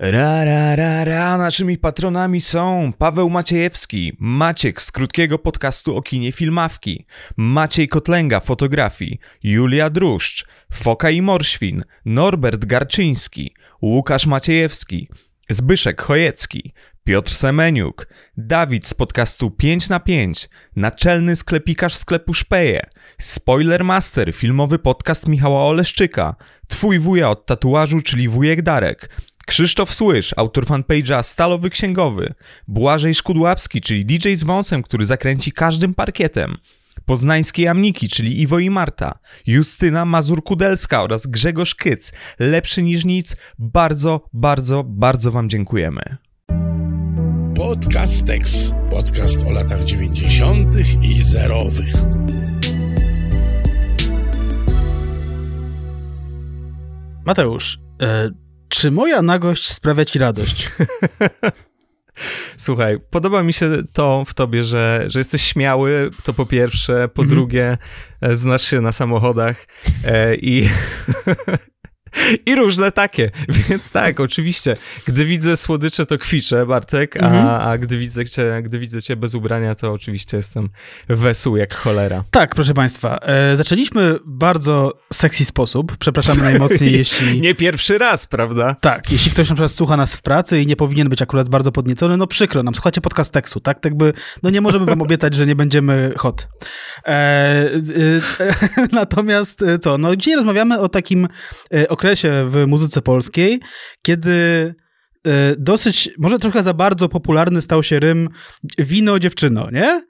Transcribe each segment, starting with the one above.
Ra, ra, ra, ra, naszymi patronami są Paweł Maciejewski, Maciek z krótkiego podcastu o kinie filmawki, Maciej Kotlęga fotografii, Julia Druszcz, Foka i Morświn, Norbert Garczyński, Łukasz Maciejewski, Zbyszek Chojecki, Piotr Semeniuk, Dawid z podcastu 5 na 5, naczelny sklepikarz sklepu Szpeje, Spoilermaster, filmowy podcast Michała Oleszczyka, Twój wuja od tatuażu, czyli wujek Darek, Krzysztof Słysz, autor fanpage'a Stalowy Księgowy, Błażej Szkudłapski, czyli DJ z wąsem, który zakręci każdym parkietem, Poznańskie Jamniki, czyli Iwo i Marta, Justyna Mazur-Kudelska oraz Grzegorz Kyc, Lepszy niż nic, bardzo, bardzo, bardzo Wam dziękujemy. Podcast Tex, podcast o latach 90. i zerowych. Mateusz, e, czy moja nagość sprawia ci radość? Słuchaj, podoba mi się to w tobie, że, że jesteś śmiały, to po pierwsze, po mm -hmm. drugie, e, znasz się na samochodach e, i, I różne takie. Więc tak, oczywiście. Gdy widzę słodycze, to kwiczę, Bartek, a, mhm. a gdy, widzę cię, gdy widzę cię bez ubrania, to oczywiście jestem wesół jak cholera. Tak, proszę państwa. E, zaczęliśmy bardzo sexy sposób. Przepraszamy najmocniej, jeśli... nie pierwszy raz, prawda? Tak. Jeśli ktoś na przykład słucha nas w pracy i nie powinien być akurat bardzo podniecony, no przykro nam. Słuchacie podcast tekstu, tak? Tak by, no nie możemy wam obiecać, że nie będziemy hot. E, e, e natomiast e, co, no dzisiaj rozmawiamy o takim e, okresie okresie w muzyce polskiej, kiedy e, dosyć, może trochę za bardzo popularny stał się rym wino dziewczyno, nie?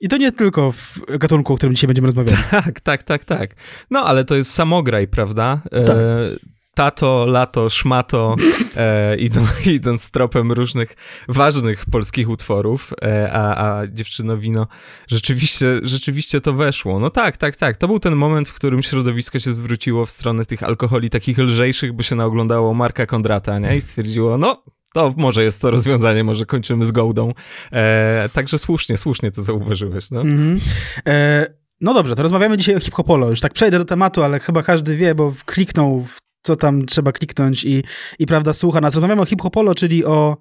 I to nie tylko w gatunku, o którym dzisiaj będziemy rozmawiać. Tak, tak, tak, tak. No, ale to jest samograj, prawda? E, tak. E, tato, lato, szmato, e, idąc, idąc tropem różnych ważnych polskich utworów, e, a, a dziewczyno wino, rzeczywiście, rzeczywiście to weszło. No tak, tak, tak. To był ten moment, w którym środowisko się zwróciło w stronę tych alkoholi takich lżejszych, bo się naoglądało Marka Kondrata, nie? I stwierdziło, no, to może jest to rozwiązanie, może kończymy z gołdą. E, także słusznie, słusznie to zauważyłeś. No. Mm -hmm. e, no dobrze, to rozmawiamy dzisiaj o hip-hopolo. Już tak przejdę do tematu, ale chyba każdy wie, bo kliknął w co tam trzeba kliknąć i, i prawda, słucha nas. Rozmawiamy o hip-hopolo, czyli o,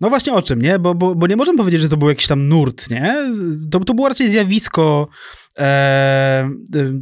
no właśnie o czym, nie? Bo, bo, bo nie możemy powiedzieć, że to był jakiś tam nurt, nie? To, to było raczej zjawisko e,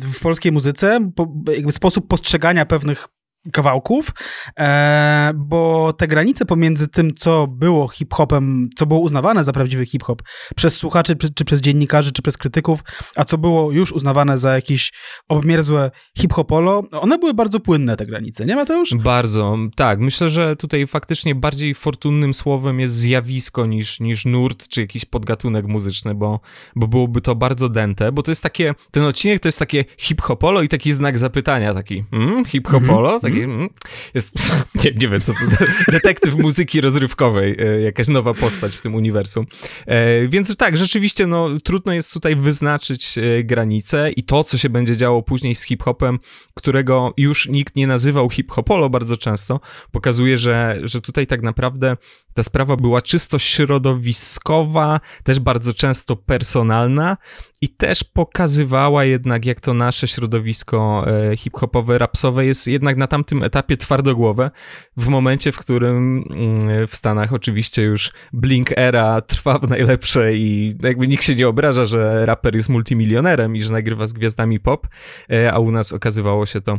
w polskiej muzyce, po, jakby sposób postrzegania pewnych kawałków, e, bo te granice pomiędzy tym, co było hip-hopem, co było uznawane za prawdziwy hip-hop przez słuchaczy, czy przez dziennikarzy, czy przez krytyków, a co było już uznawane za jakieś obmierzłe hip-hopolo, one były bardzo płynne, te granice, nie ma to już? Bardzo, tak. Myślę, że tutaj faktycznie bardziej fortunnym słowem jest zjawisko niż, niż nurt, czy jakiś podgatunek muzyczny, bo, bo byłoby to bardzo dęte, bo to jest takie, ten odcinek to jest takie hip-hopolo i taki znak zapytania, taki hmm, hip-hopolo, mhm. tak Mhm. Mm. Jest, nie, nie, wiem, co to, detektyw muzyki rozrywkowej, e, jakaś nowa postać w tym uniwersum. E, więc tak, rzeczywiście no, trudno jest tutaj wyznaczyć e, granice i to, co się będzie działo później z hip-hopem, którego już nikt nie nazywał hip-hopolo bardzo często, pokazuje, że, że tutaj tak naprawdę ta sprawa była czysto środowiskowa, też bardzo często personalna i też pokazywała jednak, jak to nasze środowisko e, hip-hopowe, rapsowe jest jednak na tamtym etapie twardogłowe, w momencie, w którym mm, e, w Stanach oczywiście już Blink era trwa w najlepszej i jakby nikt się nie obraża, że raper jest multimilionerem i że nagrywa z gwiazdami pop, e, a u nas okazywało się to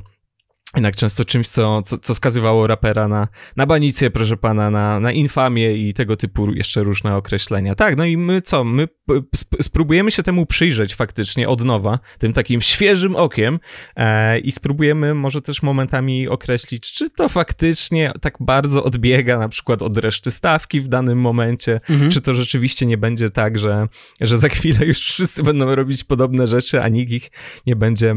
jednak często czymś, co, co, co skazywało rapera na, na banicję, proszę pana, na, na infamię i tego typu jeszcze różne określenia. Tak, no i my co? My spróbujemy się temu przyjrzeć faktycznie od nowa, tym takim świeżym okiem e, i spróbujemy może też momentami określić, czy to faktycznie tak bardzo odbiega na przykład od reszty stawki w danym momencie, mhm. czy to rzeczywiście nie będzie tak, że, że za chwilę już wszyscy będą robić podobne rzeczy, a nikt ich nie będzie e,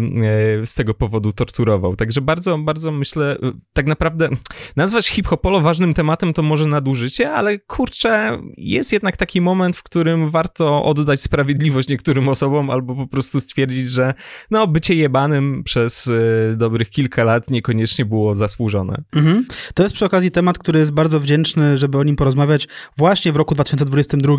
z tego powodu torturował. Także bardzo bardzo, bardzo myślę, e, tak naprawdę nazwać hip-hopolo ważnym tematem to może nadużycie, ale kurczę, jest jednak taki moment, w którym warto oddać sprawiedliwość niektórym osobom albo po prostu stwierdzić, że no, bycie jebanym przez e, dobrych kilka lat niekoniecznie było zasłużone. Mhm. To jest przy okazji temat, który jest bardzo wdzięczny, żeby o nim porozmawiać właśnie w roku 2022,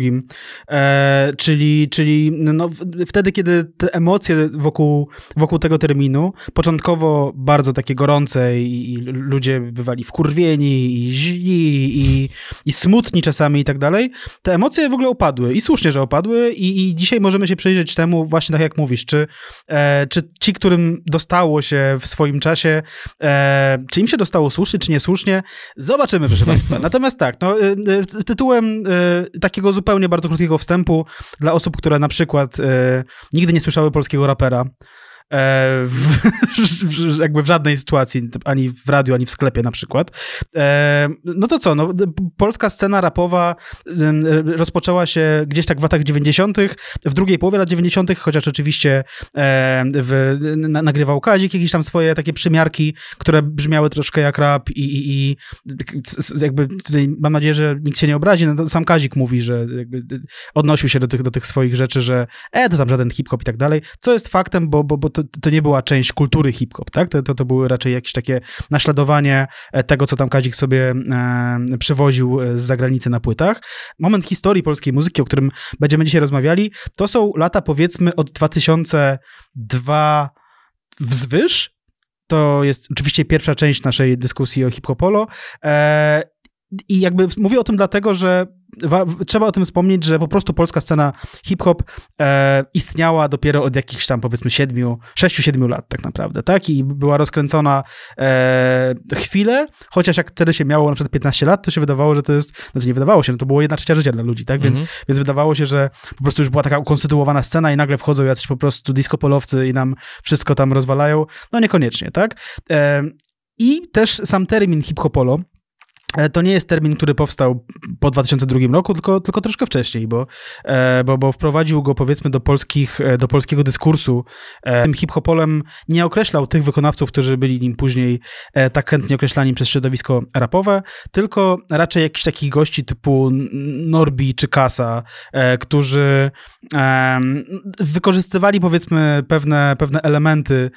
e, czyli, czyli no, wtedy, kiedy te emocje wokół, wokół tego terminu, początkowo bardzo takie gorące i, i ludzie bywali wkurwieni i źli i, i smutni czasami i tak dalej, te emocje w ogóle upadły i słusznie, że upadły i, i dzisiaj możemy się przyjrzeć temu właśnie tak jak mówisz, czy, e, czy ci, którym dostało się w swoim czasie, e, czy im się dostało słusznie, czy niesłusznie, zobaczymy, proszę państwa. Natomiast tak, no, e, e, tytułem e, takiego zupełnie bardzo krótkiego wstępu dla osób, które na przykład nigdy nie słyszały polskiego rapera, E, w, w, jakby w żadnej sytuacji, ani w radiu, ani w sklepie na przykład. E, no to co, no, polska scena rapowa rozpoczęła się gdzieś tak w latach 90., w drugiej połowie lat 90., chociaż oczywiście e, w, na, nagrywał Kazik jakieś tam swoje takie przymiarki, które brzmiały troszkę jak rap i, i, i jakby tutaj mam nadzieję, że nikt się nie obrazi, no sam Kazik mówi, że odnosił się do tych, do tych swoich rzeczy, że e, to tam żaden hip-hop i tak dalej, co jest faktem, bo, bo, bo to, to nie była część kultury hip-hop, tak? To, to, to były raczej jakieś takie naśladowanie e, tego, co tam Kazik sobie e, przywoził e, z zagranicy na płytach. Moment historii polskiej muzyki, o którym będziemy dzisiaj rozmawiali, to są lata powiedzmy od 2002 wzwyż, to jest oczywiście pierwsza część naszej dyskusji o hip-hopolo. E, i jakby mówię o tym dlatego, że trzeba o tym wspomnieć, że po prostu polska scena hip-hop e, istniała dopiero od jakichś tam powiedzmy 7, 6-7 lat tak naprawdę, tak? I była rozkręcona e, chwilę, chociaż jak wtedy się miało na przykład 15 lat, to się wydawało, że to jest, znaczy nie wydawało się, no to było jedna trzecia życia dla ludzi, tak? Więc, mm -hmm. więc wydawało się, że po prostu już była taka ukonstytuowana scena i nagle wchodzą jacyś po prostu disco-polowcy i nam wszystko tam rozwalają. No niekoniecznie, tak? E, i też sam termin hip-hopolo, E, to nie jest termin, który powstał po 2002 roku, tylko, tylko troszkę wcześniej, bo, e, bo, bo wprowadził go powiedzmy do, polskich, e, do polskiego dyskursu. Tym hip-hopolem nie określał tych wykonawców, którzy byli nim później tak chętnie określani przez środowisko rapowe, tylko raczej jakichś takich gości typu Norbi czy Kasa, którzy wykorzystywali powiedzmy pewne, pewne elementy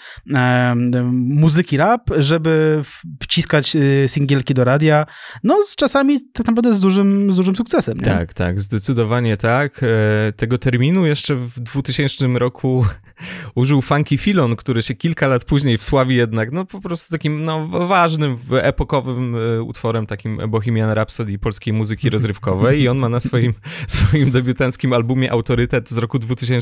muzyki rap, żeby wciskać y, singielki do radia, no z czasami tak naprawdę z dużym, z dużym sukcesem. Nie? Tak, tak, zdecydowanie tak. E, tego terminu jeszcze w 2000 roku użył Funky Filon, który się kilka lat później wsławi jednak, no po prostu takim no, ważnym, epokowym e, utworem takim Bohemian Rhapsody polskiej muzyki rozrywkowej i on ma na swoim, swoim debiutanckim albumie Autorytet z roku 2000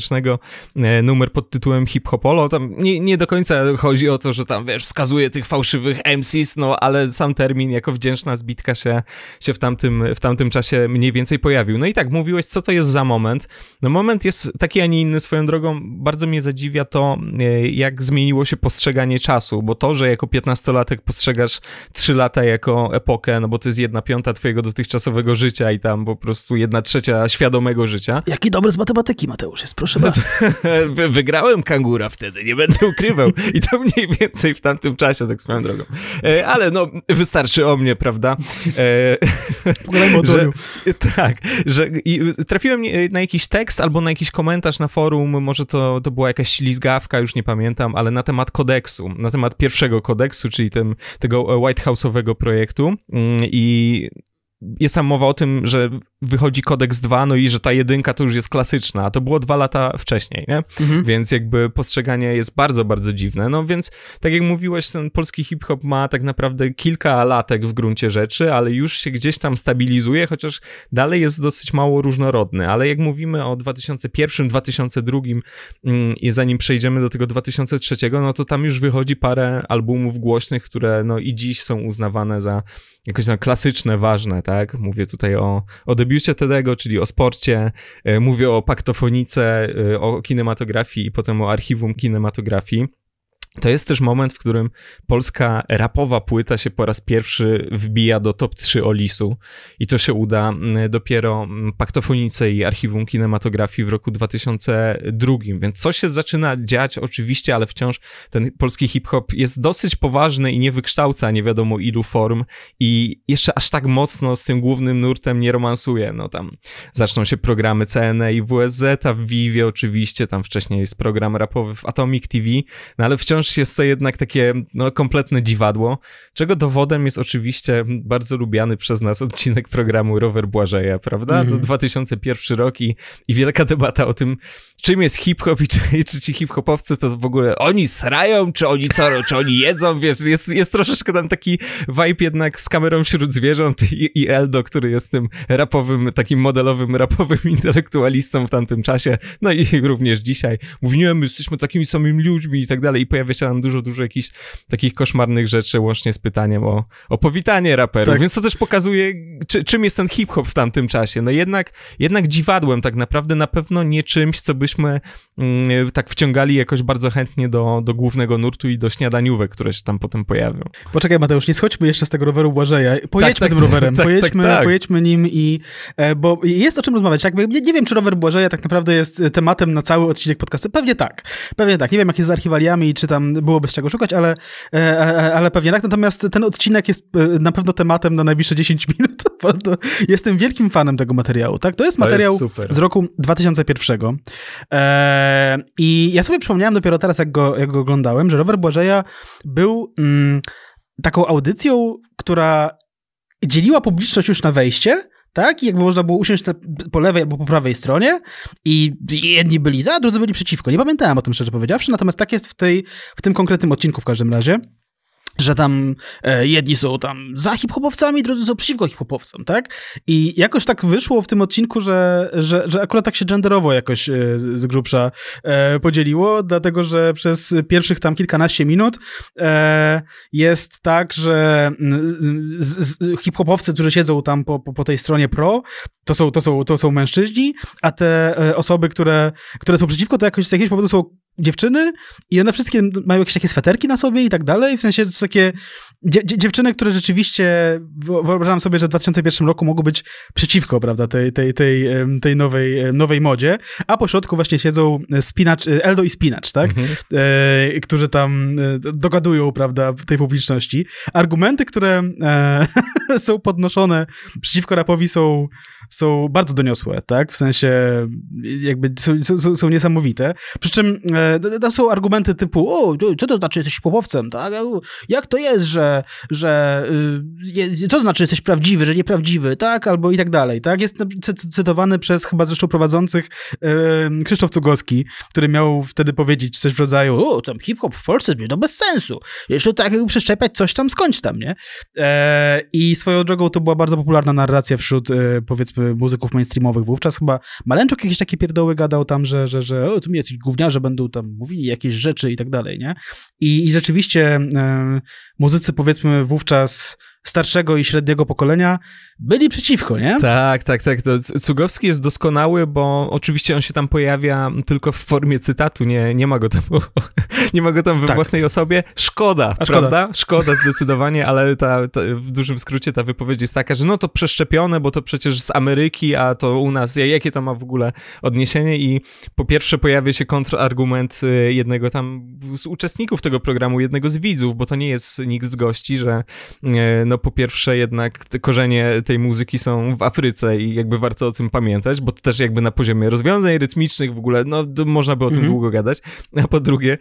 e, numer pod tytułem Hip Hopolo. Tam nie, nie do końca chodzi o to, że tam, wiesz, wskazuje tych fałszywych MCs, no ale sam termin jako wdzięczna zbiorna Bitka się, się w, tamtym, w tamtym czasie mniej więcej pojawił. No i tak, mówiłeś, co to jest za moment. No moment jest taki, a nie inny swoją drogą. Bardzo mnie zadziwia to, e, jak zmieniło się postrzeganie czasu, bo to, że jako 15-latek postrzegasz 3 lata jako epokę, no bo to jest jedna piąta twojego dotychczasowego życia i tam po prostu jedna trzecia świadomego życia. Jaki dobry z matematyki, Mateusz, jest proszę bardzo. Wygrałem kangura wtedy, nie będę ukrywał. I to mniej więcej w tamtym czasie, tak swoją drogą. E, ale no, wystarczy o mnie, prawda? E, Pogadajmy o że, Tak, że trafiłem na jakiś tekst albo na jakiś komentarz na forum, może to, to była jakaś lizgawka, już nie pamiętam, ale na temat kodeksu, na temat pierwszego kodeksu, czyli ten, tego e, White House'owego projektu mm, i jest tam mowa o tym, że wychodzi kodeks 2, no i że ta jedynka to już jest klasyczna, a to było dwa lata wcześniej, nie? Mhm. Więc jakby postrzeganie jest bardzo, bardzo dziwne. No więc, tak jak mówiłeś, ten polski hip-hop ma tak naprawdę kilka latek w gruncie rzeczy, ale już się gdzieś tam stabilizuje, chociaż dalej jest dosyć mało różnorodny. Ale jak mówimy o 2001, 2002 mm, i zanim przejdziemy do tego 2003, no to tam już wychodzi parę albumów głośnych, które no i dziś są uznawane za jakoś tam klasyczne, ważne, tak? Mówię tutaj o, o debiucie Tedego, czyli o sporcie, e, mówię o paktofonice, e, o kinematografii i potem o archiwum kinematografii. To jest też moment, w którym polska rapowa płyta się po raz pierwszy wbija do top 3 Olisu i to się uda mm, dopiero mm, Paktofonice i Archiwum Kinematografii w roku 2002, więc coś się zaczyna dziać oczywiście, ale wciąż ten polski hip-hop jest dosyć poważny i nie wykształca nie wiadomo ilu form i jeszcze aż tak mocno z tym głównym nurtem nie romansuje, no tam zaczną się programy CNE i WSZ, a w Vivie oczywiście, tam wcześniej jest program rapowy w Atomic TV, no ale wciąż wciąż jest to jednak takie no, kompletne dziwadło, czego dowodem jest oczywiście bardzo lubiany przez nas odcinek programu Rower Błażeja, prawda? Mm -hmm. To 2001 mhm. rok i, i wielka debata o tym, czym jest hip-hop i czy, czy ci hip-hopowcy to w ogóle oni srają, czy oni co, czy oni jedzą, wiesz, jest, jest troszeczkę tam taki vibe jednak z kamerą wśród zwierząt i, i Eldo, który jest tym rapowym, takim modelowym rapowym intelektualistą w tamtym czasie, no i również dzisiaj. Mówi, nie, my jesteśmy takimi samymi ludźmi i tak dalej i pojawia wyjścia, tam dużo, dużo jakichś takich koszmarnych rzeczy, łącznie z pytaniem o, o powitanie raperów, tak. więc to też pokazuje, czy, czym jest ten hip-hop w tamtym czasie. No jednak, jednak dziwadłem tak naprawdę, na pewno nie czymś, co byśmy mm, tak wciągali jakoś bardzo chętnie do, do głównego nurtu i do śniadaniówek, które się tam potem pojawią. Poczekaj Mateusz, nie schodźmy jeszcze z tego roweru Błażeja. Tak, pojedźmy tak, tak, tym rowerem, tak, pojedźmy, tak. pojedźmy nim i, e, bo jest o czym rozmawiać. Jakby, nie, nie wiem, czy rower Błażeja tak naprawdę jest tematem na cały odcinek podcastu. Pewnie tak, pewnie tak. Nie wiem, jak jest z archiwaliami i czy tam tam byłoby z czego szukać, ale, e, e, e, ale pewnie tak. Natomiast ten odcinek jest na pewno tematem na najbliższe 10 minut. Jestem wielkim fanem tego materiału, tak? To jest materiał z roku 2001. I ja sobie przypomniałem dopiero teraz, jak go, jak go oglądałem, że Robert Błażeja był mm, taką audycją, która dzieliła publiczność już na wejście, tak? I jakby można było usiąść po lewej albo po prawej stronie i jedni byli za, drudzy byli przeciwko. Nie pamiętałem o tym, szczerze powiedziawszy, natomiast tak jest w, tej, w tym konkretnym odcinku w każdym razie że tam e, jedni są tam za hip-hopowcami, drudzy są przeciwko hip-hopowcom, tak? I jakoś tak wyszło w tym odcinku, że, że, że akurat tak się genderowo jakoś e, z grubsza e, podzieliło, dlatego że przez pierwszych tam kilkanaście minut e, jest tak, że mm, hip-hopowcy, którzy siedzą tam po, po, po, tej stronie pro, to są, to są, to są mężczyźni, a te e, osoby, które, które są przeciwko, to jakoś z jakiegoś powodu są dziewczyny i one wszystkie mają jakieś takie sweterki na sobie i tak dalej. W sensie, to są takie dziewczyny, które rzeczywiście wyobrażam sobie, że w 2001 roku mogą być przeciwko, prawda, tej, tej, tej, tej nowej, e, nowej modzie, a po środku właśnie siedzą e, spinacz, e, Eldo i Spinacz, tak? Mhm. E, którzy tam dogadują, prawda, tej publiczności. Argumenty, które e, są podnoszone przeciwko rapowi są są bardzo doniosłe, tak? W sensie jakby są, są, są niesamowite. Przy czym e, tam są argumenty typu, o, co to znaczy jesteś popowcem, tak? Jak to jest, że, że y, co to znaczy jesteś prawdziwy, że nieprawdziwy, tak? Albo i tak dalej, tak? Jest cytowany przez chyba zresztą prowadzących e, Krzysztof Cugowski, który miał wtedy powiedzieć coś w rodzaju, o, tam hip-hop w Polsce, nie, no bez sensu. Jeszcze tak jakby przeszczepiać coś tam, skądś tam, nie? E, I swoją drogą to była bardzo popularna narracja wśród, e, powiedzmy, Y, muzyków mainstreamowych wówczas. Chyba Maleńczuk jakieś takie pierdoły gadał tam, że, że, że o, tu mi jacyś gówniarze będą tam mówili jakieś rzeczy i tak dalej, nie? I, i rzeczywiście y, muzycy powiedzmy wówczas starszego i średniego pokolenia byli przeciwko, nie? Tak, tak, tak. Cugowski jest doskonały, bo oczywiście on się tam pojawia tylko w formie cytatu, nie, nie ma go tam, nie ma go tam we tak. własnej osobie. Szkoda, A szkoda, prawda? Szkoda zdecydowanie, ale ta, ta, w dużym skrócie ta wypowiedź jest taka, że no to przeszczepione, bo to przecież z Ameryki, a to u nas, jakie to ma w ogóle odniesienie i po pierwsze pojawia się kontrargument y, jednego tam z uczestników tego programu, jednego z widzów, bo to nie jest nikt z gości, że y, no po pierwsze jednak te korzenie tej muzyki są w Afryce i jakby warto o tym pamiętać, bo to też jakby na poziomie rozwiązań rytmicznych w ogóle, no można by o tym mhm. długo gadać. A po drugie,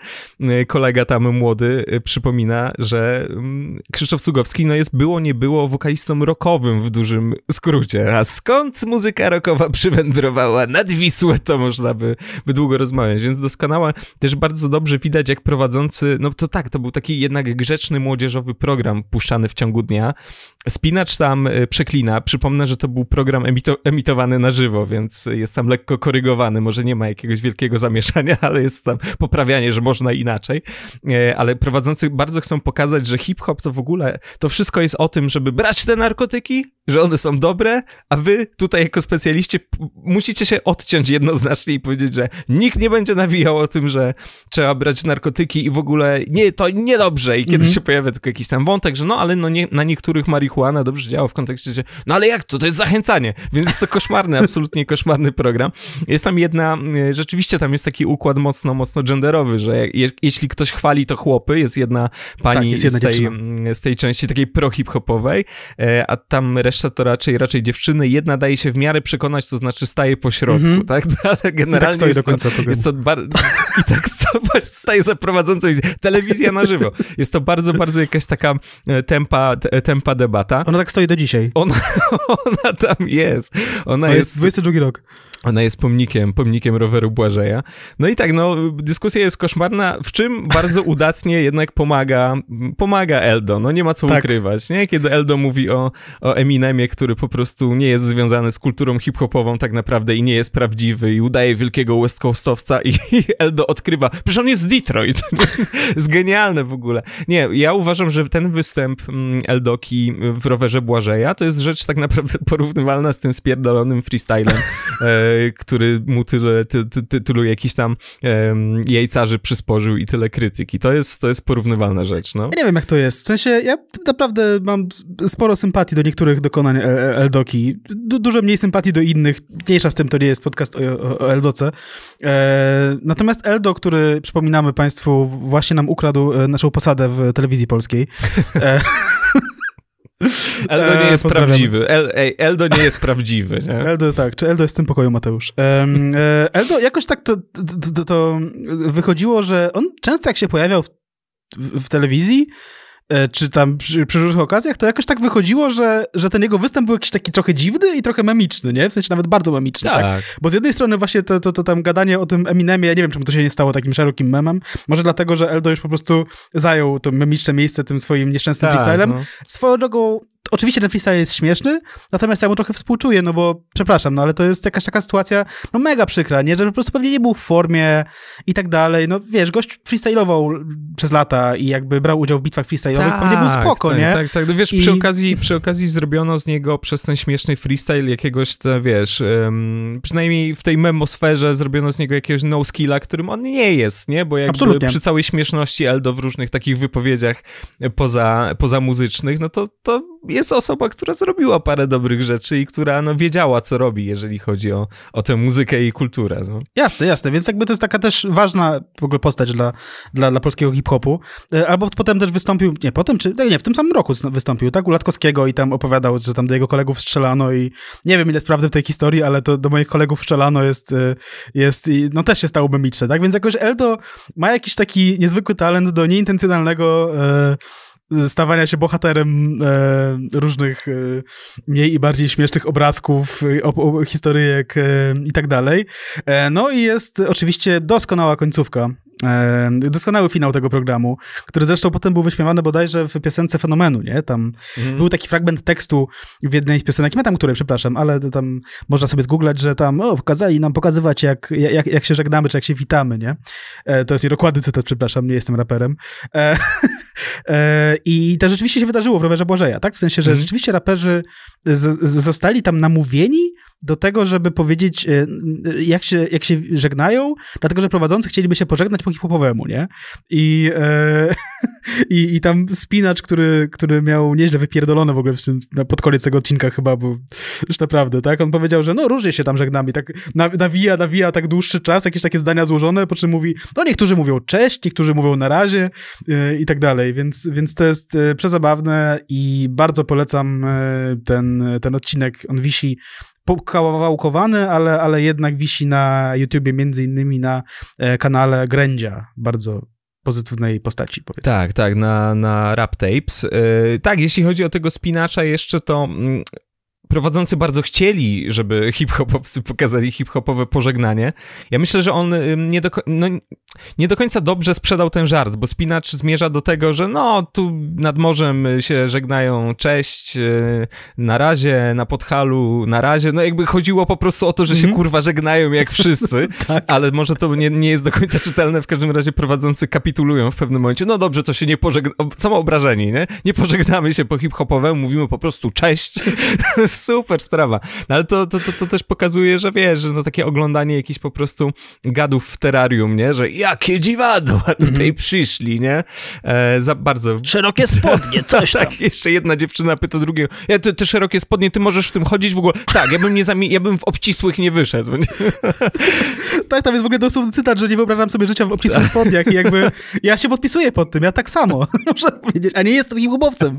y, kolega tam młody y, przypomina, że mm, Krzysztof Cugowski no jest było nie było wokalistą rockowym w dużym skrócie. A skąd muzyka rockowa przywędrowała nad Wisłę, to można by, by długo rozmawiać, więc doskonała też bardzo dobrze widać jak prowadzący, no to tak, to był taki jednak grzeczny młodzieżowy program puszczany w ciągu dnia Spinacz tam y, przeklina. Przypomnę, że to był program emito- emitowany na żywo, więc jest tam lekko korygowany. Może nie ma jakiegoś wielkiego zamieszania, ale jest tam poprawianie, że można inaczej. E, ale prowadzący bardzo chcą pokazać, że hip-hop to w ogóle, to wszystko jest o tym, żeby brać te narkotyki, że one są dobre, a wy tutaj jako specjaliści musicie się odciąć jednoznacznie i powiedzieć, że nikt nie będzie nawijał o tym, że trzeba brać narkotyki i w ogóle nie, to niedobrze. I kiedy mhm. się pojawia tylko jakiś tam wątek, że no, ale no nie, na niektórych marihuana dobrze działa w kontekście, że no ale jak to, to jest zachęcanie, więc jest to koszmarny, absolutnie koszmarny program. Jest tam jedna, e, rzeczywiście tam jest taki układ mocno, mocno genderowy, że je, jeśli ktoś chwali, to chłopy, jest jedna pani tak, jest jedna z, tej, mm, z tej części takiej pro-hip-hopowej, e, a tam reszta to raczej, raczej dziewczyny. Jedna daje się w miarę przekonać, to znaczy staje po środku, mm -hmm. tak? Ale tak generalnie tak jest, do końca to, jest to bardzo i tak staje za prowadzącą telewizja na żywo. Jest to bardzo, bardzo jakaś taka e, tempa, E, tempa debata. Ona tak stoi do dzisiaj. Ona, ona tam jest. Ona to jest, jest 22 rok. Ona jest pomnikiem, pomnikiem roweru Błażeja. No i tak, no, dyskusja jest koszmarna, w czym bardzo udatnie jednak pomaga, pomaga Eldo. No nie ma co tak. ukrywać, nie? Kiedy Eldo mówi o, o Eminemie, który po prostu nie jest związany z kulturą hip-hopową tak naprawdę i nie jest prawdziwy i udaje wielkiego West Coastowca i, i Eldo odkrywa, przecież on jest z Detroit. jest genialne w ogóle. Nie, ja uważam, że ten występ mm, Eldo widoki w rowerze Błażeja, to jest rzecz tak naprawdę porównywalna z tym spierdolonym freestylem, e, który mu tyle, ty, ty, tylu jakichś tam um, jajcarzy przysporzył i tyle krytyki. To jest, to jest porównywalna rzecz, no. Ja nie wiem, jak to jest. W sensie, ja naprawdę mam sporo sympatii do niektórych dokonań e, e, Eldoki. Du dużo mniej sympatii do innych. Mniejsza z tym, to nie jest podcast o, o, o Eldoce. E natomiast Eldo, który, przypominamy państwu, właśnie nam ukradł naszą posadę w telewizji polskiej. E Eldo nie e, jest prawdziwy. El, ej, Eldo nie jest prawdziwy. Nie? Eldo, tak. Czy Eldo jest w tym pokoju, Mateusz? Um, Eldo, jakoś tak to, to, to, to, wychodziło, że on często jak się pojawiał w, w telewizji, E, czy tam przy, przy, różnych okazjach, to jakoś tak wychodziło, że, że ten jego występ był jakiś taki trochę dziwny i trochę memiczny, nie? W sensie nawet bardzo memiczny, tak. tak? Bo z jednej strony właśnie to, to, to tam gadanie o tym Eminemie, ja nie wiem, czemu to się nie stało takim szerokim memem. Może dlatego, że Eldo już po prostu zajął to memiczne miejsce tym swoim nieszczęsnym tak, freestylem. No. Swoją drogą oczywiście ten freestyle jest śmieszny, natomiast ja mu trochę współczuję, no bo przepraszam, no ale to jest jakaś taka sytuacja, no mega przykra, nie? Że po prostu pewnie nie był w formie i tak dalej. No wiesz, gość freestylował przez lata i jakby brał udział w bitwach freestyle'owych, pewnie był tak, spoko, tak, nie? Tak, tak, no wiesz, I... przy, okazji, przy okazji zrobiono z niego przez ten śmieszny freestyle jakiegoś, te, wiesz, um, przynajmniej w tej memosferze zrobiono z niego jakiegoś no-skilla, którym on nie jest, nie? Bo jakby Absolutnie. przy całej śmieszności Eldo w różnych takich wypowiedziach e, poza, poza muzycznych, no to, to jest osoba, która zrobiła parę dobrych rzeczy i która no, wiedziała, co robi, jeżeli chodzi o, o tę muzykę i kulturę. No. Jasne, jasne. Więc jakby to jest taka też ważna w ogóle postać dla, dla, dla polskiego hip-hopu. E, albo potem też wystąpił, nie potem, czy nie, w tym samym roku wystąpił, tak? U Latkowskiego i tam opowiadał, że tam do jego kolegów strzelano i nie wiem, ile sprawdzę w tej historii, ale to do moich kolegów strzelano jest, e, jest no też się stało memiczne, tak? Więc jakoś Eldo ma jakiś taki niezwykły talent do nieintencjonalnego e, stawania się bohaterem e, różnych e, mniej i bardziej śmiesznych obrazków, e, op, op, historyjek e, i tak dalej. E, no i jest oczywiście doskonała końcówka. E, doskonały finał tego programu, który zresztą potem był wyśmiewany bodajże w piosence Fenomenu, nie? Tam mhm. był taki fragment tekstu w jednej z piosenek, nie tam której, przepraszam, ale tam można sobie zgooglać, że tam o, pokazali nam pokazywać, jak, jak, jak się żegnamy, czy jak się witamy, nie? To jest niedokładny cytat, przepraszam, nie jestem raperem. E, I to rzeczywiście się wydarzyło w Rowerze Błażeja, tak? W sensie, że mhm. rzeczywiście raperzy z, z zostali tam namówieni do tego, żeby powiedzieć, e, jak się, jak się żegnają, dlatego, że prowadzący chcieliby się pożegnać po hip-hopowemu, nie? I, e, i, i, tam spinacz, który, który miał nieźle wypierdolone w ogóle w tym, pod koniec tego odcinka chyba, bo już naprawdę, tak? On powiedział, że no różnie się tam żegnamy, tak nawija, nawija tak dłuższy czas, jakieś takie zdania złożone, po czym mówi, no niektórzy mówią cześć, niektórzy mówią na razie e, i tak dalej dalej, więc, więc to jest e, przezabawne i bardzo polecam e, ten, ten odcinek. On wisi kawałkowany, ale, ale jednak wisi na YouTubie, między innymi na e, kanale Grędzia, bardzo pozytywnej postaci, powiedzmy. Tak, tak, na, na rap tapes. tak, jeśli chodzi o tego spinacza jeszcze, to mm, prowadzący bardzo chcieli, żeby hip-hopowcy pokazali hip-hopowe pożegnanie. Ja myślę, że on nie do, no, nie do końca dobrze sprzedał ten żart, bo spinacz zmierza do tego, że no, tu nad morzem się żegnają cześć, y, na razie, na podchalu, na razie. No jakby chodziło po prostu o to, że się mm kurwa żegnają jak wszyscy, tak. ale może to nie, nie jest do końca czytelne. W każdym razie prowadzący kapitulują w pewnym momencie. No dobrze, to się nie pożegnamy, samo obrażeni, nie? Nie pożegnamy się po hip-hopowemu, mówimy po prostu cześć super sprawa. No ale to, to, to, to, też pokazuje, że wiesz, że no takie oglądanie jakichś po prostu gadów w terrarium, nie? Że jakie dziwadła tutaj mm przyszli, nie? E, za bardzo... Szerokie spodnie, coś tam. tak, jeszcze jedna dziewczyna pyta drugiego, ja, ty, ty szerokie spodnie, ty możesz w tym chodzić w ogóle? Tak, ja bym, nie ja bym w obcisłych nie wyszedł. tak, tam jest w ogóle dosłowny cytat, że nie wyobrażam sobie życia w obcisłych spodniach i jakby ja się podpisuję pod tym, ja tak samo, muszę powiedzieć, a nie jestem takim chłopcem.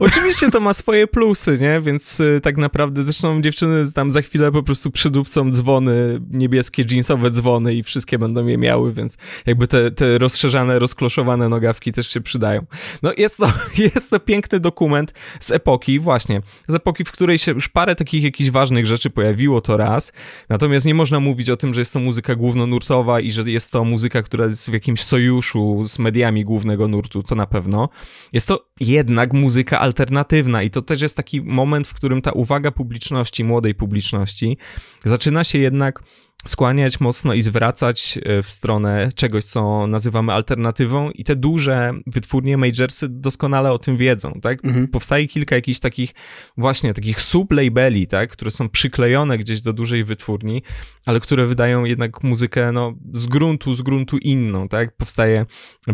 Oczywiście to ma swoje plusy, nie? Więc y, tak tak naprawdę, zresztą dziewczyny tam za chwilę po prostu przydupcą dzwony, niebieskie jeansowe dzwony i wszystkie będą je miały, więc jakby te, te rozszerzane, rozkloszowane nogawki też się przydają. No jest to, jest to piękny dokument z epoki, właśnie, z epoki, w której się już parę takich jakichś ważnych rzeczy pojawiło, to raz, natomiast nie można mówić o tym, że jest to muzyka głównonurtowa i że jest to muzyka, która jest w jakimś sojuszu z mediami głównego nurtu, to na pewno. Jest to jednak muzyka alternatywna i to też jest taki moment, w którym ta uwaga publiczności, młodej publiczności, zaczyna się jednak skłaniać mocno i zwracać e, w stronę czegoś, co nazywamy alternatywą i te duże wytwórnie, majorsy doskonale o tym wiedzą, tak? Mhm. Powstaje kilka jakichś takich właśnie takich sublabeli, tak? Które są przyklejone gdzieś do dużej wytwórni, ale które wydają jednak muzykę, no, z gruntu, z gruntu inną, tak? Powstaje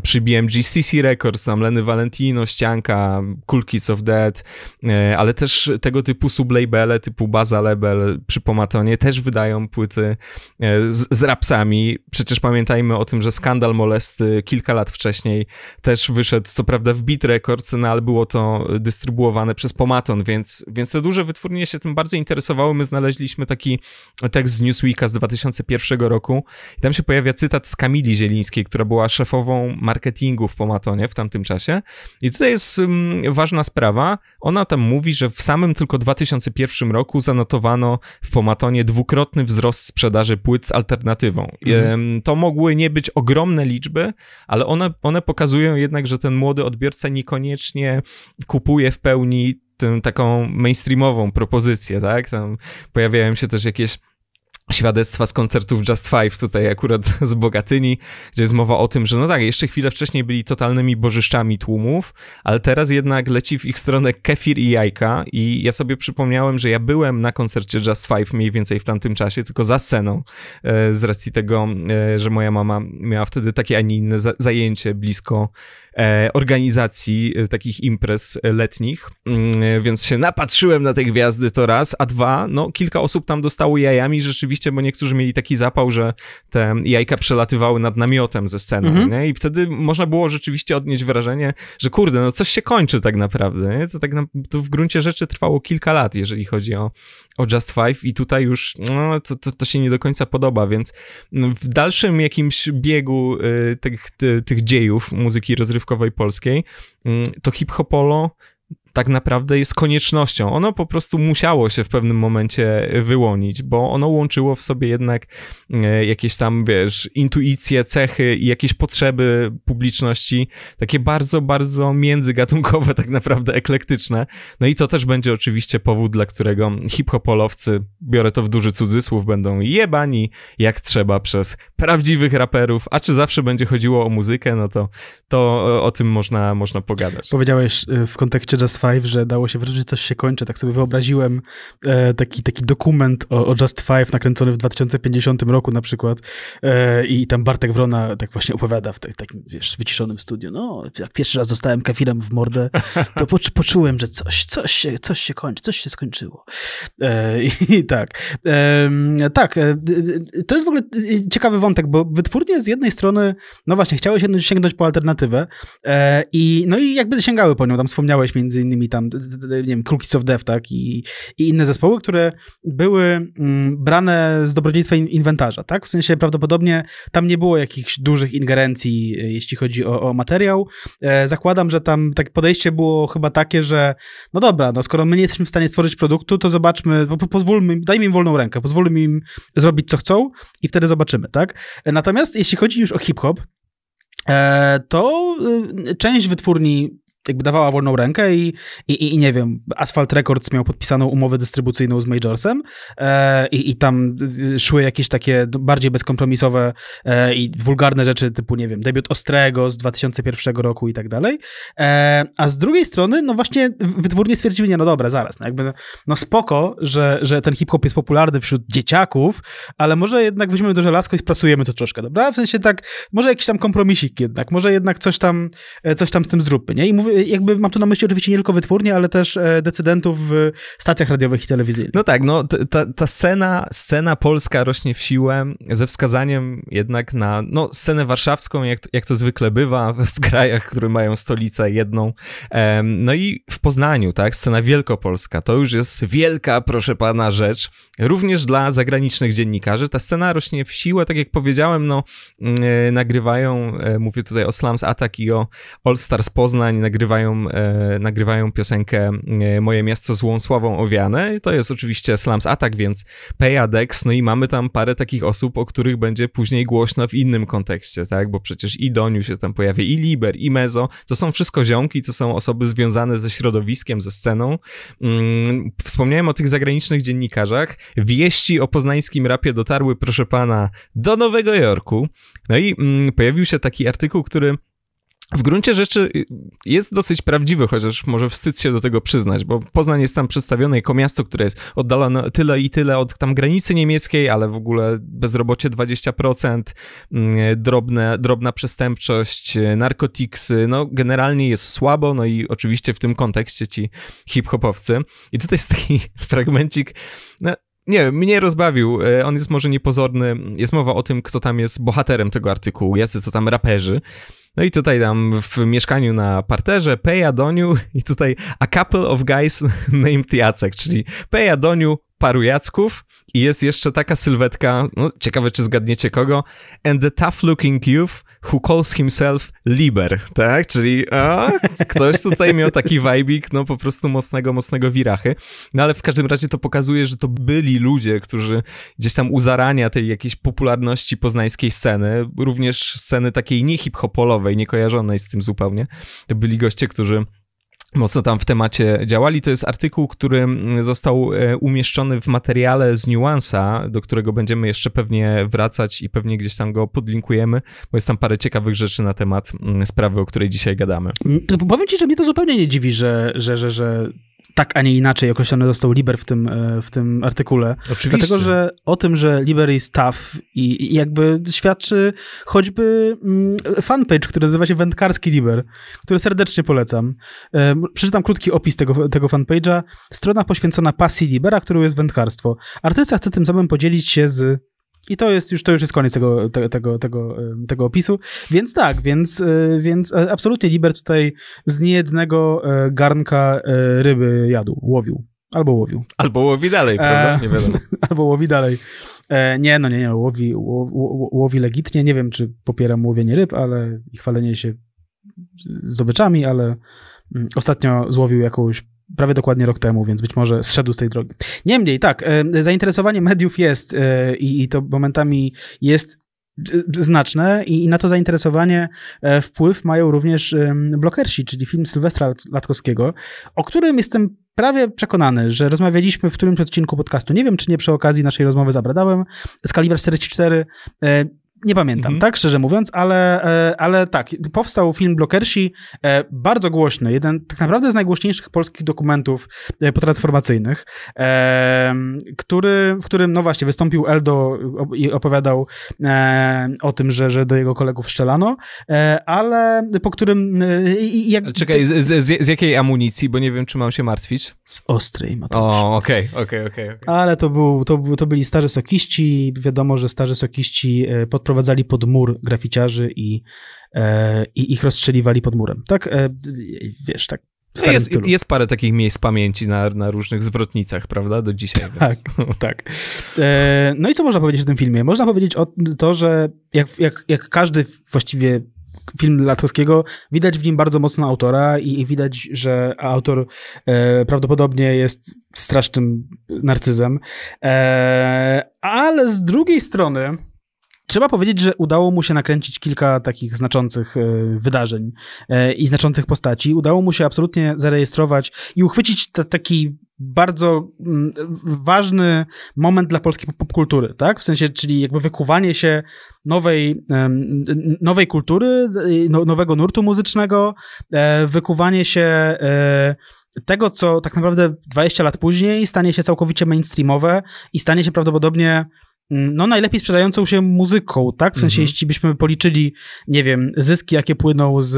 przy BMG CC Records, sam Leny Valentino, Ścianka, Cool Kids of Dead, e, ale też tego typu sublabele, typu Baza Label przy Pomatonie też wydają płyty E, z, z rapsami. Przecież pamiętajmy o tym, że skandal molesty kilka lat wcześniej też wyszedł, co prawda w Beat Records, no ale było to dystrybuowane przez Pomaton, więc, więc te duże wytwórnie się tym bardzo interesowały. My znaleźliśmy taki tekst z Newsweeka z 2001 roku i tam się pojawia cytat z Kamili Zielińskiej, która była szefową marketingu w Pomatonie w tamtym czasie. I tutaj jest um, ważna sprawa. Ona tam mówi, że w samym tylko 2001 roku zanotowano w Pomatonie dwukrotny wzrost sprzedaży sprzedaży płyt z alternatywą. Mhm. To mogły nie być ogromne liczby, ale one, one pokazują jednak, że ten młody odbiorca niekoniecznie kupuje w pełni tę taką mainstreamową propozycję, tak? Tam pojawiają się też jakieś świadectwa z koncertów Just Five, tutaj akurat z Bogatyni, gdzie jest mowa o tym, że no tak, jeszcze chwilę wcześniej byli totalnymi bożyszczami tłumów, ale teraz jednak leci w ich stronę kefir i jajka i ja sobie przypomniałem, że ja byłem na koncercie Just Five mniej więcej w tamtym czasie, tylko za sceną, e, z racji tego, e, że moja mama miała wtedy takie, a nie inne zajęcie blisko E, organizacji e, takich imprez e, letnich, mm, więc się napatrzyłem na te gwiazdy to raz, a dwa, no kilka osób tam dostało jajami rzeczywiście, bo niektórzy mieli taki zapał, że te jajka przelatywały nad namiotem ze sceną, mhm. nie? I wtedy można było rzeczywiście odnieść wrażenie, że kurde, no coś się kończy tak naprawdę, nie? To tak na, to w gruncie rzeczy trwało kilka lat, jeżeli chodzi o, o Just Five i tutaj już no, to, to, to się nie do końca podoba, więc w dalszym jakimś biegu y, tych, tych dziejów muzyki rozrywkowej polskiej, mm, to hip-hopolo tak naprawdę jest koniecznością. Ono po prostu musiało się w pewnym momencie wyłonić, bo ono łączyło w sobie jednak e, jakieś tam, wiesz, intuicje, cechy i jakieś potrzeby publiczności, takie bardzo, bardzo międzygatunkowe, tak naprawdę eklektyczne. No i to też będzie oczywiście powód, dla którego hip-hopolowcy, biorę to w duży cudzysłów, będą jebani jak trzeba przez prawdziwych raperów, a czy zawsze będzie chodziło o muzykę, no to, to e, o tym można, można pogadać. Powiedziałeś e, w kontekście Jazz Five, że dało się wyczuć, że coś się kończy. Tak sobie wyobraziłem e, taki, taki dokument o, o, Just Five nakręcony w 2050 roku na przykład e, i tam Bartek Wrona tak właśnie opowiada w tak, takim, wiesz, wyciszonym studiu. No, jak pierwszy raz zostałem kafirem w mordę, to poczułem, że coś, coś, się, coś się kończy, coś się skończyło. E, I tak. tak, e, to jest w ogóle e, ciekawy wątek, bo wytwórnie z jednej strony, no właśnie, chciały sięgnąć po alternatywę e, i no i jakby sięgały po nią, tam wspomniałeś między innymi innymi tam, nie wiem, Crookies of Death, tak, i, i inne zespoły, które były mm, brane z dobrodziejstwa inwentarza, tak, w sensie prawdopodobnie tam nie było jakichś dużych ingerencji, e, jeśli chodzi o, o materiał. E, zakładam, że tam tak podejście było chyba takie, że no dobra, no skoro my nie jesteśmy w stanie stworzyć produktu, to zobaczmy, po, pozwólmy, dajmy im wolną rękę, pozwólmy im zrobić co chcą i wtedy zobaczymy, tak. E, natomiast jeśli chodzi już o hip-hop, e, to y, część wytwórni jakby dawała wolną rękę i, i, i nie wiem, Asphalt Records miał podpisaną umowę dystrybucyjną z Majorsem e, i, i tam e, szły jakieś takie bardziej bezkompromisowe e, i wulgarne rzeczy typu, nie wiem, debiut Ostrego z 2001 roku i tak dalej. E, a z drugiej strony, no właśnie wytwórnie stwierdziły, nie, no dobra, zaraz, no jakby, no spoko, że, że ten hip-hop jest popularny wśród dzieciaków, ale może jednak weźmiemy duże lasko i sprasujemy to troszkę, dobra? W sensie tak, może jakiś tam kompromisik jednak, może jednak coś tam, e, coś tam z tym zróbmy, nie? I mówię, jakby mam tu na myśli oczywiście nie tylko wytwórnie, ale też e, decydentów w stacjach radiowych i telewizyjnych. No tak, no ta, ta scena, scena polska rośnie w siłę ze wskazaniem jednak na no, scenę warszawską, jak, jak to zwykle bywa w krajach, które mają stolicę jedną. No i w Poznaniu, tak, scena wielkopolska, to już jest wielka, proszę pana, rzecz. Również dla zagranicznych dziennikarzy ta scena rośnie w siłę, tak jak powiedziałem, no mm, e, nagrywają, e, mówię tutaj o Slams Attack i o All Stars Poznań, nagrywają nagrywają, e, nagrywają piosenkę e, Moje miasto złą sławą owiane. to jest oczywiście Slams Attack, więc Pejadex, no i mamy tam parę takich osób, o których będzie później głośno w innym kontekście, tak? Bo przecież i Doniu się tam pojawi, i Liber, i Mezo. To są wszystko ziomki, to są osoby związane ze środowiskiem, ze sceną. Mm, wspomniałem o tych zagranicznych dziennikarzach. Wieści o poznańskim rapie dotarły, proszę pana, do Nowego Jorku. No i mm, pojawił się taki artykuł, który w gruncie rzeczy y, jest dosyć prawdziwy, chociaż może wstyd się do tego przyznać, bo Poznań jest tam przedstawione jako miasto, które jest oddalone tyle i tyle od tam granicy niemieckiej, ale w ogóle bezrobocie 20%, mm, drobne, drobna przestępczość, y, narkotiksy, no generalnie jest słabo, no i oczywiście w tym kontekście ci hip-hopowcy. I tutaj jest taki fragmencik, no, nie, mnie rozbawił. Y, on jest może niepozorny. Jest mowa o tym, kto tam jest bohaterem tego artykułu, jacy co tam raperzy. No i tutaj tam w mieszkaniu na parterze Peja Doniu i tutaj a couple of guys named Jacek, czyli Peja Doniu, paru Jacków i jest jeszcze taka sylwetka, no, ciekawe czy zgadniecie kogo, and the tough looking youth who calls himself Liber, tak? Czyli a, ktoś tutaj miał taki vibik, no po prostu mocnego, mocnego wirachy. No ale w każdym razie to pokazuje, że to byli ludzie, którzy gdzieś tam u zarania tej jakiejś popularności poznańskiej sceny, również sceny takiej nie hip-hopolowej, niekojarzonej z tym zupełnie, to byli goście, którzy mocno tam w temacie działali. To jest artykuł, który mm, został e, umieszczony w materiale z nuansa, do którego będziemy jeszcze pewnie wracać i pewnie gdzieś tam go podlinkujemy, bo jest tam parę ciekawych rzeczy na temat mm, sprawy, o której dzisiaj gadamy. Mm, powiem ci, że mnie to zupełnie nie dziwi, że, że, że, że tak, a nie inaczej określony został Liber w tym, e, w tym artykule. Oczywiście. Dlatego, że o tym, że Liber jest tough i, i jakby świadczy choćby mm, fanpage, który nazywa się Wędkarski Liber, który serdecznie polecam. E, przeczytam krótki opis tego, tego fanpage'a. Strona poświęcona pasji Libera, którą jest wędkarstwo. Artysta chce tym samym podzielić się z i to jest już, to już jest koniec tego, tego, tego, tego opisu. Więc tak, więc, e, więc e, absolutnie Liber tutaj z niejednego e, garnka ryby jadł, łowił. Albo łowił. Albo łowi dalej, prawda? Nie wiadomo. Albo łowi dalej. nie, no nie, nie, łowi, łow, łowi legitnie. Nie wiem, czy popieram łowienie ryb, ale i chwalenie się zdobyczami, ale mm, ostatnio złowił jakąś prawie dokładnie rok temu, więc być może zszedł z tej drogi. Niemniej, tak, e, zainteresowanie mediów jest e, i to momentami jest e, znaczne i, na to zainteresowanie wpływ mają również Blokersi, czyli film Sylwestra Latkowskiego, o którym jestem prawie przekonany, że rozmawialiśmy w którymś odcinku podcastu. Nie wiem, czy nie przy okazji naszej rozmowy z Abradałem z Kalibra 44. Nie pamiętam, mhm. tak szczerze mówiąc, ale, e, ale tak, powstał film Blokersi, e, bardzo głośny, jeden tak naprawdę z najgłośniejszych polskich dokumentów e, potransformacyjnych, który, w którym, no właśnie, wystąpił Eldo i opowiadał o tym, że, że do jego kolegów strzelano, ale po którym... Jak... Czekaj, z, z, z, jakiej amunicji, bo nie wiem, czy mam się martwić? Z ostrej, Mateusz. O, okej, okej, okej. ale to, był, to, to byli starzy sokiści, wiadomo, że starzy sokiści pod podprowadzali pod mur graficiarzy i, e, i ich rozstrzeliwali pod murem. Tak, e, wiesz, tak no jest, jest, parę takich miejsc pamięci na, na, różnych zwrotnicach, prawda, do dzisiaj. Tak, więc. tak. E, no i co można powiedzieć o tym filmie? Można powiedzieć o to, że jak, jak, jak każdy właściwie film Latkowskiego, widać w nim bardzo mocno autora i, i widać, że autor e, prawdopodobnie jest strasznym narcyzem. E, ale z drugiej strony Trzeba powiedzieć, że udało mu się nakręcić kilka takich znaczących e, wydarzeń e, i znaczących postaci. Udało mu się absolutnie zarejestrować i uchwycić taki bardzo mm, ważny moment dla polskiej popkultury, tak? W sensie, czyli jakby wykuwanie się nowej, nowej kultury, no, nowego nurtu muzycznego, e, wykuwanie się tego, co tak naprawdę 20 lat później stanie się całkowicie mainstreamowe i stanie się prawdopodobnie Mm, no najlepiej sprzedającą się muzyką, tak? W sensie, mhm. jeśli byśmy policzyli, nie wiem, zyski, jakie płyną z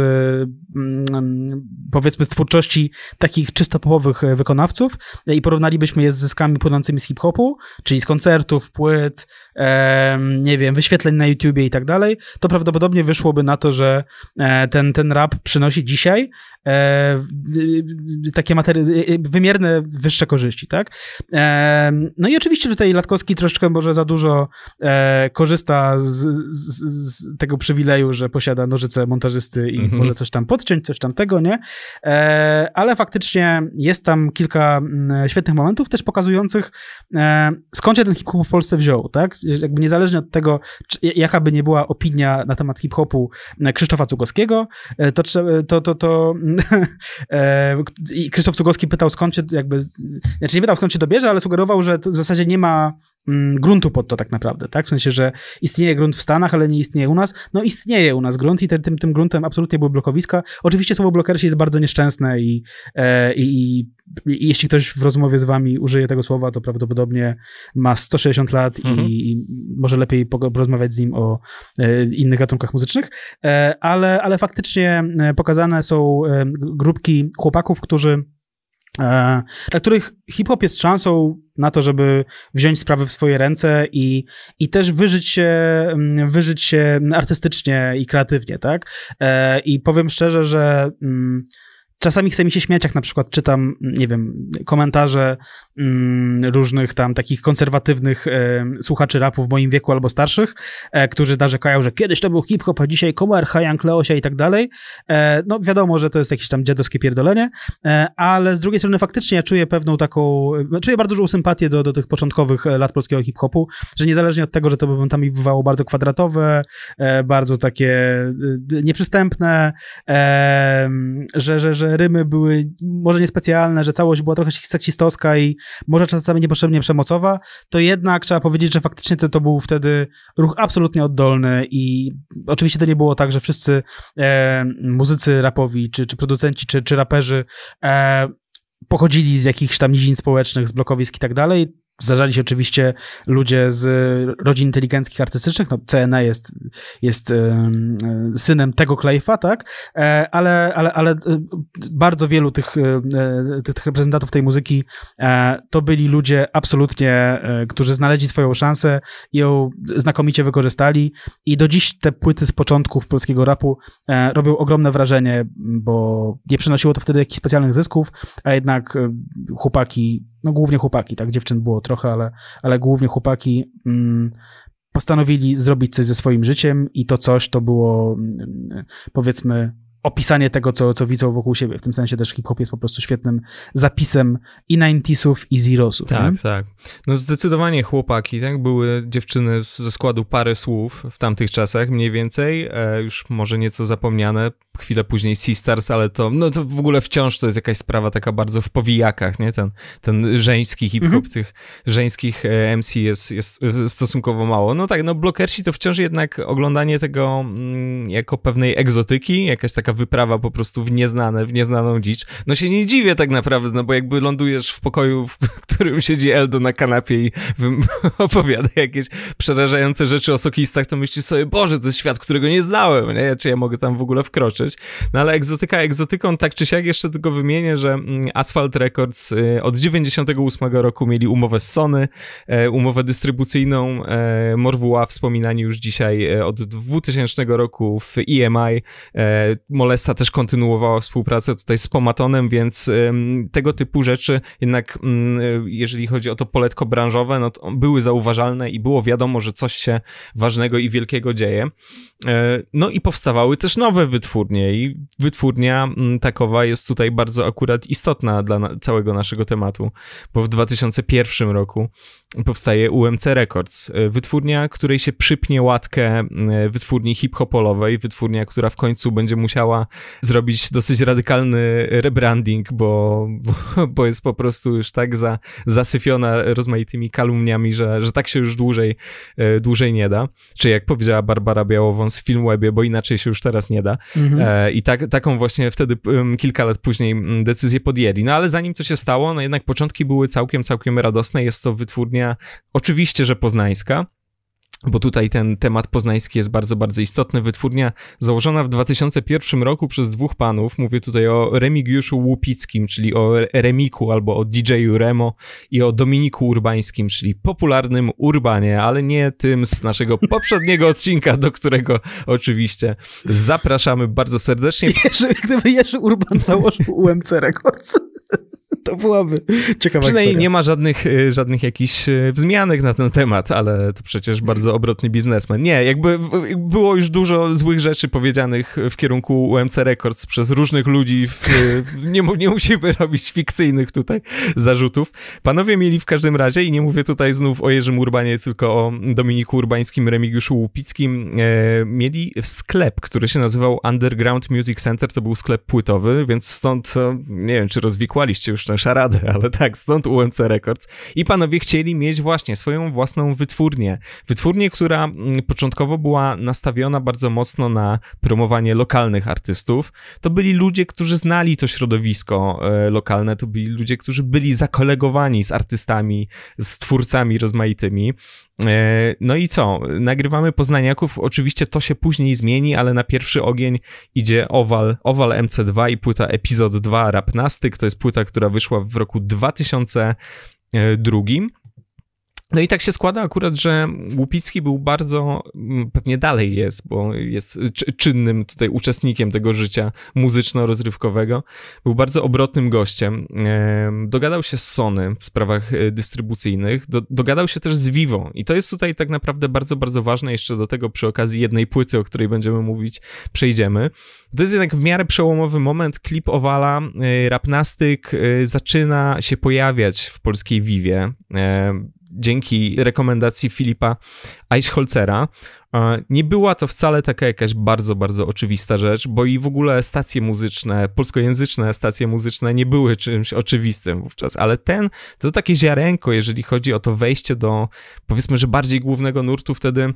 mm, powiedzmy z twórczości takich czysto popowych e, wykonawców e, i porównalibyśmy je z zyskami płynącymi z hip-hopu, czyli z koncertów, płyt, e, nie wiem, wyświetleń na YouTubie i tak dalej, to prawdopodobnie wyszłoby na to, że e, ten, ten rap przynosi dzisiaj e, y, takie y, y, wymierne wyższe korzyści, tak? E, no i oczywiście tutaj Latkowski troszeczkę może za dużo dużo, e, korzysta z, z, z, tego przywileju, że posiada nożyce montażysty i mhm. może coś tam podciąć, coś tam tego, nie? E, ale faktycznie jest tam kilka mm, świetnych momentów też pokazujących, e, skąd się ten hip-hop w Polsce wziął, tak? Jakby niezależnie od tego, czy, jaka by nie była opinia na temat hip-hopu e, Krzysztofa Cugowskiego, e, to, to, to, to e, Krzysztof Cugowski pytał skąd się jakby, znaczy nie pytał skąd się dobierze, ale sugerował, że w zasadzie nie ma Mm, gruntu pod to tak naprawdę, tak? W sensie, że istnieje grunt w Stanach, ale nie istnieje u nas. No istnieje u nas grunt i tym, tym gruntem absolutnie były blokowiska. Oczywiście słowo blokersi jest bardzo nieszczęsne i, e, i, i, jeśli ktoś w rozmowie z wami użyje tego słowa, to prawdopodobnie ma 160 lat mhm. i, i, może lepiej porozmawiać z nim o e, innych gatunkach muzycznych, e, ale, ale faktycznie e, pokazane są e, grupki chłopaków, którzy e, dla których hip-hop jest szansą na to, żeby wziąć sprawy w swoje ręce i, i też wyżyć się, mm, wyżyć się artystycznie i kreatywnie, tak? E, I powiem szczerze, że. Mm, Czasami chce mi się śmiać, jak na przykład czytam, mm, nie wiem, komentarze mm, różnych tam takich konserwatywnych e, słuchaczy rapu w moim wieku albo starszych, e, którzy narzekają, że kiedyś to był hip-hop, a dzisiaj Komar, Hajank, Leosia i tak dalej. E, no wiadomo, że to jest jakieś tam dziadowskie pierdolenie, e, ale z drugiej strony faktycznie ja czuję pewną taką, e, czuję bardzo dużą sympatię do, do tych początkowych e, lat polskiego hip-hopu, że niezależnie od tego, że to by tam bywało bardzo kwadratowe, bardzo takie nieprzystępne, że, że, że rymy były może niespecjalne, że całość była trochę seksistowska i może czasami niepotrzebnie przemocowa, to jednak trzeba powiedzieć, że faktycznie to, to był wtedy ruch absolutnie oddolny i oczywiście to nie było tak, że wszyscy e, muzycy rapowi, czy, czy producenci, czy, czy raperzy e, pochodzili z jakichś tam nizin społecznych, z blokowisk i tak dalej Zdarzali się oczywiście ludzie z y, rodzin inteligenckich, artystycznych. No, CNA jest, jest y, y, synem tego Klejfa, tak? E, ale, ale, ale bardzo wielu tych, tych reprezentantów tej muzyki e, to byli ludzie absolutnie, e, którzy znaleźli swoją szansę, ją znakomicie wykorzystali i do dziś te płyty z początków polskiego rapu robią ogromne wrażenie, bo nie przynosiło to wtedy jakichś specjalnych zysków, a jednak chłopaki no głównie chłopaki, tak, dziewczyn było trochę, ale, ale głównie chłopaki mm, postanowili zrobić coś ze swoim życiem i to coś to było, mm, powiedzmy, opisanie tego, co, co widzą wokół siebie. W tym sensie też hip-hop jest po prostu świetnym zapisem i 90sów, i zerosów. Tak, nie? tak. No zdecydowanie chłopaki, tak? Były dziewczyny z, ze składu parę słów w tamtych czasach mniej więcej, e, już może nieco zapomniane, chwilę później Sisters, ale to, no to w ogóle wciąż to jest jakaś sprawa taka bardzo w powijakach, nie? Ten, ten żeński hip-hop, mm -hmm. tych żeńskich e, MC jest, jest e, stosunkowo mało. No tak, no blokersi to wciąż jednak oglądanie tego mm, jako pewnej egzotyki, jakaś taka wyprawa po prostu w nieznane, w nieznaną dzicz. No się nie dziwię tak naprawdę, no bo jakby lądujesz w pokoju, w którym siedzi Eldo na kanapie i opowiada jakieś przerażające rzeczy o sokistach, to myślisz sobie, Boże, to jest świat, którego nie znałem, nie? Czy ja mogę tam w ogóle wkroczyć? No ale egzotyka egzotyką, tak czy siak jeszcze tylko wymienię, że mm, Asphalt Records y, od 98 roku mieli umowę z Sony, e, umowę dystrybucyjną e, Morwua, wspominani już dzisiaj e, od 2000 roku w EMI. Molesta też kontynuowała współpracę tutaj z Pomatonem, więc tego typu rzeczy jednak, mm, jeżeli chodzi o to poletko branżowe, no były zauważalne i było wiadomo, że coś się ważnego i wielkiego dzieje. No i powstawały też nowe wytwórnie wytwórnie i wytwórnia mm, takowa jest tutaj bardzo akurat istotna dla na całego naszego tematu, bo w 2001 roku powstaje UMC Records, e, wytwórnia, której się przypnie łatkę e, wytwórni hip-hopolowej, wytwórnia, która w końcu będzie musiała zrobić dosyć radykalny rebranding, bo, bo, bo jest po prostu już tak za, zasyfiona rozmaitymi kalumniami, że, że tak się już dłużej, e, dłużej nie da. Czy jak powiedziała Barbara Białowąs w Filmwebie, bo inaczej się już teraz nie da. Mhm. I tak, taką właśnie wtedy kilka lat później decyzję podjęli. No ale zanim to się stało, no jednak początki były całkiem, całkiem radosne. Jest to wytwórnia oczywiście, że poznańska, bo tutaj ten temat poznański jest bardzo, bardzo istotny. Wytwórnia założona w 2001 roku przez dwóch panów, mówię tutaj o Remigiuszu Łupickim, czyli o Remiku albo o DJ-u Remo i o Dominiku Urbańskim, czyli popularnym Urbanie, ale nie tym z naszego poprzedniego odcinka, do którego oczywiście zapraszamy bardzo serdecznie. Jerzy, gdyby Jerzy Urban założył UMC rekord to byłaby ciekawa Przynajmniej historia. nie ma żadnych, e, żadnych jakichś e, wzmianek na ten temat, ale to przecież bardzo obrotny biznesmen. Nie, jakby było już dużo złych rzeczy powiedzianych w kierunku UMC Records przez różnych ludzi. W, nie, nie musimy robić fikcyjnych tutaj zarzutów. Panowie mieli w każdym razie, i nie mówię tutaj znów o Jerzym Urbanie, tylko o Dominiku Urbańskim, Remigiuszu Łupickim, e, mieli sklep, który się nazywał Underground Music Center. To był sklep płytowy, więc stąd e, nie wiem, czy rozwikłaliście już straszne szarady, ale tak, stąd UMC Records. I panowie chcieli mieć właśnie swoją własną wytwórnię. Wytwórnię, która mm, początkowo była nastawiona bardzo mocno na promowanie lokalnych artystów. To byli ludzie, którzy znali to środowisko e, lokalne, to byli ludzie, którzy byli zakolegowani z artystami, z twórcami rozmaitymi. E, no i co? Nagrywamy Poznaniaków. Oczywiście to się później zmieni, ale na pierwszy ogień idzie Owal, Owal MC2 i płyta Epizod 2 Rapnastyk. To jest płyta, która wyszła w roku 2002. No i tak się składa akurat, że Łupicki był bardzo, mm, pewnie dalej jest, bo jest czynnym tutaj uczestnikiem tego życia muzyczno-rozrywkowego. Był bardzo obrotnym gościem. Dogadał się z Sony w sprawach e, dystrybucyjnych, do, dogadał się też z Vivo i to jest tutaj tak naprawdę bardzo, bardzo ważne. Jeszcze do tego przy okazji jednej płyty, o której będziemy mówić, przejdziemy. To jest jednak w miarę przełomowy moment. Klip Owala, e, Rapnastyk e, zaczyna się pojawiać w polskiej Vivie dzięki rekomendacji Filipa Eichholzera. Nie była to wcale taka jakaś bardzo, bardzo oczywista rzecz, bo i w ogóle stacje muzyczne, polskojęzyczne stacje muzyczne nie były czymś oczywistym wówczas, ale ten, to takie ziarenko, jeżeli chodzi o to wejście do, powiedzmy, że bardziej głównego nurtu wtedy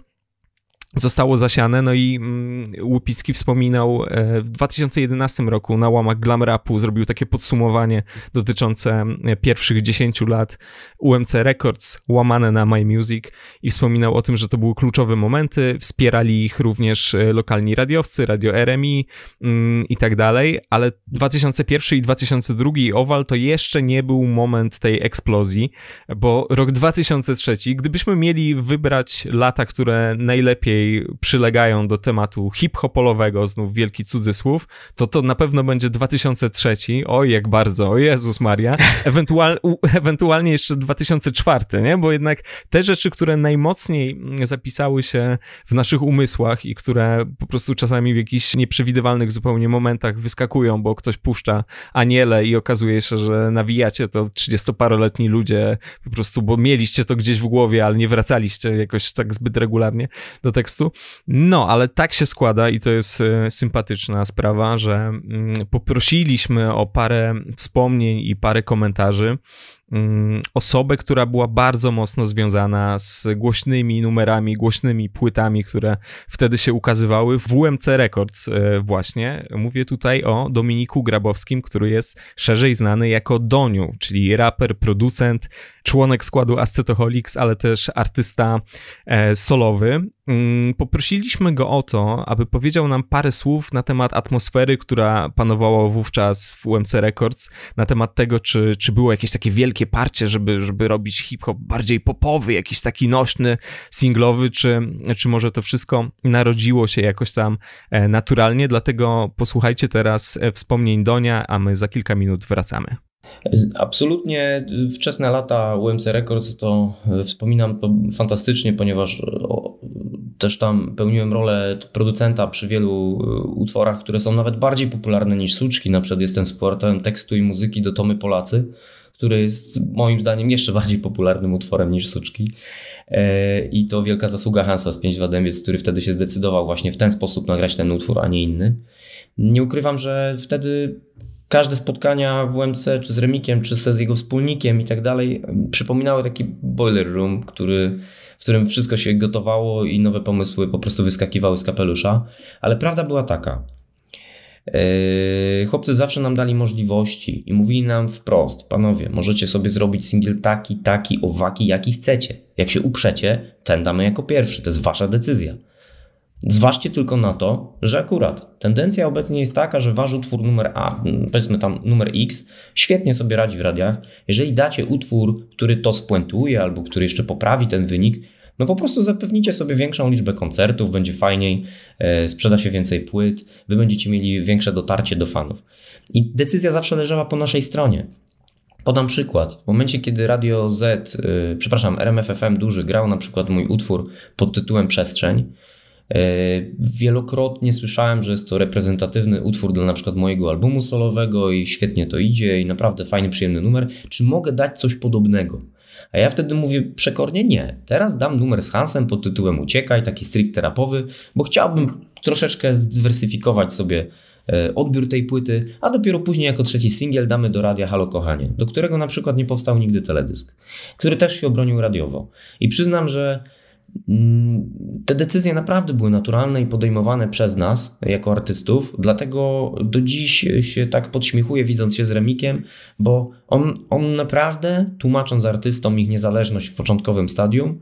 zostało zasiane, no i mm, Łupicki wspominał e, w 2011 roku na łamach Glam Rapu zrobił takie podsumowanie dotyczące e, pierwszych 10 lat UMC Records łamane na My Music i wspominał o tym, że to były kluczowe momenty, wspierali ich również e, lokalni radiowcy, Radio RMI mm, i tak dalej, ale 2001 i 2002 Owal to jeszcze nie był moment tej eksplozji, bo rok 2003, gdybyśmy mieli wybrać lata, które najlepiej bardziej przylegają do tematu hip-hopolowego, znów wielki cudzysłów, to to na pewno będzie 2003, oj jak bardzo, o Jezus Maria, Ewentual, ewentualnie jeszcze 2004, nie? bo jednak te rzeczy, które najmocniej zapisały się w naszych umysłach i które po prostu czasami w jakichś nieprzewidywalnych zupełnie momentach wyskakują, bo ktoś puszcza aniele i okazuje się, że nawijacie to 30-paroletni ludzie po prostu, bo mieliście to gdzieś w głowie, ale nie wracaliście jakoś tak zbyt regularnie do tekstu no, ale tak się składa i to jest e, sympatyczna sprawa, że mm, poprosiliśmy o parę wspomnień i parę komentarzy Mm, osobę, która była bardzo mocno związana z głośnymi numerami, głośnymi płytami, które wtedy się ukazywały w WMC Records e, właśnie. Mówię tutaj o Dominiku Grabowskim, który jest szerzej znany jako Doniu, czyli raper, producent, członek składu Acetoholics, ale też artysta e, solowy. Mm, poprosiliśmy go o to, aby powiedział nam parę słów na temat atmosfery, która panowała wówczas w UMC Records, na temat tego, czy, czy było jakieś takie wielkie wielkie parcie, żeby, żeby robić hip-hop bardziej popowy, jakiś taki nośny, singlowy, czy, czy może to wszystko narodziło się jakoś tam e, naturalnie. Dlatego posłuchajcie teraz e, wspomnień Donia, a my za kilka minut wracamy. Absolutnie wczesne lata UMC Records to e, wspominam to fantastycznie, ponieważ też tam pełniłem rolę producenta przy wielu utworach, które są nawet bardziej popularne niż Suczki. Na przykład jestem sportem tekstu i muzyki do Tomy Polacy, które jest moim zdaniem jeszcze bardziej popularnym utworem niż Suczki. E, I to wielka zasługa Hansa z 5 Wademiec, który wtedy się zdecydował właśnie w ten sposób nagrać ten utwór, a nie inny. Nie ukrywam, że wtedy każde spotkania w UMC, czy z Remikiem, czy z jego wspólnikiem i tak dalej, przypominały taki boiler room, który, w którym wszystko się gotowało i nowe pomysły po prostu wyskakiwały z kapelusza. Ale prawda była taka, Yy, chłopcy zawsze nam dali możliwości i mówili nam wprost, panowie, możecie sobie zrobić singiel taki, taki, owaki, jaki chcecie. Jak się uprzecie, ten damy jako pierwszy, to jest wasza decyzja. Zważcie tylko na to, że akurat tendencja obecnie jest taka, że wasz utwór numer A, mm, powiedzmy tam numer X, świetnie sobie radzi w radiach. Jeżeli dacie utwór, który to spuentuje albo który jeszcze poprawi ten wynik, no po prostu zapewnicie sobie większą liczbę koncertów, będzie fajniej, e, sprzeda się więcej płyt, wy będziecie mieli większe dotarcie do fanów. I decyzja zawsze leżała po naszej stronie. Podam przykład. W momencie, kiedy Radio Z, e, przepraszam, RMFFM duży grał na przykład mój utwór pod tytułem Przestrzeń, e, wielokrotnie słyszałem, że jest to reprezentatywny utwór dla na przykład mojego albumu solowego i świetnie to idzie i naprawdę fajny, przyjemny numer. Czy mogę dać coś podobnego? A ja wtedy mówię przekornie nie. Teraz dam numer z Hansem pod tytułem Uciekaj, taki stricte rapowy, bo chciałbym troszeczkę zdywersyfikować sobie e, odbiór tej płyty, a dopiero później jako trzeci singiel damy do radia Halo Kochanie, do którego na przykład nie powstał nigdy teledysk, który też się obronił radiowo. I przyznam, że Mm, te decyzje naprawdę były naturalne i podejmowane przez nas jako artystów, dlatego do dziś się tak podśmiechuję, widząc się z Remikiem, bo on, on naprawdę, tłumacząc artystom ich niezależność w początkowym stadium,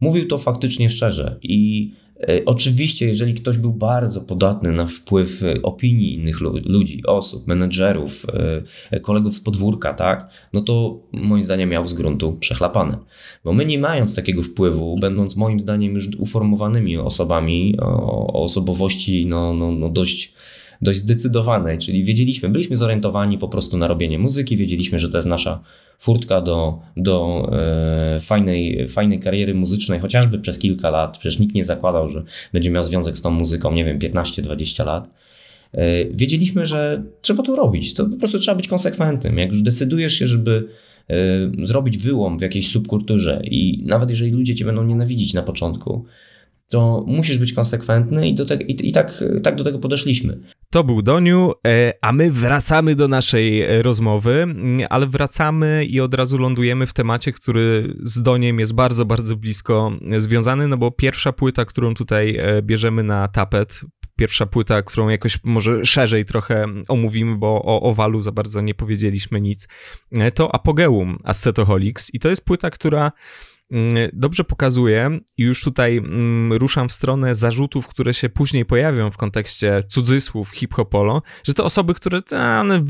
mówił to faktycznie szczerze i E, oczywiście, jeżeli ktoś był bardzo podatny na wpływ e, opinii innych ludzi, osób, menedżerów, e, kolegów z podwórka, tak, no to moim zdaniem miał z gruntu przechlapane. Bo my nie mając takiego wpływu, będąc moim zdaniem już uformowanymi osobami o, o osobowości no, no, no dość dość zdecydowanej, czyli wiedzieliśmy, byliśmy zorientowani po prostu na robienie muzyki, wiedzieliśmy, że to jest nasza furtka do, do e, fajnej, fajnej kariery muzycznej, chociażby przez kilka lat. Przecież nikt nie zakładał, że będzie miał związek z tą muzyką, nie wiem, 15-20 lat. E, wiedzieliśmy, że trzeba to robić. To po prostu trzeba być konsekwentnym. Jak już decydujesz się, żeby e, zrobić wyłom w jakiejś subkulturze i nawet jeżeli ludzie cię będą nienawidzić na początku, to musisz być konsekwentny i, do te, i, i tak, tak do tego podeszliśmy. To był Doniu, e, a my wracamy do naszej e, rozmowy, mm, ale wracamy i od razu lądujemy w temacie, który z Doniem jest bardzo, bardzo blisko e, związany, no bo pierwsza płyta, którą tutaj bierzemy na tapet, pierwsza płyta, którą jakoś może szerzej trochę omówimy, bo o Owalu za bardzo nie powiedzieliśmy nic, to Apogeum Ascetoholics i to jest płyta, która Mm, dobrze pokazuje, i już tutaj mm, ruszam w stronę zarzutów, które się później pojawią w kontekście cudzysłów hip-hopolo, że to osoby, które one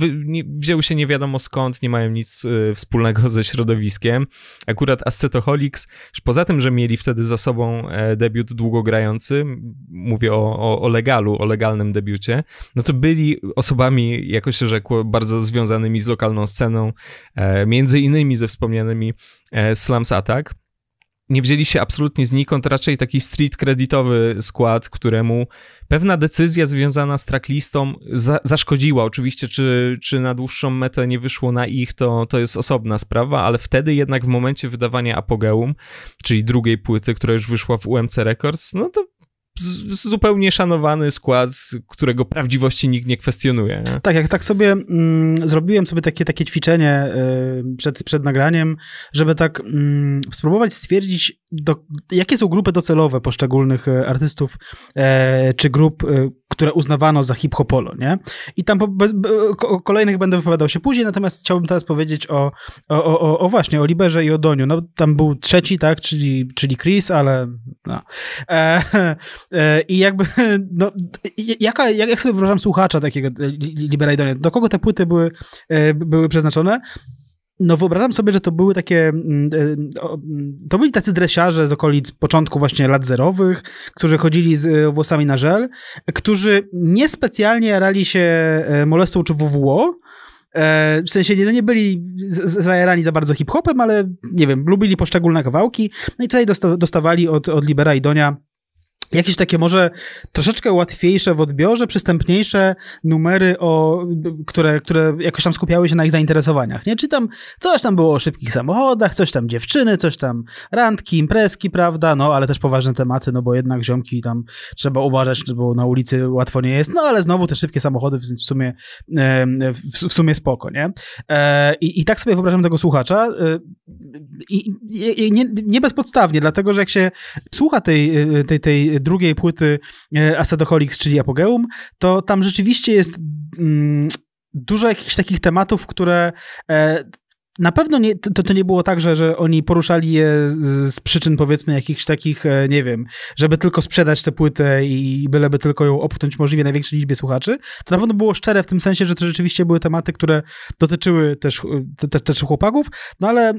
wzięły się nie wiadomo skąd, nie mają nic y, wspólnego ze środowiskiem. Akurat Ascetoholics, poza tym, że mieli wtedy za sobą e, debiut długogrający, mówię o, o, o legalu, o legalnym debiucie, no to byli osobami, jakoś się tak rzekło, bardzo związanymi z lokalną sceną, e, między innymi ze wspomnianymi E, Slums Attack. Nie wzięli się absolutnie znikąd, raczej taki street kredytowy skład, któremu pewna decyzja związana z tracklistą za zaszkodziła. Oczywiście, czy, czy na dłuższą metę nie wyszło na ich, to, to jest osobna sprawa, ale wtedy jednak w momencie wydawania Apogeum, czyli drugiej płyty, która już wyszła w UMC Records, no to zupełnie szanowany skład, którego prawdziwości nikt nie kwestionuje. Nie? Tak, jak tak sobie mm, zrobiłem sobie takie, takie ćwiczenie y, przed, przed nagraniem, żeby tak mm, spróbować stwierdzić, do, jakie są grupy docelowe poszczególnych e, artystów e, czy grup, które uznawano za hip-hopolo, nie? I tam po, bez, o kolejnych będę wypowiadał się później, natomiast chciałbym teraz powiedzieć o, o, o, o właśnie, o Liberze i o Doniu. No, tam był trzeci, tak, czyli, czyli Chris, ale no. E, E, I jakby, no, jaka, jak, jak sobie wyobrażam słuchacza takiego e, Liberaidonia, do kogo te płyty były, e, były przeznaczone? No wyobrażam sobie, że to były takie, mm, mm, to byli tacy dresiarze z okolic początku właśnie lat zerowych, którzy chodzili z włosami na żel, którzy niespecjalnie jarali się molestą czy WWO, w sensie nie, no nie byli zajarani za bardzo hip-hopem, ale nie wiem, lubili poszczególne kawałki. No i tutaj dostawali od, od Libera i Donia jakieś takie może troszeczkę łatwiejsze w odbiorze, przystępniejsze numery, o, które, które jakoś tam skupiały się na ich zainteresowaniach. Nie? Czy tam coś tam było o szybkich samochodach, coś tam dziewczyny, coś tam randki, imprezki, prawda? No, ale też poważne tematy, no bo jednak ziomki tam trzeba uważać, no bo na ulicy łatwo nie jest. No, ale znowu te szybkie samochody w sumie, w sumie spoko, nie? E, I, i tak sobie wyobrażam tego słuchacza e, i, i nie, nie bezpodstawnie, dlatego że jak się słucha tej, tej, tej drugiej płyty e, Asadoholics, czyli Apogeum, to tam rzeczywiście jest mm, dużo jakichś takich tematów, które e, na pewno nie, to, to nie było tak, że, że oni poruszali je z, przyczyn powiedzmy jakichś takich, e, nie wiem, żeby tylko sprzedać tę płytę i, byleby tylko ją opchnąć możliwie największej liczbie słuchaczy. To na pewno było szczere w tym sensie, że to rzeczywiście były tematy, które dotyczyły też, te, też chłopaków, no ale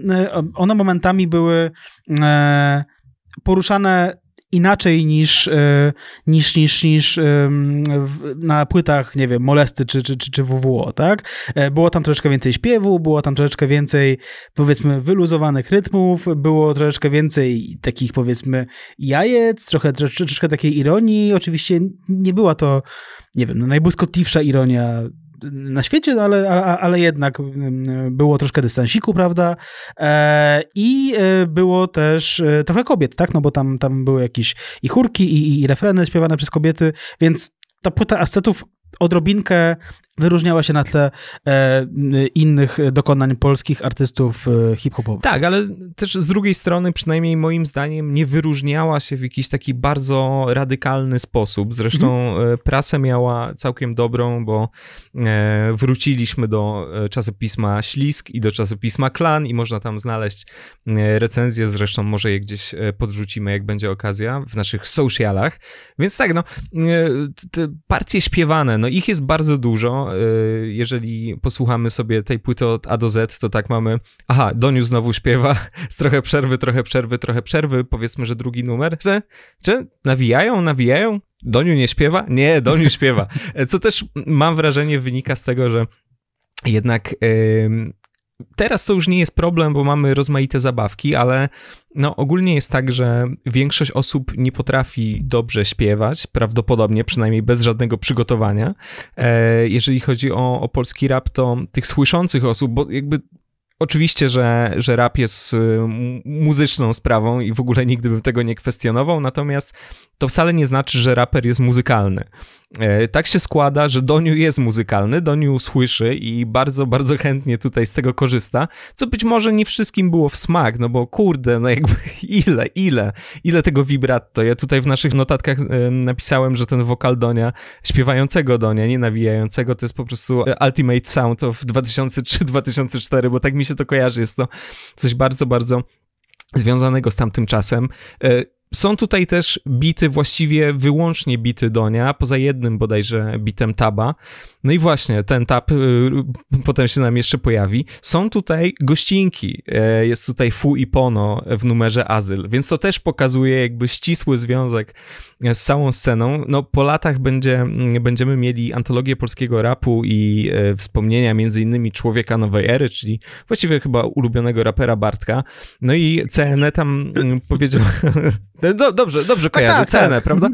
one momentami były e, poruszane inaczej e, niż, niż, niż, niż na płytach, nie wiem, Molesty czy, czy, czy, czy WWO, tak? E, było tam troszeczkę więcej śpiewu, było tam troszeczkę więcej, powiedzmy, wyluzowanych rytmów, było troszeczkę więcej takich, powiedzmy, jajec, trochę, troszeczkę takiej ironii. Oczywiście nie była to, nie wiem, no, najbłyskotliwsza ironia na świecie, no ale, ale, ale jednak mm, było troszkę dystansiku, prawda? E, I e, było też e, trochę kobiet, tak? No bo tam, tam były jakieś i chórki, i, i refreny śpiewane przez kobiety, więc ta płyta ascetów odrobinkę wyróżniała się na tle e, innych dokonań polskich artystów e, hip-hopowych. Tak, ale też z drugiej strony, przynajmniej moim zdaniem, nie wyróżniała się w jakiś taki bardzo radykalny sposób. Zresztą mm. prasę miała całkiem dobrą, bo e, wróciliśmy do e, czasopisma Ślisk i do czasopisma Klan i można tam znaleźć recenzję, zresztą może je gdzieś podrzucimy, jak będzie okazja, w naszych socialach. Więc tak, no, te partie śpiewane, no ich jest bardzo dużo, Y, jeżeli posłuchamy sobie tej płyty od A do Z, to tak mamy, aha, Doniu znowu śpiewa, z trochę przerwy, trochę przerwy, trochę przerwy, powiedzmy, że drugi numer, że, czy nawijają, nawijają, Doniu nie śpiewa? Nie, Doniu śpiewa. Co też mam wrażenie wynika z tego, że jednak Teraz to już nie jest problem, bo mamy rozmaite zabawki, ale no ogólnie jest tak, że większość osób nie potrafi dobrze śpiewać, prawdopodobnie, przynajmniej bez żadnego przygotowania. E, jeżeli chodzi o, o polski rap, to tych słyszących osób, bo jakby Oczywiście, że, że rap jest y, muzyczną sprawą i w ogóle nigdy bym tego nie kwestionował, natomiast to wcale nie znaczy, że raper jest muzykalny. E, tak się składa, że Doniu jest muzykalny, Doniu słyszy i bardzo, bardzo chętnie tutaj z tego korzysta, co być może nie wszystkim było w smak, no bo kurde, no jakby ile, ile, ile tego vibrato. Ja tutaj w naszych notatkach y, napisałem, że ten wokal Donia, śpiewającego Donia, nie nawijającego, to jest po prostu e, Ultimate Sound of 2003-2004, bo tak mi się to kojarzy. Jest to coś bardzo, bardzo związanego z tamtym czasem. E, są tutaj też bity, właściwie wyłącznie bity Donia, poza jednym bodajże bitem Taba. No i właśnie, ten tab y, potem się nam jeszcze pojawi. Są tutaj gościnki. E, jest tutaj Fu i Pono w numerze Azyl, więc to też pokazuje jakby ścisły związek e, z całą sceną. No po latach będzie, mm, będziemy mieli antologię polskiego rapu i e, wspomnienia między innymi Człowieka Nowej Ery, czyli właściwie chyba ulubionego rapera Bartka. No i CNE tam mm, powiedział... No, do, dobrze, dobrze tak, kojarzę, tak, tak, CNE, tak. prawda?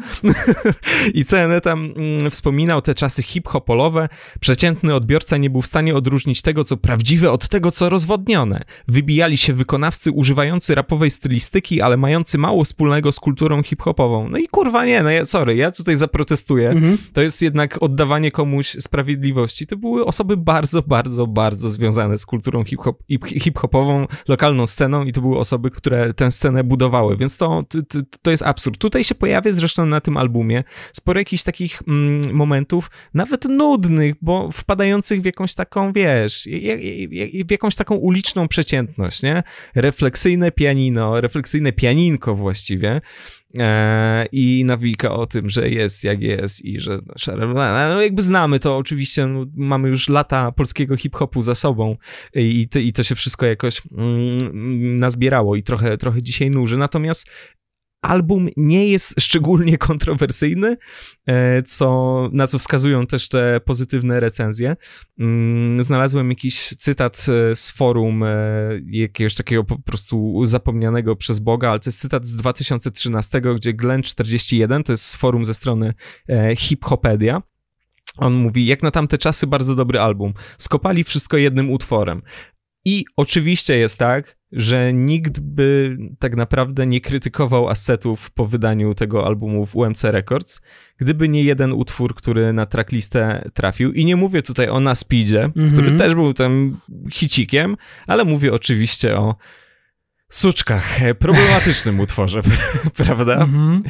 I CNE tam mm, wspominał te czasy hip-hopolowe, przeciętny odbiorca nie był w stanie odróżnić tego, co prawdziwe, od tego, co rozwodnione. Wybijali się wykonawcy używający rapowej stylistyki, ale mający mało wspólnego z kulturą hip-hopową. No i kurwa nie, no ja, sorry, ja tutaj zaprotestuję. Mhm. To jest jednak oddawanie komuś sprawiedliwości. To były osoby bardzo, bardzo, bardzo związane z kulturą hip-hopową, hip lokalną sceną i to były osoby, które tę scenę budowały, więc to, to, to jest absurd. Tutaj się pojawia zresztą na tym albumie sporo jakichś takich mm, momentów, nawet nudnych, dziwnych, bo wpadających w jakąś taką, wiesz, w jakąś taką uliczną przeciętność, nie? Refleksyjne pianino, refleksyjne pianinko właściwie e, i nawika o tym, że jest jak jest i że no, no jakby znamy to oczywiście, no, mamy już lata polskiego hip-hopu za sobą i, i, to się wszystko jakoś mm, mm, nazbierało i trochę, trochę dzisiaj nuży, natomiast Album nie jest szczególnie kontrowersyjny, e, co, na co wskazują też te pozytywne recenzje. Mm, znalazłem jakiś cytat e, z forum e, jakiegoś takiego po prostu zapomnianego przez Boga, ale to jest cytat z 2013, gdzie Glenn41, to jest z forum ze strony Hiphopedia, on mówi, jak na tamte czasy bardzo dobry album. Skopali wszystko jednym utworem. I oczywiście jest tak, że nikt by tak naprawdę nie krytykował asetów po wydaniu tego albumu w UMC Records, gdyby nie jeden utwór, który na tracklistę trafił. I nie mówię tutaj o Naspeedzie, mm -hmm. który też był tam hicikiem, ale mówię oczywiście o Suczkach, e, problematycznym utworze, prawda? Mm -hmm.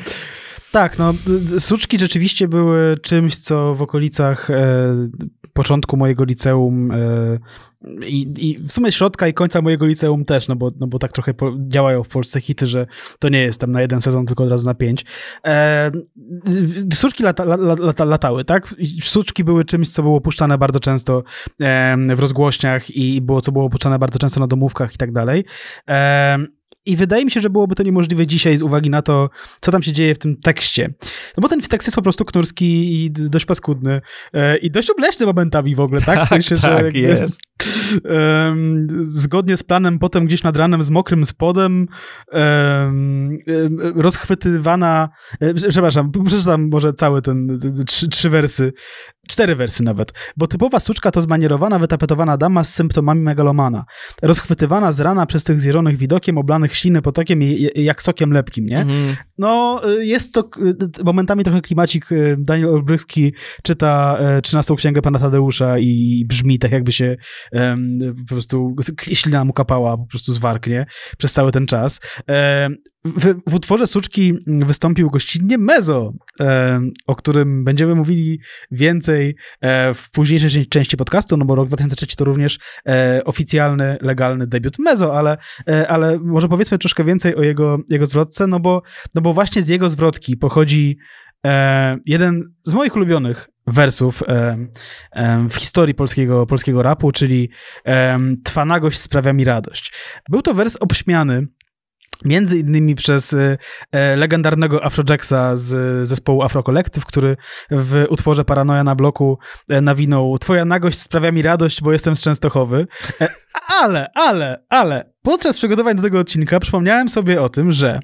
Tak, no suczki rzeczywiście były czymś, co w okolicach e, początku mojego liceum e, i, i, w sumie środka i końca mojego liceum też, no bo, no bo tak trochę po, działają w Polsce hity, że to nie jest tam na jeden sezon, tylko od razu na pięć. E, suczki lata, lata, latały, tak? Suczki były czymś, co było puszczane bardzo często e, w rozgłośniach i było, co było puszczane bardzo często na domówkach i tak dalej. E, i wydaje mi się, że byłoby to niemożliwe dzisiaj z uwagi na to, co tam się dzieje w tym tekście. No bo ten tekst jest po prostu knurski i dość paskudny. E, I dość obleśny momentami w ogóle, tak? W tak, sensie, tak, że jest. jest Zgodnie z planem, potem gdzieś nad ranem z mokrym spodem rozchwytywana, e, przepraszam, przeczytam może cały ten, trzy, trzy wersy, cztery wersy nawet, bo typowa suczka to zmanierowana, wytapetowana dama z symptomami megalomana, rozchwytywana z rana przez tych zjeżonych widokiem, oblanych śliny potokiem jak sokiem lepkim, nie? Mhm. No, y, jest to momentami trochę klimacik, y, Daniel Olbryski czyta 13 e, księgę pana Tadeusza i brzmi tak jakby się po prostu ślina mu kapała po prostu zwarknie Przez cały ten czas. w, w, utworze Suczki wystąpił gościnnie Mezo, o którym będziemy mówili więcej e, w późniejszej części podcastu, no bo rok 2003 to również e, oficjalny, legalny debiut Mezo, ale, e, ale może powiedzmy troszkę więcej o jego, jego zwrotce, no bo, no bo właśnie z jego zwrotki pochodzi jeden z moich ulubionych wersów w historii polskiego, polskiego rapu, czyli Twa nagość sprawia mi radość. Był to wers obśmiany Między innymi przez e, e, legendarnego Afrojacksa z zespołu Afro Collective, który w utworze Paranoja na bloku e, nawinął Twoja nagość sprawia mi radość, bo jestem z Częstochowy. Ale, ale, ale podczas przygotowań do tego odcinka przypomniałem sobie o tym, że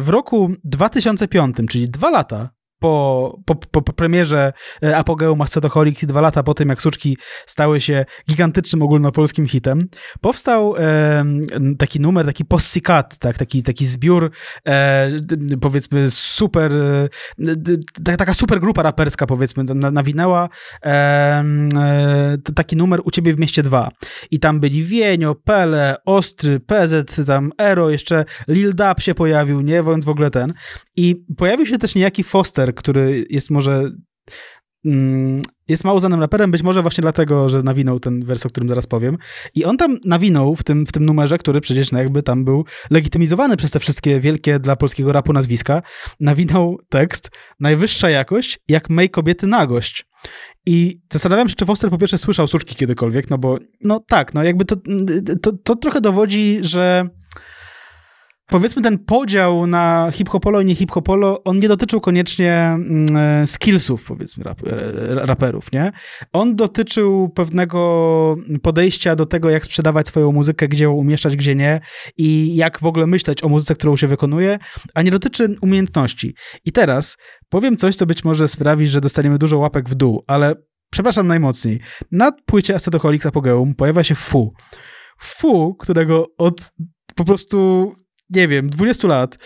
w roku 2005, czyli dwa lata po, po, po, po premierze e, Apogeum Ascetocholic dwa lata po tym, jak Suczki stały się gigantycznym ogólnopolskim hitem, powstał e, taki numer, taki possikat, tak, taki, taki zbiór e, powiedzmy super, e, taka super grupa raperska powiedzmy, nawinęła e, taki numer u ciebie w mieście 2. I tam byli Wienio, Pele, Ostry, PZ, tam Ero, jeszcze Lil Dap się pojawił, nie? Wojąc w ogóle ten. I pojawił się też niejaki Foster, który jest może mm, jest mało znanym raperem, być może właśnie dlatego, że nawinął ten wers, o którym zaraz powiem. I on tam nawinął w tym, w tym numerze, który przecież no jakby tam był legitymizowany przez te wszystkie wielkie dla polskiego rapu nazwiska, nawinął tekst Najwyższa jakość, jak mej kobiety nagość. I zastanawiam się, czy Foster po pierwsze słyszał suczki kiedykolwiek, no bo no tak, no jakby to, to, to trochę dowodzi, że powiedzmy ten podział na hip-hopolo i nie hip-hopolo, on nie dotyczył koniecznie mm, e, skillsów, powiedzmy, rap, e, raperów, nie? On dotyczył pewnego podejścia do tego, jak sprzedawać swoją muzykę, gdzie ją umieszczać, gdzie nie i jak w ogóle myśleć o muzyce, którą się wykonuje, a nie dotyczy umiejętności. I teraz powiem coś, co być może sprawi, że dostaniemy dużo łapek w dół, ale przepraszam najmocniej. Na płycie Acetoholics Apogeum pojawia się Fu. Fu, którego od po prostu nie wiem, 20 lat.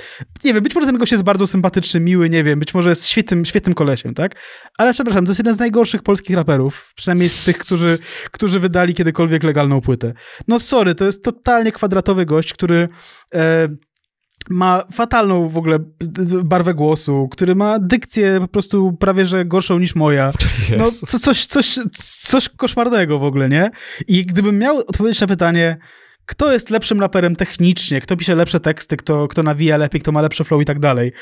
Nie wiem, być może ten gość jest bardzo sympatyczny, miły, nie wiem, być może jest świetnym, świetnym kolesiem, tak? Ale przepraszam, to jest jeden z najgorszych polskich raperów, przynajmniej z tych, którzy, którzy wydali kiedykolwiek legalną płytę. No sorry, to jest totalnie kwadratowy gość, który... E, ma fatalną w ogóle barwę głosu, który ma dykcję po prostu prawie, że gorszą niż moja. No, co, coś, coś, coś koszmarnego w ogóle, nie? I gdybym miał odpowiedzieć na pytanie, kto jest lepszym raperem technicznie, kto pisze lepsze teksty, kto, kto nawija lepiej, kto ma lepsze flow i tak dalej.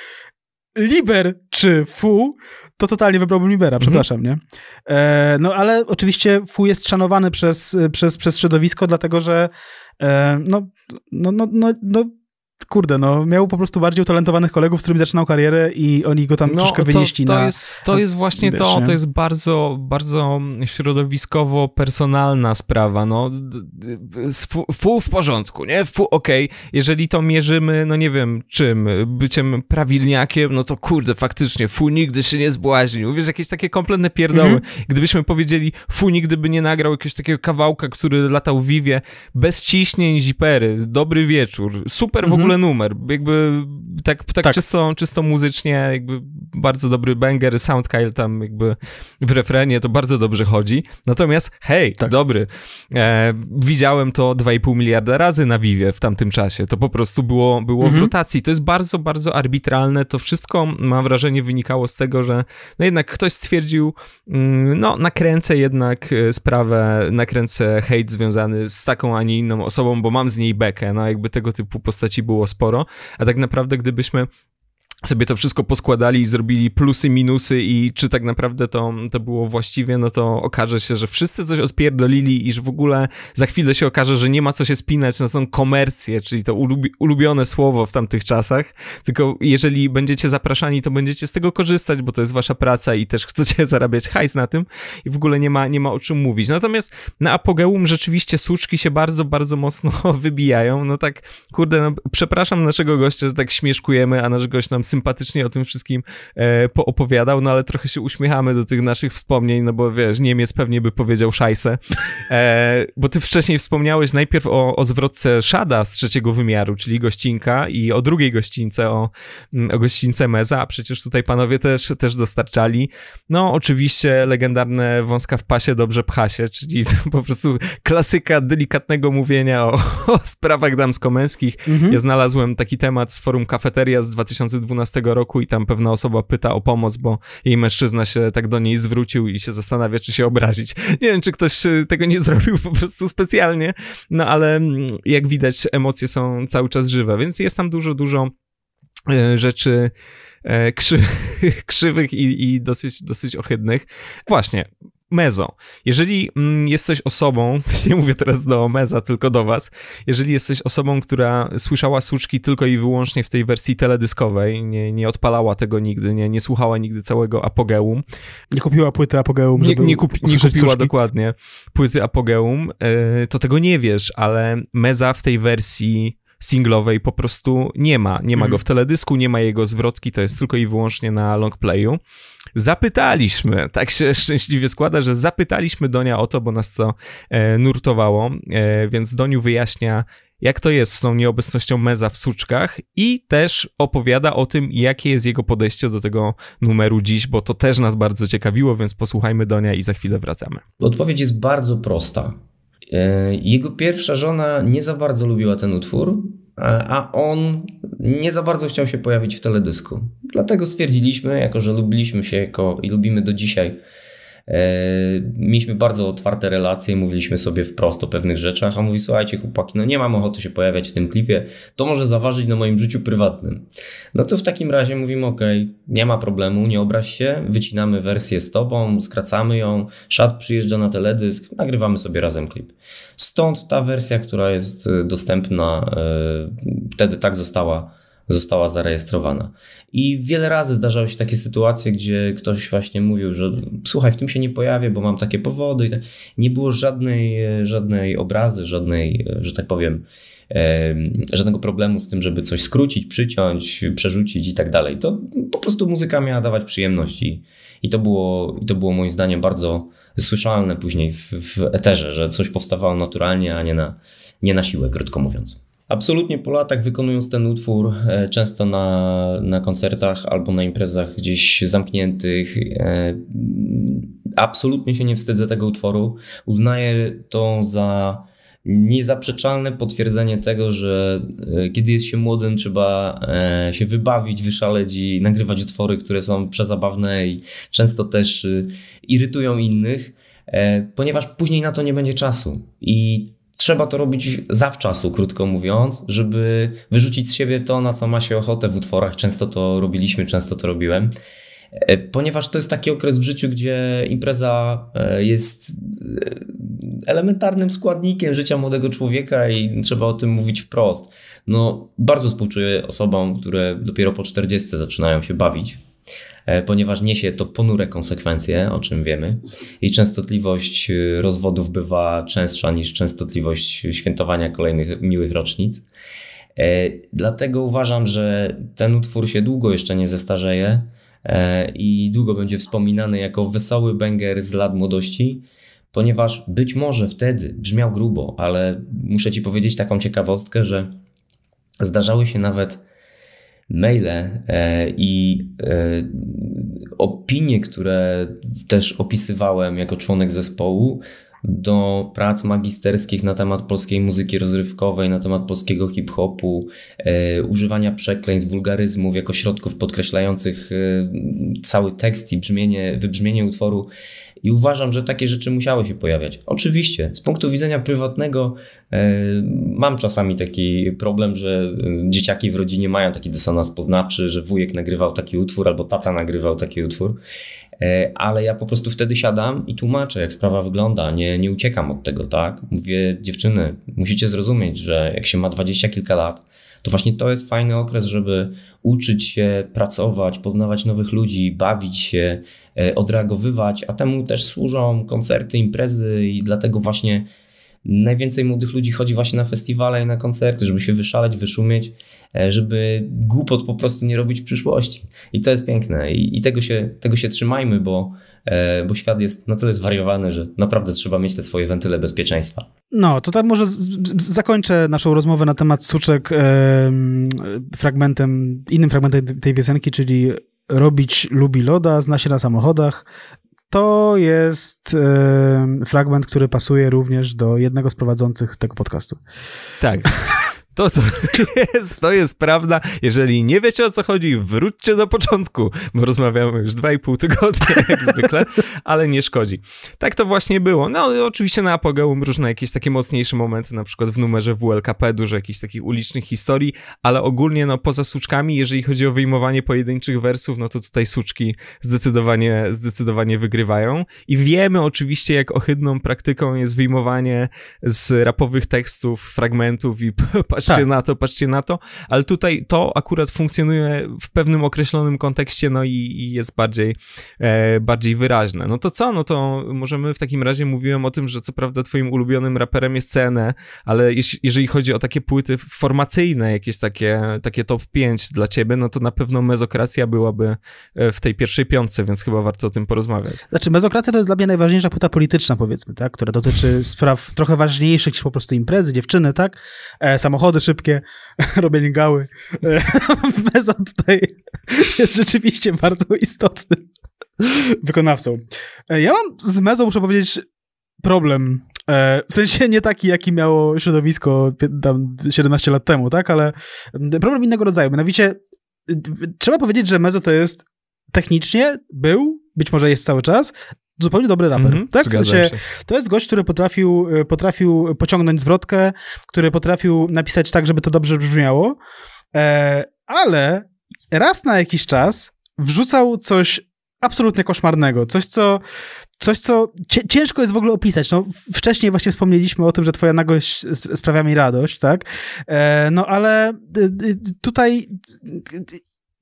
Liber czy Fu, to totalnie wybrałbym Libera, mhm. przepraszam, nie? E, no ale oczywiście Fu jest szanowany przez, przez, przez środowisko, dlatego że e, no, no, no, no, no kurde, no, miał po prostu bardziej utalentowanych kolegów, z którymi zaczynał karierę i oni go tam no, troszkę wynieśli to, na... Jest, to no, jest właśnie wiesz, to, nie? to jest bardzo, bardzo środowiskowo-personalna sprawa, no, fu, w porządku, nie? Fu okej, okay. jeżeli to mierzymy, no nie wiem czym, byciem prawilniakiem, no to kurde, faktycznie, fu nigdy się nie zbłaźnił, wiesz, jakieś takie kompletne pierdoły. Mhm. Gdybyśmy powiedzieli, fu nigdy by nie nagrał jakiegoś takiego kawałka, który latał w Vivie, bez ciśnień, zipery, dobry wieczór, super w mhm. ogóle numer, jakby tak, tak, tak. Czysto, czysto muzycznie, jakby bardzo dobry banger, Soundkyle tam jakby w refrenie to bardzo dobrze chodzi, natomiast hej, tak. dobry, e, widziałem to 2,5 miliarda razy na Vivie w tamtym czasie, to po prostu było, było mhm. w rotacji, to jest bardzo, bardzo arbitralne, to wszystko mam wrażenie wynikało z tego, że no jednak ktoś stwierdził, mm, no nakręcę jednak e, sprawę, nakręcę hejt związany z taką, a nie inną osobą, bo mam z niej bekę, no jakby tego typu postaci było sporo, a tak naprawdę gdybyśmy sobie to wszystko poskładali i zrobili plusy, minusy i czy tak naprawdę to, to było właściwie, no to okaże się, że wszyscy coś odpierdolili i że w ogóle za chwilę się okaże, że nie ma co się spinać na no tą komercję, czyli to ulubione słowo w tamtych czasach, tylko jeżeli będziecie zapraszani, to będziecie z tego korzystać, bo to jest wasza praca i też chcecie zarabiać hajs na tym i w ogóle nie ma, nie ma o czym mówić. Natomiast na apogeum rzeczywiście suczki się bardzo, bardzo mocno wybijają, no tak, kurde, no, przepraszam naszego gościa, że tak śmieszkujemy, a nasz gość nam sympatycznie o tym wszystkim e, poopowiadał, no ale trochę się uśmiechamy do tych naszych wspomnień, no bo wiesz, Niemiec pewnie by powiedział szajse, e, bo ty wcześniej wspomniałeś najpierw o, o zwrotce Szada z trzeciego wymiaru, czyli gościnka i o drugiej gościńce, o, mm, o gościńce Meza, a przecież tutaj panowie też, też dostarczali, no oczywiście legendarne wąska w pasie, dobrze pchasie, czyli po prostu klasyka delikatnego mówienia o, o sprawach damsko-męskich. Mhm. Ja znalazłem taki temat z forum Kafeteria z 2012 2012 roku i tam pewna osoba pyta o pomoc, bo jej mężczyzna się tak do niej zwrócił i się zastanawia, czy się obrazić. Nie wiem, czy ktoś y, tego nie zrobił po prostu specjalnie, no ale mm, jak widać, emocje są cały czas żywe, więc jest tam dużo, dużo y, rzeczy e, krzy, krzywych i, i dosyć, dosyć ohydnych. Właśnie, mezo. Jeżeli mm, jesteś osobą, nie mówię teraz do meza, tylko do was, jeżeli jesteś osobą, która słyszała suczki tylko i wyłącznie w tej wersji teledyskowej, nie, nie odpalała tego nigdy, nie, nie słuchała nigdy całego apogeum. Nie kupiła płyty apogeum, żeby nie, kupi, nie kupiła dokładnie płyty apogeum, e, to tego nie wiesz, ale meza w tej wersji singlowej po prostu nie ma. Nie ma go mhm. w teledysku, nie ma jego zwrotki, to jest tylko i wyłącznie na longplayu. Zapytaliśmy, tak się szczęśliwie składa, że zapytaliśmy Donia o to, bo nas to e, nurtowało, e, więc Doniu wyjaśnia, jak to jest z tą nieobecnością Meza w suczkach i też opowiada o tym, jakie jest jego podejście do tego numeru dziś, bo to też nas bardzo ciekawiło, więc posłuchajmy Donia i za chwilę wracamy. Odpowiedź jest bardzo prosta. E, jego pierwsza żona nie za bardzo lubiła ten utwór, a on nie za bardzo chciał się pojawić w teledysku. Dlatego stwierdziliśmy, jako że lubiliśmy się jako i lubimy do dzisiaj E, mieliśmy bardzo otwarte relacje, mówiliśmy sobie wprost o pewnych rzeczach, a mówi słuchajcie chłopaki, no nie mam ochoty się pojawiać w tym klipie, to może zaważyć na moim życiu prywatnym. No to w takim razie mówimy ok, nie ma problemu, nie obraź się, wycinamy wersję z tobą, skracamy ją, szat przyjeżdża na teledysk, nagrywamy sobie razem klip. Stąd ta wersja, która jest e, dostępna, e, wtedy tak została została zarejestrowana. I wiele razy zdarzały się takie sytuacje, gdzie ktoś właśnie mówił, że słuchaj, w tym się nie pojawię, bo mam takie powody. I tak. nie było żadnej, żadnej obrazy, żadnej, że tak powiem, żadnego problemu z tym, żeby coś skrócić, przyciąć, przerzucić i tak dalej. To po prostu muzyka miała dawać przyjemność i, i, to, było, i to było moim zdaniem bardzo słyszalne później w, w eterze, że coś powstawało naturalnie, a nie na, nie na siłę, krótko mówiąc. Absolutnie po latach wykonując ten utwór, e, często na, na koncertach albo na imprezach gdzieś zamkniętych, e, absolutnie się nie wstydzę tego utworu. Uznaję to za niezaprzeczalne potwierdzenie tego, że e, kiedy jest się młodym, trzeba się wybawić, wyszaleć i nagrywać utwory, które są przezabawne i często też irytują innych, ponieważ później na to nie będzie czasu. I trzeba to robić zawczasu, krótko mówiąc, żeby wyrzucić z siebie to, na co ma się ochotę w utworach. Często to robiliśmy, często to robiłem. E, ponieważ to jest taki okres w życiu, gdzie impreza e, jest e, elementarnym składnikiem życia młodego człowieka i trzeba o tym mówić wprost. No, bardzo współczuję osobom, które dopiero po 40 zaczynają się bawić E, ponieważ niesie to ponure konsekwencje, o czym wiemy, i częstotliwość e, rozwodów bywa częstsza niż częstotliwość świętowania kolejnych miłych rocznic. E, dlatego uważam, że ten utwór się długo jeszcze nie zestarzeje i długo będzie wspominany jako wesoły banger z lat młodości, ponieważ być może wtedy brzmiał grubo, ale muszę Ci powiedzieć taką ciekawostkę, że zdarzały się nawet maile e, i e, opinie, które też opisywałem jako członek zespołu do prac magisterskich na temat polskiej muzyki rozrywkowej, na temat polskiego hip-hopu, e, używania przekleństw, wulgaryzmów jako środków podkreślających cały tekst i brzmienie, wybrzmienie utworu i uważam, że takie rzeczy musiały się pojawiać. Oczywiście, z punktu widzenia prywatnego e, mam czasami taki problem, że e, dzieciaki w rodzinie mają taki dysonans poznawczy, że wujek nagrywał taki utwór albo tata nagrywał taki utwór, e, ale ja po prostu wtedy siadam i tłumaczę, jak sprawa wygląda, nie, nie uciekam od tego, tak? Mówię, dziewczyny, musicie zrozumieć, że jak się ma dwadzieścia kilka lat, to właśnie to jest fajny okres, żeby uczyć się, pracować, poznawać nowych ludzi, bawić się, e, odreagowywać, a temu też służą koncerty, imprezy i dlatego właśnie najwięcej młodych ludzi chodzi właśnie na festiwale i na koncerty, żeby się wyszaleć, wyszumieć, e, żeby głupot po prostu nie robić w przyszłości. I to jest piękne i, i tego, się, tego się trzymajmy, bo E, bo świat jest na tyle zwariowany, że naprawdę trzeba mieć te swoje wentyle bezpieczeństwa. No, to tak może zakończę naszą rozmowę na temat suczek fragmentem, innym fragmentem tej piosenki, czyli robić lubi loda, zna się na samochodach. To jest fragment, który pasuje również do jednego z prowadzących tego podcastu. Tak. To, to jest, to jest prawda. Jeżeli nie wiecie o co chodzi, wróćcie do początku, bo rozmawiamy już 2,5 tygodnia jak zwykle, ale nie szkodzi. Tak to właśnie było. No oczywiście na apogeum różne jakieś takie mocniejsze momenty, na przykład w numerze WLKP dużo jakichś takich ulicznych historii, ale ogólnie no poza suczkami, jeżeli chodzi o wyjmowanie pojedynczych wersów, no to tutaj suczki zdecydowanie, zdecydowanie wygrywają. I wiemy oczywiście, jak ohydną praktyką jest wyjmowanie z rapowych tekstów, fragmentów i patrz patrzcie tak. na to, patrzcie na to, ale tutaj to akurat funkcjonuje w pewnym określonym kontekście, no i, i jest bardziej, e, bardziej wyraźne. No to co? No to możemy w takim razie, mówiłem o tym, że co prawda twoim ulubionym raperem jest CNE, ale jeś, jeżeli chodzi o takie płyty formacyjne, jakieś takie, takie top 5 dla ciebie, no to na pewno mezokracja byłaby e, w tej pierwszej piątce, więc chyba warto o tym porozmawiać. Znaczy mezokracja to jest dla mnie najważniejsza płyta polityczna, powiedzmy, tak, która dotyczy spraw trochę ważniejszych niż po prostu imprezy, dziewczyny, tak, e, samochody, naprawdę szybkie robienie gały. Bezon tutaj jest rzeczywiście bardzo istotnym wykonawcą. E, ja mam z Mezą, muszę powiedzieć, problem. E, w sensie nie taki, jaki miało środowisko tam 17 lat temu, tak? Ale mm, problem innego rodzaju. Mianowicie y, trzeba powiedzieć, że Mezo to jest technicznie był, być może jest cały czas, zupełnie dobry raper. Mm -hmm, tak? to jest gość, który potrafił, y, potrafił pociągnąć zwrotkę, który potrafił napisać tak, żeby to dobrze brzmiało, e, ale raz na jakiś czas wrzucał coś absolutnie koszmarnego, coś, co Coś, co ciężko jest w ogóle opisać. No, wcześniej właśnie wspomnieliśmy o tym, że twoja nagość sprawia mi radość, tak? E, no ale y, y, tutaj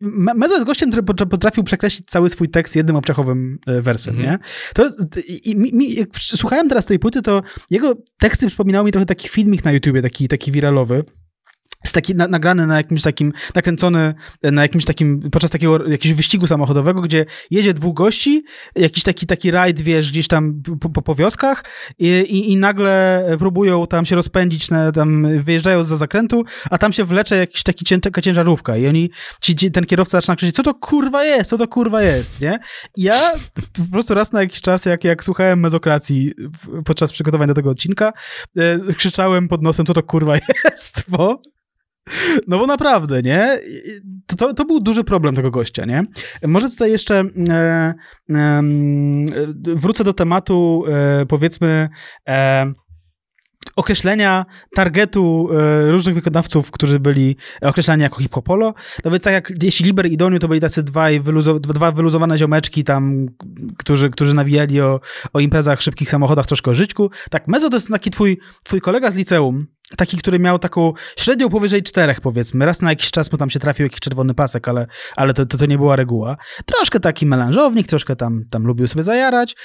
Mezo jest gościem, który potrafił przekreślić cały swój tekst jednym obczachowym e, wersem, mm -hmm. nie? To jest, i, mi, mi, jak słuchałem teraz tej płyty, to jego teksty przypominały mi trochę taki filmik na YouTubie, taki, taki wiralowy, jest taki na, nagrany na jakimś takim, nakręcony e, na jakimś takim, podczas takiego jakiegoś wyścigu samochodowego, gdzie jedzie dwóch gości, jakiś taki, taki rajd, wiesz, gdzieś tam po, po, po wioskach i, i, i, nagle próbują tam się rozpędzić, na, tam wyjeżdżają za zakrętu, a tam się wlecze jakiś taki cię, taka ciężarówka i oni, ci, ten kierowca zaczyna krzyczeć, co to kurwa jest, co to kurwa jest, nie? I ja po prostu raz na jakiś czas, jak, jak słuchałem mezokracji podczas przygotowań do tego odcinka, e, krzyczałem pod nosem, co to kurwa jest, bo no bo naprawdę, nie? To, to, był duży problem tego gościa, nie? Może tutaj jeszcze e, e, wrócę do tematu, e, powiedzmy, e, określenia targetu y, różnych wykonawców, którzy byli określani jako hip-hopolo. No więc tak jak jeśli Liber i Doniu to byli tacy dwaj wyluzo, dwa wyluzowane ziomeczki tam, którzy, którzy nawijali o, o imprezach, szybkich samochodach, troszkę o żyćku. Tak, Mezo to jest taki twój, twój kolega z liceum, taki, który miał taką średnią powyżej czterech, powiedzmy. Raz na jakiś czas mu tam się trafił jakiś czerwony pasek, ale, ale to, to, to nie była reguła. Troszkę taki melanżownik, troszkę tam, tam lubił sobie zajarać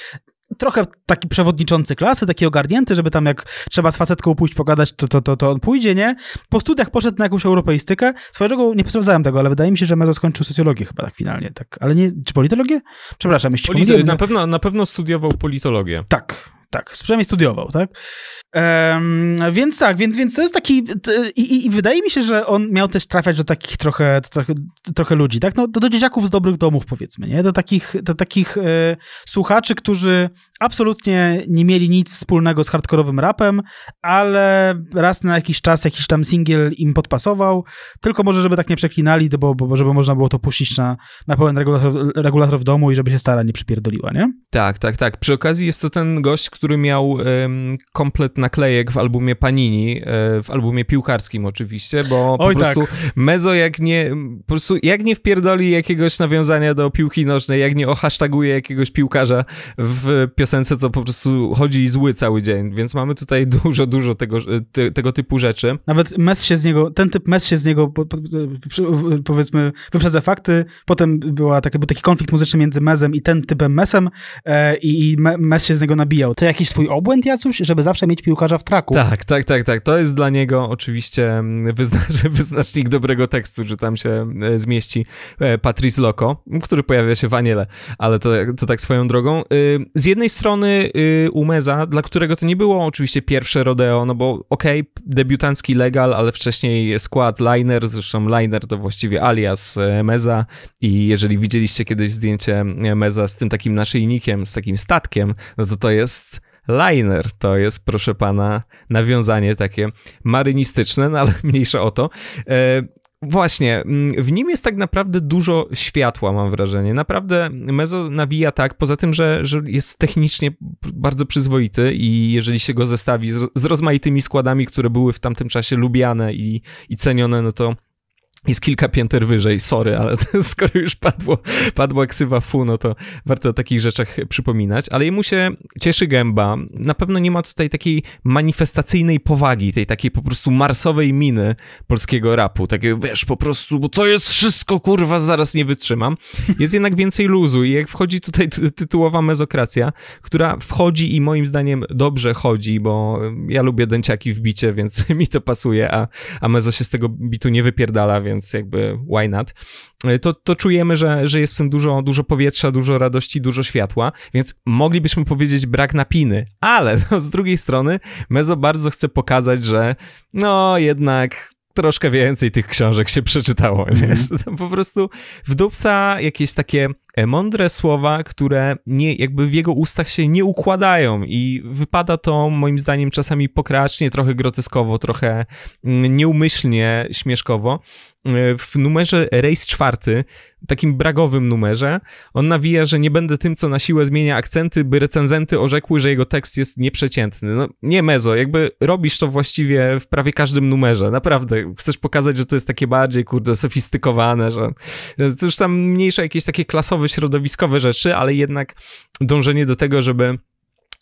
trochę taki przewodniczący klasy, taki ogarnięty, żeby tam jak trzeba z facetką pójść pogadać, to, to, to, to on pójdzie, nie? Po studiach poszedł na jakąś europeistykę. Swoją drogą nie sprawdzałem tego, ale wydaje mi się, że Mezo skończył socjologię chyba tak finalnie, tak. Ale nie, czy politologię? Przepraszam, jeśli Polito- na, pewno, na pewno studiował politologię. Tak. Tak, przynajmniej studiował, tak? Um, więc tak, więc, więc to jest taki. i, I wydaje mi się, że on miał też trafiać do takich trochę, trochę, trochę ludzi, tak? No, do, do dzieciaków z dobrych domów, powiedzmy, nie? Do takich, do takich e, słuchaczy, którzy absolutnie nie mieli nic wspólnego z hardkorowym rapem, ale raz na jakiś czas jakiś tam singiel im podpasował. Tylko może, żeby tak nie przeklinali, bo, bo żeby można było to puścić na, na pełen regulator, regulator w domu i żeby się stara nie przypierdoliła, nie? Tak, tak, tak. Przy okazji jest to ten gość, który miał komplet naklejek w albumie Panini, e, w albumie piłkarskim oczywiście, bo po Oj, prostu tak. Mezo jak nie, po prostu jak nie wpierdoli jakiegoś nawiązania do piłki nożnej, jak nie ohashtaguje jakiegoś piłkarza w piosence, to po prostu chodzi zły cały dzień, więc mamy tutaj dużo, dużo tego, e, te, tego typu rzeczy. Nawet mes się z niego, ten typ mes się z niego po, po, powiedzmy wyprzedza fakty, potem była taki, był taki konflikt muzyczny między mezem i ten typem mesem e, i, mes się z niego nabijał. To jakiś swój obłęd, Jacuś, żeby zawsze mieć piłkarza w traku? Tak, tak, tak, tak. To jest dla niego oczywiście mm, wyznacz, wyznacznik dobrego tekstu, że tam się e, zmieści e, Patrice Loco, który pojawia się w Aniele, ale to, to tak swoją drogą. Y, z jednej strony y, Umeza, dla którego to nie było oczywiście pierwsze rodeo, no bo okej, okay, debiutancki legal, ale wcześniej skład Liner, zresztą Liner to właściwie alias e, Meza i jeżeli widzieliście kiedyś zdjęcie Meza z tym takim naszyjnikiem, z takim statkiem, no to to jest liner to jest, proszę pana, nawiązanie takie marynistyczne, no ale mniejsza o to. E, właśnie, mm, w nim jest tak naprawdę dużo światła, mam wrażenie. Naprawdę Mezo nawija tak, poza tym, że, że jest technicznie bardzo przyzwoity i jeżeli się go zestawi z, z rozmaitymi składami, które były w tamtym czasie lubiane i, i cenione, no to jest kilka pięter wyżej, sorry, ale skoro już padło, padła ksywa fu, no to warto o takich rzeczach przypominać, ale jemu się cieszy gęba, na pewno nie ma tutaj takiej manifestacyjnej powagi, tej takiej po prostu marsowej miny polskiego rapu, takiego wiesz, po prostu, bo to jest wszystko, kurwa, zaraz nie wytrzymam. Jest jednak więcej luzu i jak wchodzi tutaj tytułowa mezokracja, która wchodzi i moim zdaniem dobrze chodzi, bo ja lubię dęciaki w bicie, więc mi to pasuje, a, a mezo się z tego bitu nie wypierdala, więc więc jakby why not? E, to, to czujemy, że, że jest w tym dużo, dużo powietrza, dużo radości, dużo światła, więc moglibyśmy powiedzieć brak napiny, ale no, z drugiej strony Mezo bardzo chce pokazać, że no jednak troszkę więcej tych książek się przeczytało. Mm. po prostu wdupca jakieś takie e, mądre słowa, które nie, jakby w jego ustach się nie układają i wypada to moim zdaniem czasami pokracznie, trochę groteskowo, trochę mm, nieumyślnie, śmieszkowo. E, w numerze Race czwarty, takim bragowym numerze, on nawija, że nie będę tym, co na siłę zmienia akcenty, by recenzenty orzekły, że jego tekst jest nieprzeciętny. No nie mezo, jakby robisz to właściwie w prawie każdym numerze, naprawdę. Chcesz pokazać, że to jest takie bardziej, kurde, sofistykowane, że to już tam mniejsze jakieś takie klasowe, środowiskowe rzeczy, ale jednak dążenie do tego, żeby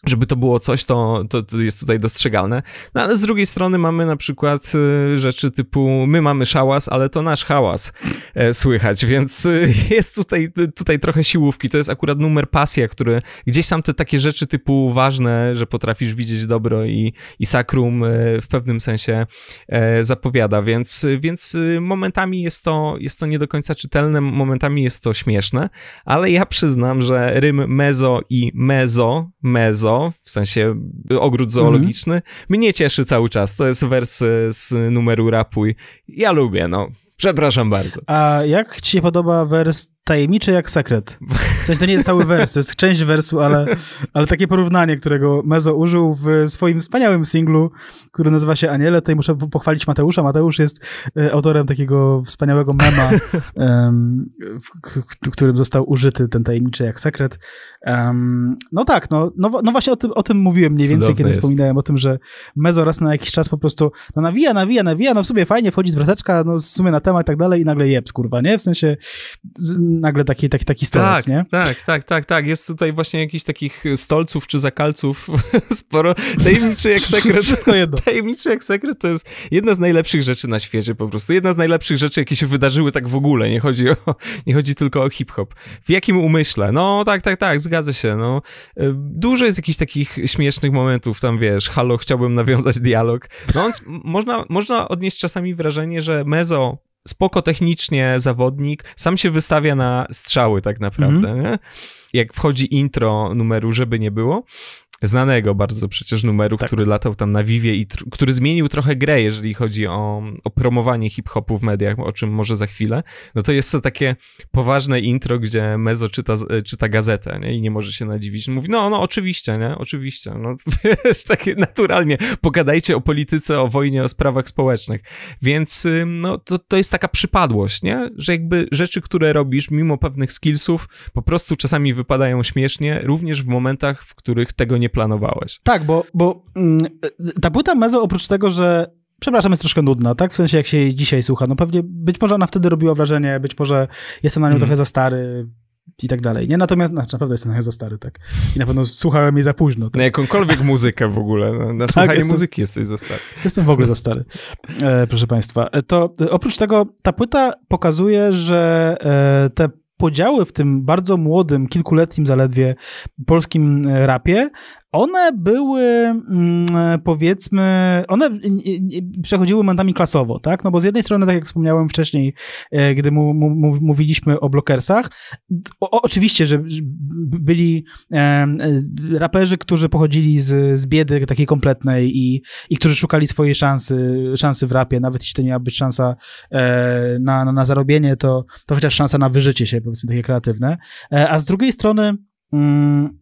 żeby to było coś, to, to, to, jest tutaj dostrzegalne. No ale z drugiej strony mamy na przykład y, rzeczy typu my mamy szałas, ale to nasz hałas e, słychać, więc y, jest tutaj, y, tutaj trochę siłówki. To jest akurat numer pasja, który gdzieś tam te takie rzeczy typu ważne, że potrafisz widzieć dobro i, i sakrum e, w pewnym sensie e, zapowiada, więc, więc momentami jest to, jest to nie do końca czytelne, momentami jest to śmieszne, ale ja przyznam, że rym mezo i mezo, mezo zoo, w sensie ogród zoologiczny, mhm. mnie cieszy cały czas. To jest wers e, z numeru Rapuj. Ja lubię, no. Przepraszam bardzo. A jak ci się podoba wers tajemnicze jak sekret. W sensie to nie jest cały wers, to jest część wersu, ale, ale takie porównanie, którego Mezo użył w swoim wspaniałym singlu, który nazywa się Aniele. Tutaj muszę pochwalić Mateusza. Mateusz jest e, autorem takiego wspaniałego mema, w którym został użyty ten tajemniczy jak sekret. no tak, no, no, no właśnie o tym, o tym mówiłem mniej więcej, Cudowne kiedy jest. wspominałem o tym, że Mezo raz na jakiś czas po prostu no nawija, nawija, nawija, no w sumie fajnie, wchodzi z wroteczka, no w sumie na temat i tak dalej i nagle jebs, kurwa, nie? W sensie nagle taki, taki, taki stolec, tak, nie? Tak, tak, tak, tak. Jest tutaj właśnie jakichś takich y, stolców czy zakalców sporo. Tajemniczy jak sekret. Wszystko jedno. Tajemniczy jak sekret to jest jedna z najlepszych rzeczy na świecie po prostu. Jedna z najlepszych rzeczy, jakie się wydarzyły tak w ogóle. Nie chodzi, o, nie chodzi tylko o hip-hop. W jakim umyśle? No tak, tak, tak, zgadza się. No. Y, dużo jest jakichś takich śmiesznych momentów. Tam wiesz, halo, chciałbym nawiązać dialog. No, można, można odnieść czasami wrażenie, że Mezo spoko technicznie zawodnik, sam się wystawia na strzały tak naprawdę, mm -hmm. Jak wchodzi intro numeru, żeby nie było znanego bardzo przecież numeru, tak. który latał tam na Vivie i który zmienił trochę grę, jeżeli chodzi o, o promowanie hip-hopu w mediach, o czym może za chwilę, no to jest to takie poważne intro, gdzie Mezo czyta, e, czyta gazetę nie? i nie może się nadziwić. Mówi, no, no, oczywiście, nie? Oczywiście. No, wiesz, takie naturalnie. Pogadajcie o polityce, o wojnie, o sprawach społecznych. Więc no, to, to jest taka przypadłość, nie? Że jakby rzeczy, które robisz, mimo pewnych skillsów, po prostu czasami wypadają śmiesznie, również w momentach, w których tego nie planowałeś. Tak, bo, bo mm, ta płyta Mezo oprócz tego, że przepraszam, jest troszkę nudna, tak? W sensie jak się jej dzisiaj słucha, no pewnie, być może ona wtedy robiła wrażenie, być może jestem na nią mm. trochę za stary, i tak dalej. Nie, natomiast znaczy, na pewno jestem na za stary, tak. I na pewno słuchałem jej za późno. Tak? Na jakąkolwiek muzykę w ogóle. Na, na tak, słuchanie jestem, muzyki jesteś za stary. Jestem w ogóle za stary, e, proszę Państwa. E, to e, oprócz tego ta płyta pokazuje, że e, te podziały w tym bardzo młodym, kilkuletnim zaledwie polskim e, rapie one były, mm, e, powiedzmy, one przechodziły momentami klasowo, tak? No bo z jednej strony, tak jak wspomniałem wcześniej, e, gdy mu, mu, mówiliśmy o blokersach, o, oczywiście, że byli e, e, raperzy, którzy pochodzili z, z biedy takiej kompletnej i, i którzy szukali swojej szansy, szansy w rapie, nawet jeśli to nie miała być szansa e, na, na, na, zarobienie, to, to chociaż szansa na wyżycie się, powiedzmy, takie kreatywne. E, a z drugiej strony, mm,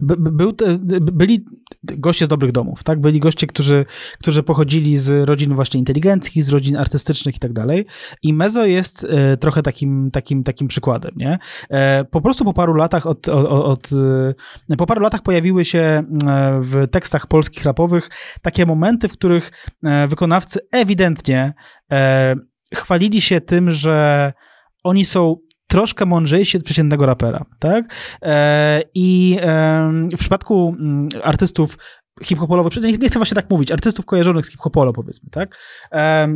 by, by, był, by, byli goście z dobrych domów, tak? Byli goście, którzy, którzy pochodzili z rodzin właśnie inteligenckich, z rodzin artystycznych i tak dalej. I Mezo jest e, trochę takim, takim, takim przykładem, nie? E, po prostu po paru latach od, od, od e, po paru latach pojawiły się w tekstach polskich rapowych takie momenty, w których wykonawcy ewidentnie chwalili się tym, że oni są troszkę mądrzejsi od przeciętnego rapera, tak? E, I e, w przypadku mm, artystów hip-hopolowych, nie, nie chcę właśnie tak mówić, artystów kojarzonych z hip-hopolo powiedzmy, tak? E,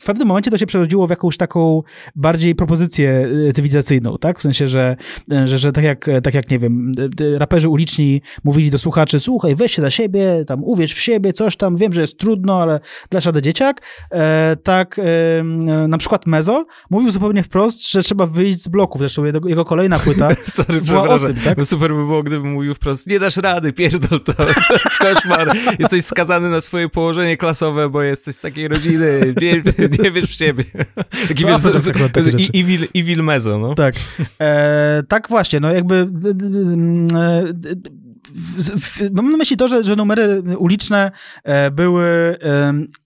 w pewnym momencie to się przerodziło w jakąś taką bardziej propozycję e, cywilizacyjną, tak? W sensie, że, e, że, że tak, jak, e, tak jak, nie wiem, raperzy uliczni mówili do słuchaczy, słuchaj, weź się za siebie, tam uwierz w siebie, coś tam, wiem, że jest trudno, ale dla szady dzieciak. E, tak e, na przykład Mezo mówił zupełnie wprost, że trzeba wyjść z bloków, zresztą jego, jego kolejna płyta Sorry, była o tym, tak? No super by było, gdyby mówił wprost, nie dasz rady, pierdol to, koszmar, jesteś skazany na swoje położenie klasowe, bo jesteś z takiej rodziny, nie wiesz w siebie. Taki wiesz, no, z, z, z evil, evil mezo, no. Tak. E, tak właśnie, no jakby... E, mam na myśli to, że, że numery uliczne e, były,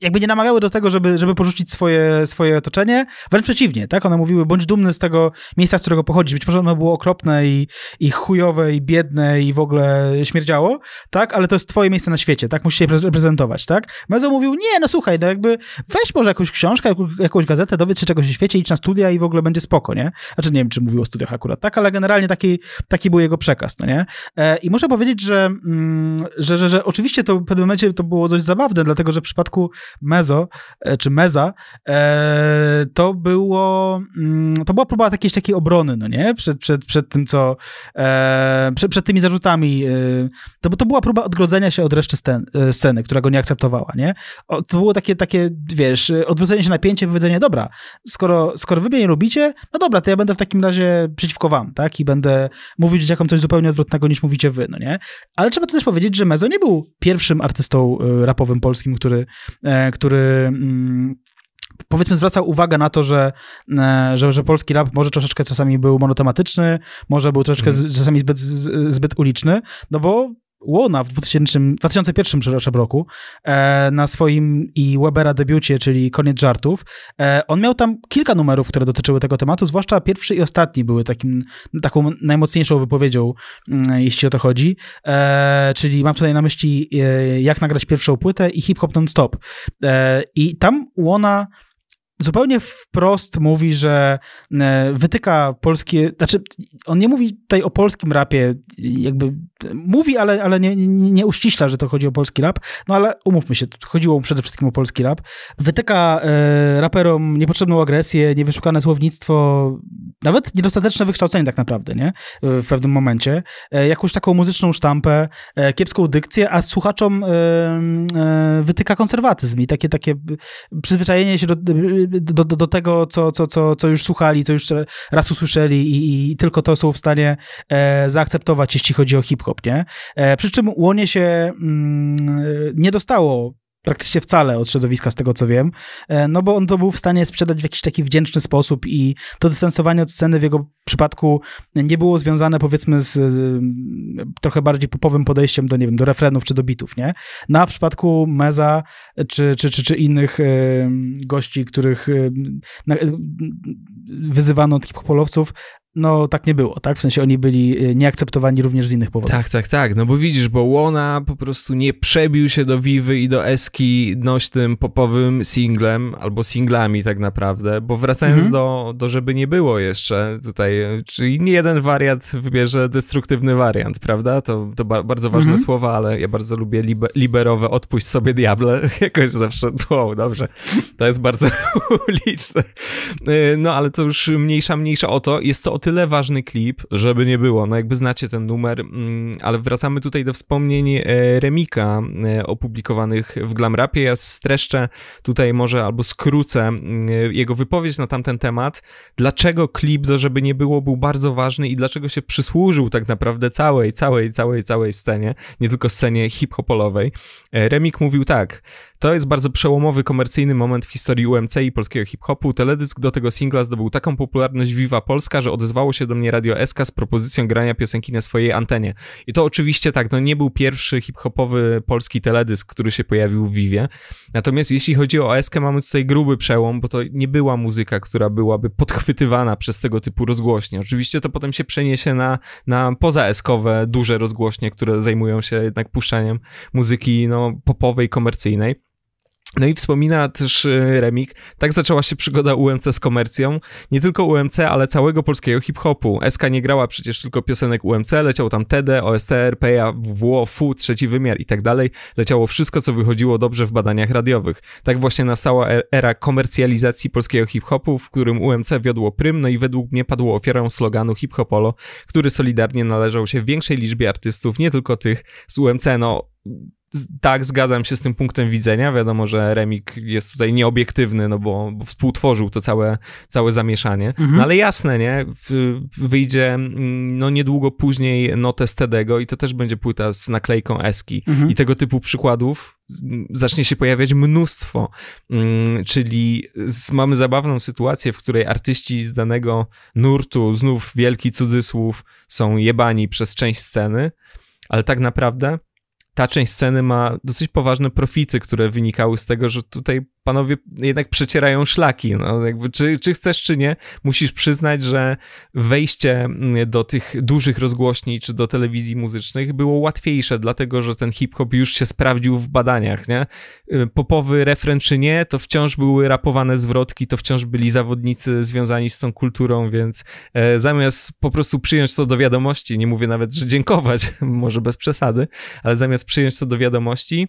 jakby nie namawiały do tego, żeby, żeby porzucić swoje, swoje otoczenie, wręcz przeciwnie, tak? One mówiły, bądź dumny z tego miejsca, z którego pochodzisz. Być może ono było okropne i, i chujowe, i biedne, i w ogóle śmierdziało, tak? Ale to jest twoje miejsce na świecie, tak? Musisz się reprezentować, tak? Mezo mówił, nie, no słuchaj, no jakby weź może jakąś książkę, jakąś gazetę, dowiedz się czegoś o świecie, idź na studia i w ogóle będzie spoko, nie? Znaczy nie wiem, czy mówił o studiach akurat, tak? Ale generalnie taki, taki był jego przekaz, no nie? E, I muszę powiedzieć, powiedzieć, że, mm, że, że, że oczywiście to w pewnym momencie to było dość zabawne, dlatego że w przypadku Mezo, e, czy Meza, e, to było, mm, to była próba jakiejś takiej obrony, no nie? Przed, przed, przed tym, co, e, przed, przed tymi zarzutami, to, to była próba odgrodzenia się od reszty sceny, która go nie akceptowała, nie? to było takie, takie, wiesz, odwrócenie się napięcie, powiedzenie, dobra, skoro, skoro wy mnie nie lubicie, no dobra, to ja będę w takim razie przeciwko wam, tak? I będę mówić dzieciakom coś zupełnie odwrotnego niż mówicie wy, no nie? ale trzeba też powiedzieć, że Mezo nie był pierwszym artystą e, rapowym polskim, który, e, który mm, powiedzmy zwracał uwagę na to, że, e, że, że, polski rap może troszeczkę czasami był monotematyczny, może był troszeczkę mm. czasami zbyt, zbyt uliczny, no bo Łona w 2000, 2001 przepraszam, roku e, na swoim i Webera debiucie, czyli Koniec Żartów. E, on miał tam kilka numerów, które dotyczyły tego tematu, zwłaszcza pierwszy i ostatni były takim, taką najmocniejszą wypowiedzią, mm, jeśli o to chodzi. E, czyli mam tutaj na myśli e, Jak nagrać pierwszą płytę i Hip Hop Non Stop. E, I tam Łona zupełnie wprost mówi, że e, wytyka polskie, znaczy on nie mówi tutaj o polskim rapie, jakby mówi, ale, ale nie, nie, nie uściśla, że to chodzi o polski rap, no ale umówmy się, chodziło mu przede wszystkim o polski rap. Wytyka e, raperom niepotrzebną agresję, niewyszukane słownictwo, nawet niedostateczne wykształcenie tak naprawdę, nie? W pewnym momencie. E, jakąś taką muzyczną sztampę, e, kiepską dykcję, a słuchaczom e, wytyka konserwatyzm i takie, takie przyzwyczajenie się do do, do, do tego, co, co, co, co już słuchali, co już raz usłyszeli i, i tylko to są w stanie e, zaakceptować, jeśli chodzi o hip-hop, nie? E, przy czym Łonie się mm, nie dostało praktycznie wcale od środowiska, z tego co wiem, e, no bo on to był w stanie sprzedać w jakiś taki wdzięczny sposób i to dystansowanie od sceny w jego przypadku nie było związane powiedzmy z trochę bardziej popowym podejściem do, nie wiem, do refrenów czy do bitów, nie? Na no, przypadku Meza czy, czy, czy, czy innych e, gości, których e, wyzywano od polowców no tak nie było, tak? W sensie oni byli y, nieakceptowani również z innych powodów. Tak, tak, tak. No bo widzisz, bo Łona po prostu nie przebił się do Wiwy i do Eski nośnym popowym singlem, albo singlami tak naprawdę, bo wracając mhm. do, do żeby nie było jeszcze tutaj, y, czyli nie jeden wariant wybierze destruktywny wariant, prawda? To, to ba bardzo ważne mhm. słowa, ale ja bardzo lubię liber liberowe odpuść sobie diable, jakoś zawsze, wow, dobrze, to jest bardzo liczne, y, No ale to już mniejsza, mniejsza o to, jest to tyle ważny klip, żeby nie było. No jakby znacie ten numer, mm, ale wracamy tutaj do wspomnień e, Remika e, opublikowanych w Glam Rapie. Ja streszczę tutaj może albo skrócę mm, jego wypowiedź na tamten temat. Dlaczego klip do Żeby nie było był bardzo ważny i dlaczego się przysłużył tak naprawdę całej, całej, całej, całej scenie, nie tylko scenie hip-hopolowej. E, Remik mówił tak, to jest bardzo przełomowy komercyjny moment w historii UMC i polskiego hip-hopu. Teledysk do tego singla zdobył taką popularność Viva Polska, że odezwało się do mnie Radio SK z propozycją grania piosenki na swojej antenie. I to oczywiście tak, no nie był pierwszy hip-hopowy polski teledysk, który się pojawił w Vivie. Natomiast jeśli chodzi o SK, mamy tutaj gruby przełom, bo to nie była muzyka, która byłaby podchwytywana przez tego typu rozgłośnie. Oczywiście to potem się przeniesie na, na pozaeskowe duże rozgłośnie, które zajmują się jednak puszczaniem muzyki no, popowej, komercyjnej. No i wspomina też y, Remik, tak zaczęła się przygoda UMC z komercją. Nie tylko UMC, ale całego polskiego hip-hopu. SK nie grała przecież tylko piosenek UMC, leciał tam TD, OSTR, PEA, WWO, FU, Trzeci Wymiar i tak dalej. Leciało wszystko, co wychodziło dobrze w badaniach radiowych. Tak właśnie nastała e, era komercjalizacji polskiego hip-hopu, w którym UMC wiodło prym, no i według mnie padło ofiarą sloganu hip-hopolo, który solidarnie należał się większej liczbie artystów, nie tylko tych z UMC, no tak, zgadzam się z tym punktem widzenia. Wiadomo, że Remik jest tutaj nieobiektywny, no bo, bo współtworzył to całe, całe zamieszanie. Mhm. No ale jasne, nie? Wyjdzie mm, no niedługo później z Tedego i to też będzie płyta z naklejką Eski. Mhm. I tego typu przykładów zacznie się pojawiać mnóstwo. Mm, czyli mamy zabawną sytuację, w której artyści z danego nurtu, znów wielki cudzysłów, są jebani przez część sceny, ale tak naprawdę ta część sceny ma dosyć poważne profity, które wynikały z tego, że tutaj panowie jednak przecierają szlaki. No, jakby, czy, czy chcesz, czy nie, musisz przyznać, że wejście mm, do tych dużych rozgłośni czy do telewizji muzycznych było łatwiejsze, dlatego że ten hip-hop już się sprawdził w badaniach. Nie? Y, popowy refren czy nie, to wciąż były rapowane zwrotki, to wciąż byli zawodnicy związani z tą kulturą, więc e, zamiast po prostu przyjąć to do wiadomości, nie mówię nawet, że dziękować, może bez przesady, ale zamiast przyjąć to do wiadomości,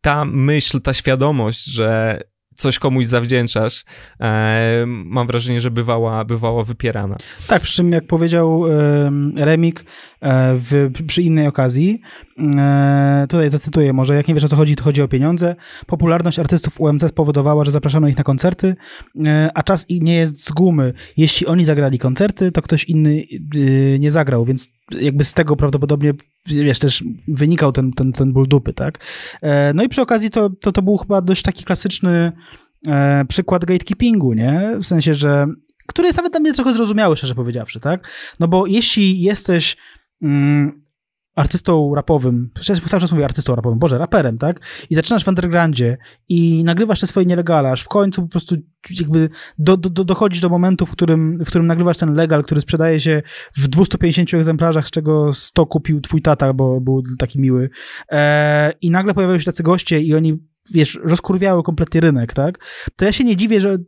ta myśl, ta świadomość, że coś komuś zawdzięczasz, e, mam wrażenie, że bywała, bywała wypierana. Tak, przy czym jak powiedział e, Remik e, w, przy innej okazji, e, tutaj zacytuję może, jak nie wiesz o co chodzi, to chodzi o pieniądze. Popularność artystów UMC spowodowała, że zapraszano ich na koncerty, e, a czas i nie jest z gumy. Jeśli oni zagrali koncerty, to ktoś inny e, nie zagrał, więc jakby z tego prawdopodobnie wiesz, też wynikał ten, ten, ten ból dupy, tak? E, no i przy okazji to, to, to był chyba dość taki klasyczny e, przykład gatekeepingu, nie? W sensie, że który jest nawet dla mnie trochę zrozumiały, szczerze powiedziawszy, tak? No bo jeśli jesteś mm, artystą rapowym, cały czas mówię artystą rapowym, boże, raperem, tak? I zaczynasz w undergroundzie i nagrywasz te swoje nielegale, aż w końcu po prostu jakby do, do, dochodzisz do momentu, w którym, w którym nagrywasz ten legal, który sprzedaje się w 250 egzemplarzach, z czego 100 kupił twój tata, bo był taki miły. E, I nagle pojawiają się tacy goście i oni wiesz, rozkurwiały kompletnie rynek, tak? To ja się nie dziwię, że,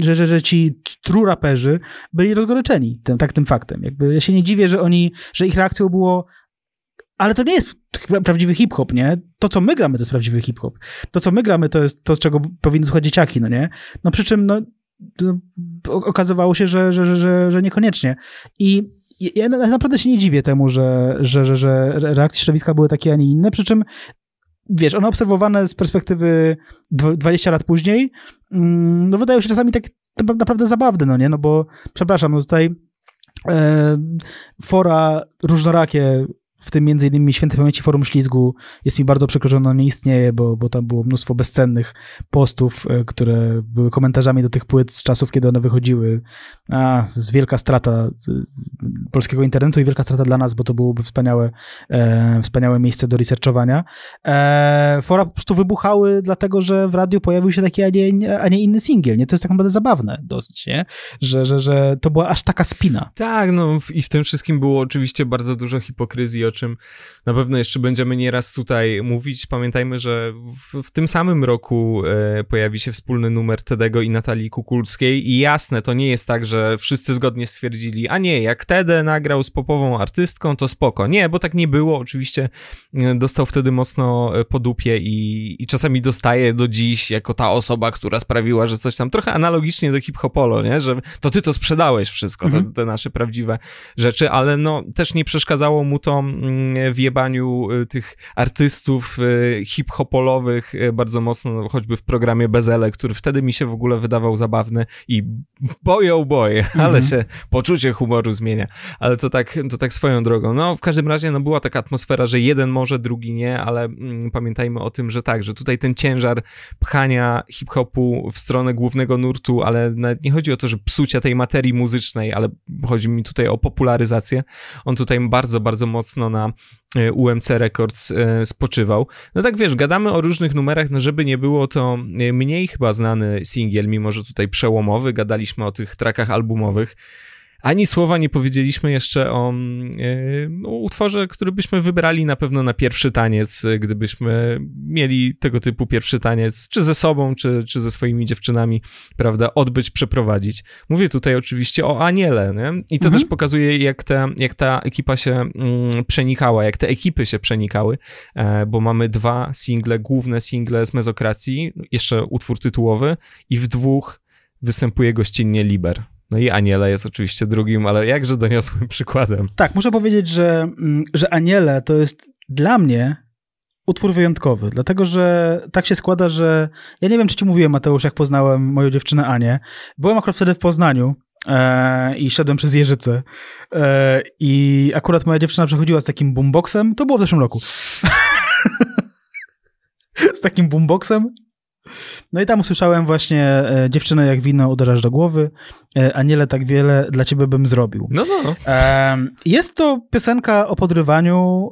że, że, że ci true raperzy byli rozgoryczeni tym, tak tym faktem. Jakby ja się nie dziwię, że oni, że ich reakcją było ale to nie jest prawdziwy hip-hop, nie? To, co my gramy, to jest prawdziwy hip-hop. To, co my gramy, to jest to, czego powinny słuchać dzieciaki, no nie? No przy czym, no, no okazywało się, że, że, że, że niekoniecznie. I ja naprawdę się nie dziwię temu, że, że, że, że reakcje środowiska były takie, a nie inne, przy czym wiesz, one obserwowane z perspektywy 20 lat później, mm, no wydają się czasami tak naprawdę zabawne, no nie? No bo, przepraszam, no tutaj e, fora różnorakie w tym między innymi świętej pamięci Forum Ślizgu. Jest mi bardzo przykro, że ono nie istnieje, bo, bo tam było mnóstwo bezcennych postów, e, które były komentarzami do tych płyt z czasów, kiedy one wychodziły. A, wielka strata e, polskiego internetu i wielka strata dla nas, bo to byłoby wspaniałe, e, wspaniałe miejsce do researchowania. E, fora po prostu wybuchały, dlatego że w radiu pojawił się taki, a nie, a nie inny singiel. Nie? To jest tak naprawdę zabawne dosyć, nie? Że, że, że to była aż taka spina. Tak, no i w tym wszystkim było oczywiście bardzo dużo hipokryzji o czym na pewno jeszcze będziemy nieraz tutaj mówić. Pamiętajmy, że w, w tym samym roku e, pojawi się wspólny numer Tedego i Natalii Kukulskiej i jasne, to nie jest tak, że wszyscy zgodnie stwierdzili, a nie, jak Tede nagrał z popową artystką, to spoko. Nie, bo tak nie było. Oczywiście e, dostał wtedy mocno e, po dupie i, i czasami dostaje do dziś jako ta osoba, która sprawiła, że coś tam trochę analogicznie do hip-hopolo, nie? Że to ty to sprzedałeś wszystko, mhm. te, te nasze prawdziwe rzeczy, ale no też nie przeszkadzało mu to Mm, jebaniu y, tych artystów y, hip-hopolowych y, bardzo mocno, choćby w programie Bezele, który wtedy mi się w ogóle wydawał zabawny i boję, oh boję, ale mhm. się poczucie humoru zmienia. Ale to tak, to tak swoją drogą. No, w każdym razie no, była taka atmosfera, że jeden może, drugi nie, ale mm, pamiętajmy o tym, że tak, że tutaj ten ciężar pchania hip-hopu w stronę głównego nurtu, ale nie chodzi o to, że psucia tej materii muzycznej, ale chodzi mi tutaj o popularyzację. On tutaj bardzo, bardzo mocno na e, UMC Records e, spoczywał. No tak wiesz, gadamy o różnych numerach, no żeby nie było to e, mniej chyba znany singiel, mimo że tutaj przełomowy, gadaliśmy o tych trakach albumowych. Ani słowa nie powiedzieliśmy jeszcze o no, utworze, który byśmy wybrali na pewno na pierwszy taniec, e, gdybyśmy mieli tego typu pierwszy taniec, czy ze sobą, czy, czy ze swoimi dziewczynami, prawda, odbyć, przeprowadzić. Mówię tutaj oczywiście o Aniele, nie? I to mhm. też pokazuje, jak, te, jak ta ekipa się mm, przenikała, jak te ekipy się przenikały, e, bo mamy dwa single, główne single z Mezokracji, jeszcze utwór tytułowy i w dwóch występuje gościnnie Liber. No i Aniele jest oczywiście drugim, ale jakże doniosłym przykładem. Tak, muszę powiedzieć, że, mm, że Aniele to jest dla mnie utwór wyjątkowy, dlatego że tak się składa, że ja nie wiem, czy ci mówiłem, Mateusz, jak poznałem moją dziewczynę Anię. Byłem akurat wtedy w Poznaniu e, i szedłem przez Jeżyce e, i akurat moja dziewczyna przechodziła z takim boomboxem, to było w zeszłym roku. z takim boomboxem no i tam usłyszałem właśnie e, dziewczyna jak wino uderzasz do głowy, e, Aniele tak wiele dla ciebie bym zrobił. No, no. Jest to piosenka o podrywaniu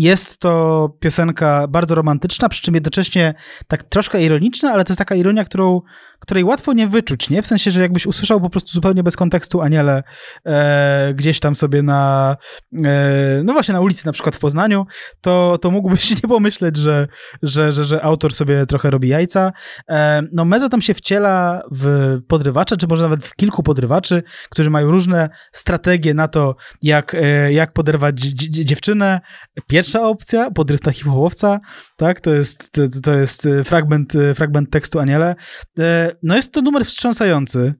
jest to piosenka bardzo romantyczna, przy czym jednocześnie tak troszkę ironiczna, ale to jest taka ironia, którą, której łatwo nie wyczuć, nie? W sensie, że jakbyś usłyszał po prostu zupełnie bez kontekstu Aniele e, gdzieś tam sobie na, e, no właśnie na ulicy na przykład w Poznaniu, to, to mógłbyś nie pomyśleć, że, że, że, że autor sobie trochę robi jajca. E, no Mezo tam się wciela w podrywacza, czy może nawet w kilku podrywaczy, którzy mają różne strategie na to, jak, e, jak poderwać dziewczynę. Pierwszy Pierwsza opcja, podryw takiego łowca, tak, to jest, to, to jest e, fragment, e, fragment tekstu Aniele. E, no jest to numer wstrząsający,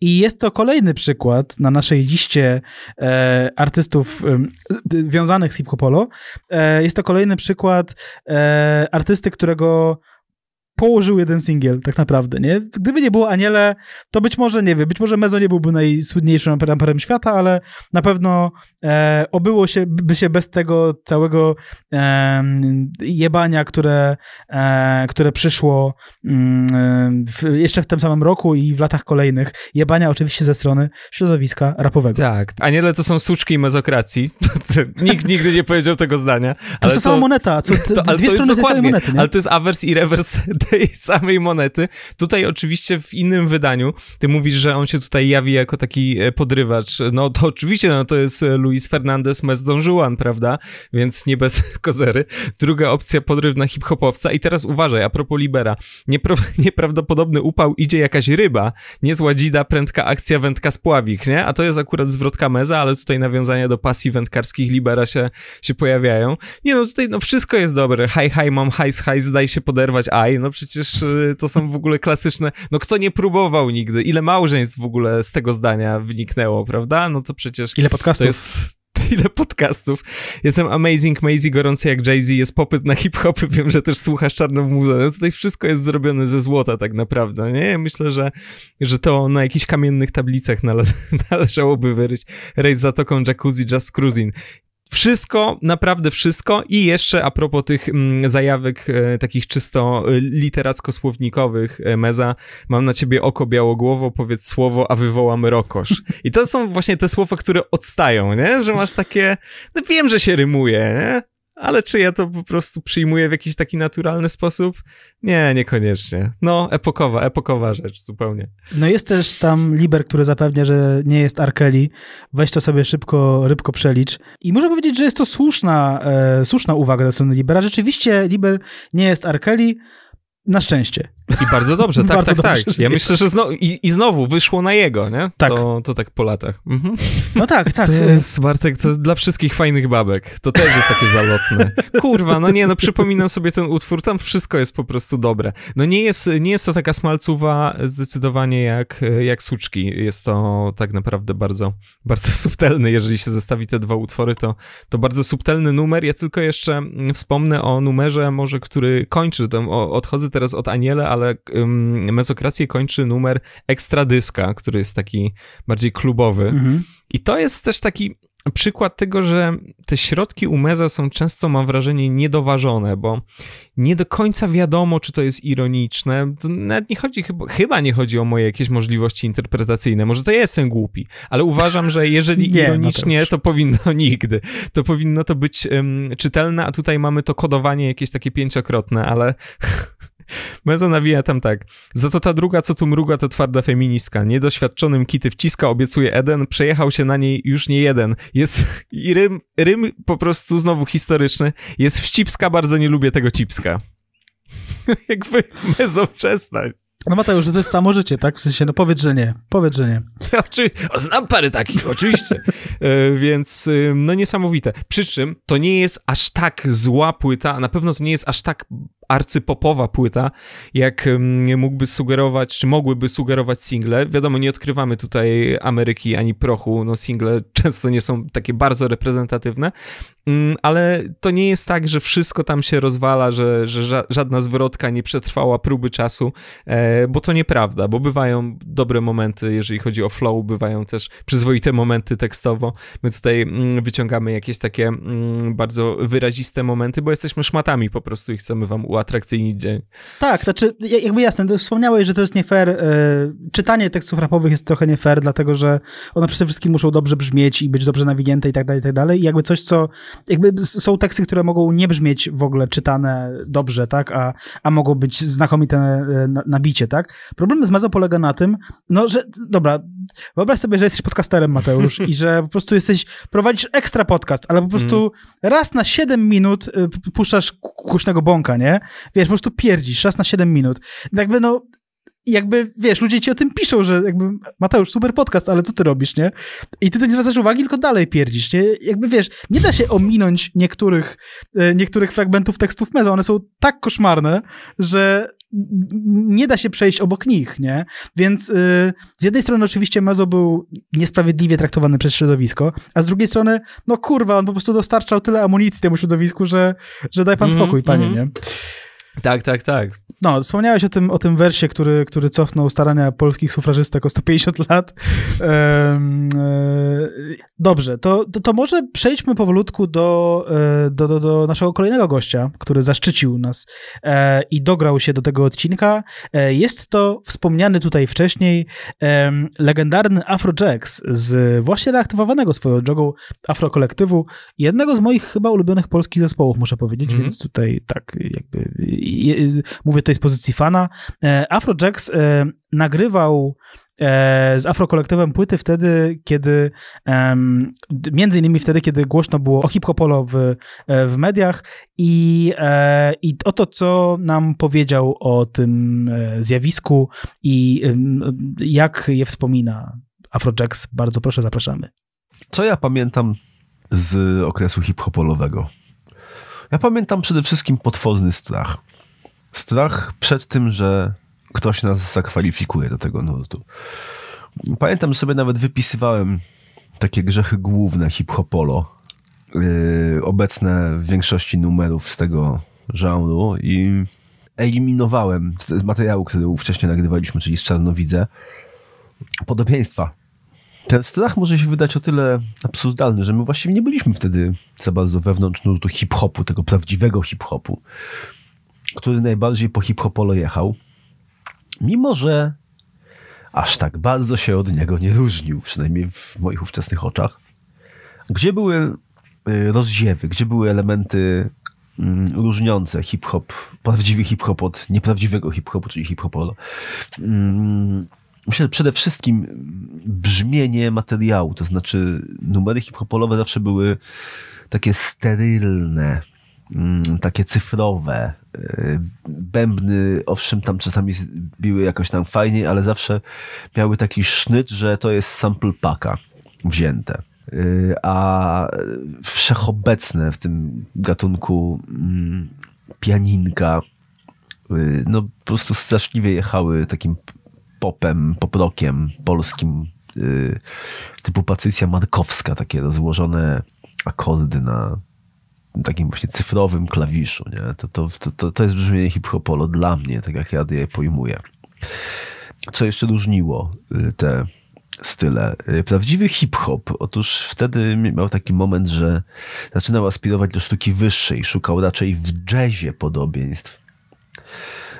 i jest to kolejny przykład na naszej liście artystów wiązanych z hip-hopolo. Jest to kolejny przykład artysty, którego położył jeden singiel, tak naprawdę, nie? Gdyby nie było Aniele, to być może, nie wiem, być może Mezo nie byłby najsłynniejszym amperem świata, ale na pewno e, obyło się, by się bez tego całego e, jebania, które, e, które przyszło mm, w, jeszcze w tym samym roku i w latach kolejnych. Jebania oczywiście ze strony środowiska rapowego. Tak, Aniele to są suczki mezokracji. Nikt nigdy nie powiedział tego zdania. To jest ta sama moneta, co, to, dwie to strony dokładnie, monety, nie? Ale to jest awers i rewers tej samej monety. Tutaj oczywiście w innym wydaniu, ty mówisz, że on się tutaj jawi jako taki e, podrywacz. No to oczywiście, no to jest e, Luis Fernandez Mes Don Juan, prawda? Więc nie bez kozery. Druga opcja podrywna hip-hopowca. I teraz uważaj, a propos Libera. nieprawdopodobny upał, idzie jakaś ryba. Niezła dzida, prędka akcja, wędka spławik, nie? A to jest akurat zwrotka Meza, ale tutaj nawiązania do pasji wędkarskich Libera się, się pojawiają. Nie no, tutaj no wszystko jest dobre. Haj, haj, mam hajs, hajs, zdaj się poderwać, aj. No przecież y, to są w ogóle klasyczne. No kto nie próbował nigdy? Ile małżeństw w ogóle z tego zdania wyniknęło, prawda? No to przecież. Ile podcastów? To jest ile podcastów. Jestem amazing, Maisie, gorący jak Jay-Z, jest popyt na hip-hopy, wiem, że też słuchasz Czarną Muzę. No tutaj wszystko jest zrobione ze złota tak naprawdę, nie? Myślę, że, że to na jakichś kamiennych tablicach nale należałoby wyryć. Rejs z Zatoką, Jacuzzi, Just Cruising. Wszystko, naprawdę wszystko. I jeszcze a propos tych mm, zajawek e, takich czysto e, literacko-słownikowych, e, Meza, mam na ciebie oko białogłowo, powiedz słowo, a wywołam rokosz. I to są właśnie te słowa, które odstają, nie? Że masz takie, no wiem, że się rymuje, nie? ale czy ja to po prostu przyjmuję w jakiś taki naturalny sposób? Nie, niekoniecznie. No, epokowa, epokowa rzecz zupełnie. No jest też tam Liber, który zapewnia, że nie jest Arkeli. Weź to sobie szybko, rybko przelicz. I muszę powiedzieć, że jest to słuszna, e, słuszna uwaga ze strony Libera. Rzeczywiście Liber nie jest Arkeli, na szczęście. I bardzo dobrze, tak, bardzo tak, tak. dobrze, tak. Ja myślę, że znowu, i, i, znowu wyszło na jego, nie? Tak. To, to tak po latach. Mhm. No tak, tak. To jest, Bartek, to jest dla wszystkich fajnych babek. To też jest takie zalotne. Kurwa, no nie, no przypominam sobie ten utwór, tam wszystko jest po prostu dobre. No nie jest, nie jest to taka smalcowa zdecydowanie jak, jak Suczki. Jest to tak naprawdę bardzo, bardzo subtelny, jeżeli się zestawi te dwa utwory, to, to bardzo subtelny numer. Ja tylko jeszcze wspomnę o numerze może, który kończy, to odchodzę teraz od Aniele, ale ale um, mezokrację kończy numer Ekstradyska, który jest taki bardziej klubowy. Mhm. I to jest też taki przykład tego, że te środki u Meza są często, mam wrażenie, niedoważone, bo nie do końca wiadomo, czy to jest ironiczne. To nawet nie chodzi, chyba, chyba nie chodzi o moje jakieś możliwości interpretacyjne. Może to jestem głupi, ale uważam, że jeżeli nie, ironicznie, to powinno nigdy. To powinno to być um, czytelne, a tutaj mamy to kodowanie jakieś takie pięciokrotne, ale Mezo nawija tam tak. Za to ta druga, co tu mruga, to twarda feministka. Niedoświadczonym kity wciska, obiecuje Eden, przejechał się na niej już nie jeden. Jest... I rym, rym po prostu znowu historyczny. Jest wcipska, bardzo nie lubię tego cipska. Jakby Mezo przestać. No Mateusz, to jest samo życie, tak? W sensie, no powiedz, że nie. Powiedz, że nie. Oczy... O, znam parę takich, oczywiście. E, więc, y, no niesamowite. Przy czym to nie jest aż tak zła płyta, na pewno to nie jest aż tak arcypopowa płyta, jak mm, mógłby sugerować, czy mogłyby sugerować single. Wiadomo, nie odkrywamy tutaj Ameryki ani prochu, no single często nie są takie bardzo reprezentatywne, mm, ale to nie jest tak, że wszystko tam się rozwala, że, że żadna zwrotka nie przetrwała próby czasu, e, bo to nieprawda, bo bywają dobre momenty, jeżeli chodzi o flow, bywają też przyzwoite momenty tekstowo. My tutaj mm, wyciągamy jakieś takie bardzo wyraziste momenty, bo jesteśmy szmatami po prostu i chcemy wam ułatwić atrakcyjny dzień. Tak, znaczy jakby jasne, wspomniałeś, że to jest nie fair. E, czytanie tekstów rapowych jest trochę nie fair, dlatego że one przede wszystkim muszą dobrze brzmieć i być dobrze nawinięte i tak dalej, i tak dalej. I jakby coś, co... Jakby są teksty, które mogą nie brzmieć w ogóle czytane dobrze, tak? A, a mogą być znakomite e, nabicie, tak? Problem z Mezo polega na tym, no, że dobra, wyobraź sobie, że jesteś podcasterem, Mateusz, i że po prostu jesteś, prowadzisz ekstra podcast, ale po prostu mm. raz na 7 minut e, puszczasz kusznego bąka, nie? Wiesz, po prostu pierdzisz raz na 7 minut. Jakby no, jakby, wiesz, ludzie ci o tym piszą, że jakby, Mateusz, super podcast, ale co ty robisz, nie? I ty to nie zwracasz uwagi, tylko dalej pierdzisz, nie? Jakby, wiesz, nie da się ominąć niektórych, e, niektórych fragmentów tekstów Mezo. one są tak koszmarne, że nie da się przejść obok nich, nie? Więc yy, z jednej strony oczywiście Mezo był niesprawiedliwie traktowany przez środowisko, a z drugiej strony, no kurwa, on po prostu dostarczał tyle amunicji temu środowisku, że, że daj pan mhm, spokój, mm -hmm. panie, mhm. nie? Tak, tak, tak. No, wspomniałeś o tym, o tym wersie, który, który cofnął starania polskich sufrażystek o 150 lat. E, dobrze, to, to, to, może przejdźmy powolutku do, e, do, do, do naszego kolejnego gościa, który zaszczycił nas e, i dograł się do tego odcinka. jest to wspomniany tutaj wcześniej legendarny Afrojax z właśnie reaktywowanego swoją drogą Afrokolektywu, jednego z moich chyba ulubionych polskich zespołów, muszę powiedzieć, mm -hmm. więc tutaj tak jakby je, mówię tutaj z pozycji fana. E, Afrojax e, nagrywał e, z Afrokolektywem płyty wtedy, kiedy między innymi wtedy, kiedy głośno było o hip-hopolo w, w mediach i, i o to, co nam powiedział o tym zjawisku i jak je wspomina Afrojax. Bardzo proszę, zapraszamy. Co ja pamiętam z okresu hip-hopolowego? Ja pamiętam przede wszystkim potworny strach strach przed tym, że ktoś nas zakwalifikuje do tego nurtu. Pamiętam, że sobie nawet wypisywałem takie grzechy główne hip-hopolo, yy, obecne w większości numerów z tego żanru i eliminowałem z materiału, który wcześniej nagrywaliśmy, czyli z Czarnowidze, podobieństwa. Ten strach może się wydać o tyle absurdalny, że my właściwie nie byliśmy wtedy za bardzo wewnątrz nurtu hip-hopu, tego prawdziwego hip-hopu który najbardziej po hip-hopolo jechał, mimo że aż tak bardzo się od niego nie różnił, przynajmniej w moich ówczesnych oczach. Gdzie były y, rozdziewy, gdzie były elementy mm, różniące hip-hop, prawdziwy hip-hop od nieprawdziwego hip-hopu, czyli hip-hopolo. Mm, myślę, że przede wszystkim brzmienie materiału, to znaczy numery hip-hopolowe zawsze były takie sterylne, Mm, takie cyfrowe. E, bębny, owszem, tam czasami biły jakoś tam fajniej, ale zawsze miały taki sznyt, że to jest sample packa wzięte. E, a wszechobecne w tym gatunku mm, pianinka, e, no po prostu straszliwie jechały takim popem, poprokiem polskim, typu Patrycja Markowska, takie rozłożone akordy na takim właśnie cyfrowym klawiszu. Nie? To, to, to, to jest brzmienie hip-hopolo dla mnie, tak jak ja je pojmuję. Co jeszcze różniło y, te style? Y, prawdziwy hip-hop, otóż wtedy miał taki moment, że zaczynał aspirować do sztuki wyższej, szukał raczej w jazzie podobieństw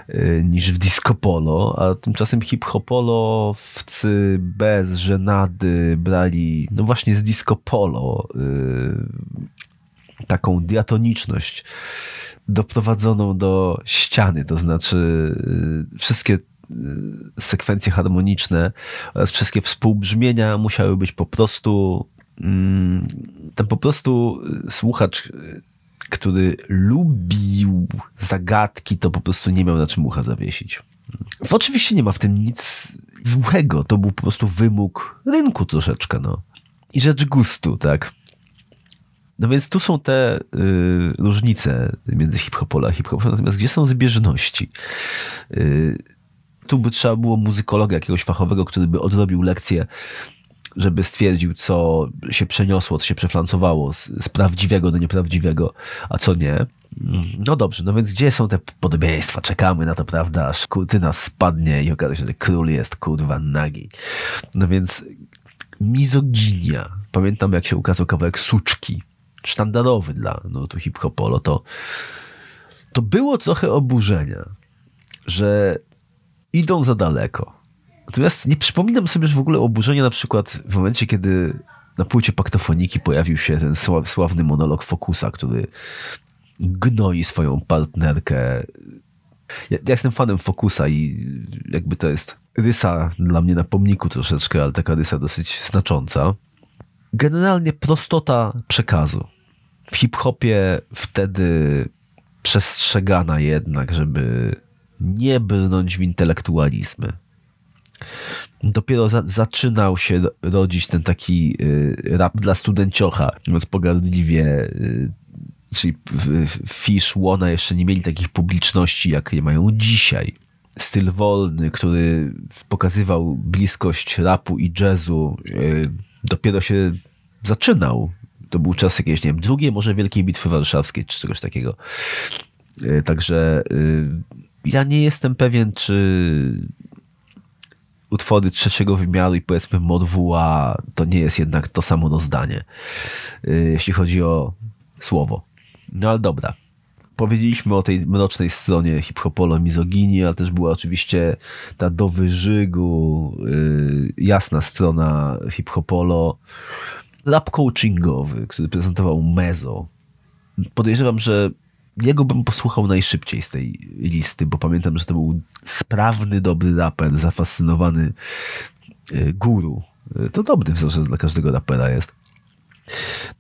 y, niż w disco polo, a tymczasem hip hopolo wcy bez żenady brali, no właśnie z disco polo, taką diatoniczność doprowadzoną do ściany, to znaczy y, wszystkie y, sekwencje harmoniczne oraz y, wszystkie współbrzmienia musiały być po prostu. Mm, ten po prostu słuchacz, który lubił zagadki, to po prostu nie miał na czym ucha zawiesić. Oczywiście nie ma w tym nic złego, to był po prostu wymóg rynku troszeczkę, no. I rzecz gustu, tak no więc tu są te y, różnice między hip-hopem a hip-hopem, natomiast gdzie są zbieżności? Y, tu by trzeba było muzykologa jakiegoś fachowego, który by odrobił lekcję, żeby stwierdził, co się przeniosło, co się przeflancowało z, z prawdziwego do nieprawdziwego, a co nie. No dobrze, no więc gdzie są te podobieństwa? Czekamy na to, prawda, aż kurtyna spadnie i okaże się, że król jest kurwa nagi. No więc mizoginia. Pamiętam, jak się ukazał kawałek Suczki sztandarowy dla nurtu no, hip-hopolo, to, to było trochę oburzenia, że idą za daleko. Natomiast nie przypominam sobie że w ogóle oburzenia na przykład w momencie, kiedy na płycie paktofoniki pojawił się ten sławny monolog Fokusa, który gnoi swoją partnerkę. Ja, ja jestem fanem Fokusa i jakby to jest rysa dla mnie na pomniku troszeczkę, ale taka rysa dosyć znacząca generalnie prostota przekazu. W hip-hopie wtedy przestrzegana jednak, żeby nie brnąć w intelektualizmy. Dopiero za zaczynał się rodzić ten taki y, rap dla studenciocha, mówiąc pogardliwie, y, czyli Fish, Łona jeszcze nie mieli takich publiczności, jakie mają dzisiaj. Styl wolny, który pokazywał bliskość rapu i jazzu, y, dopiero się zaczynał. To był czas jakiejś, nie wiem, drugiej może Wielkiej Bitwy Warszawskiej czy czegoś takiego. E, także e, ja nie jestem pewien, czy utwory trzeciego wymiaru i powiedzmy modwuła to nie jest jednak to samo zdanie, e, jeśli chodzi o słowo. No ale dobra powiedzieliśmy o tej mrocznej stronie hip-hopolo mizoginii, ale też była oczywiście ta do wyżygu y, jasna strona hip-hopolo rap coachingowy, który prezentował Mezo. Podejrzewam, że jego bym posłuchał najszybciej z tej listy, bo pamiętam, że to był sprawny, dobry raper, zafascynowany y, guru. Y, to dobry wzorzec dla każdego rapera jest.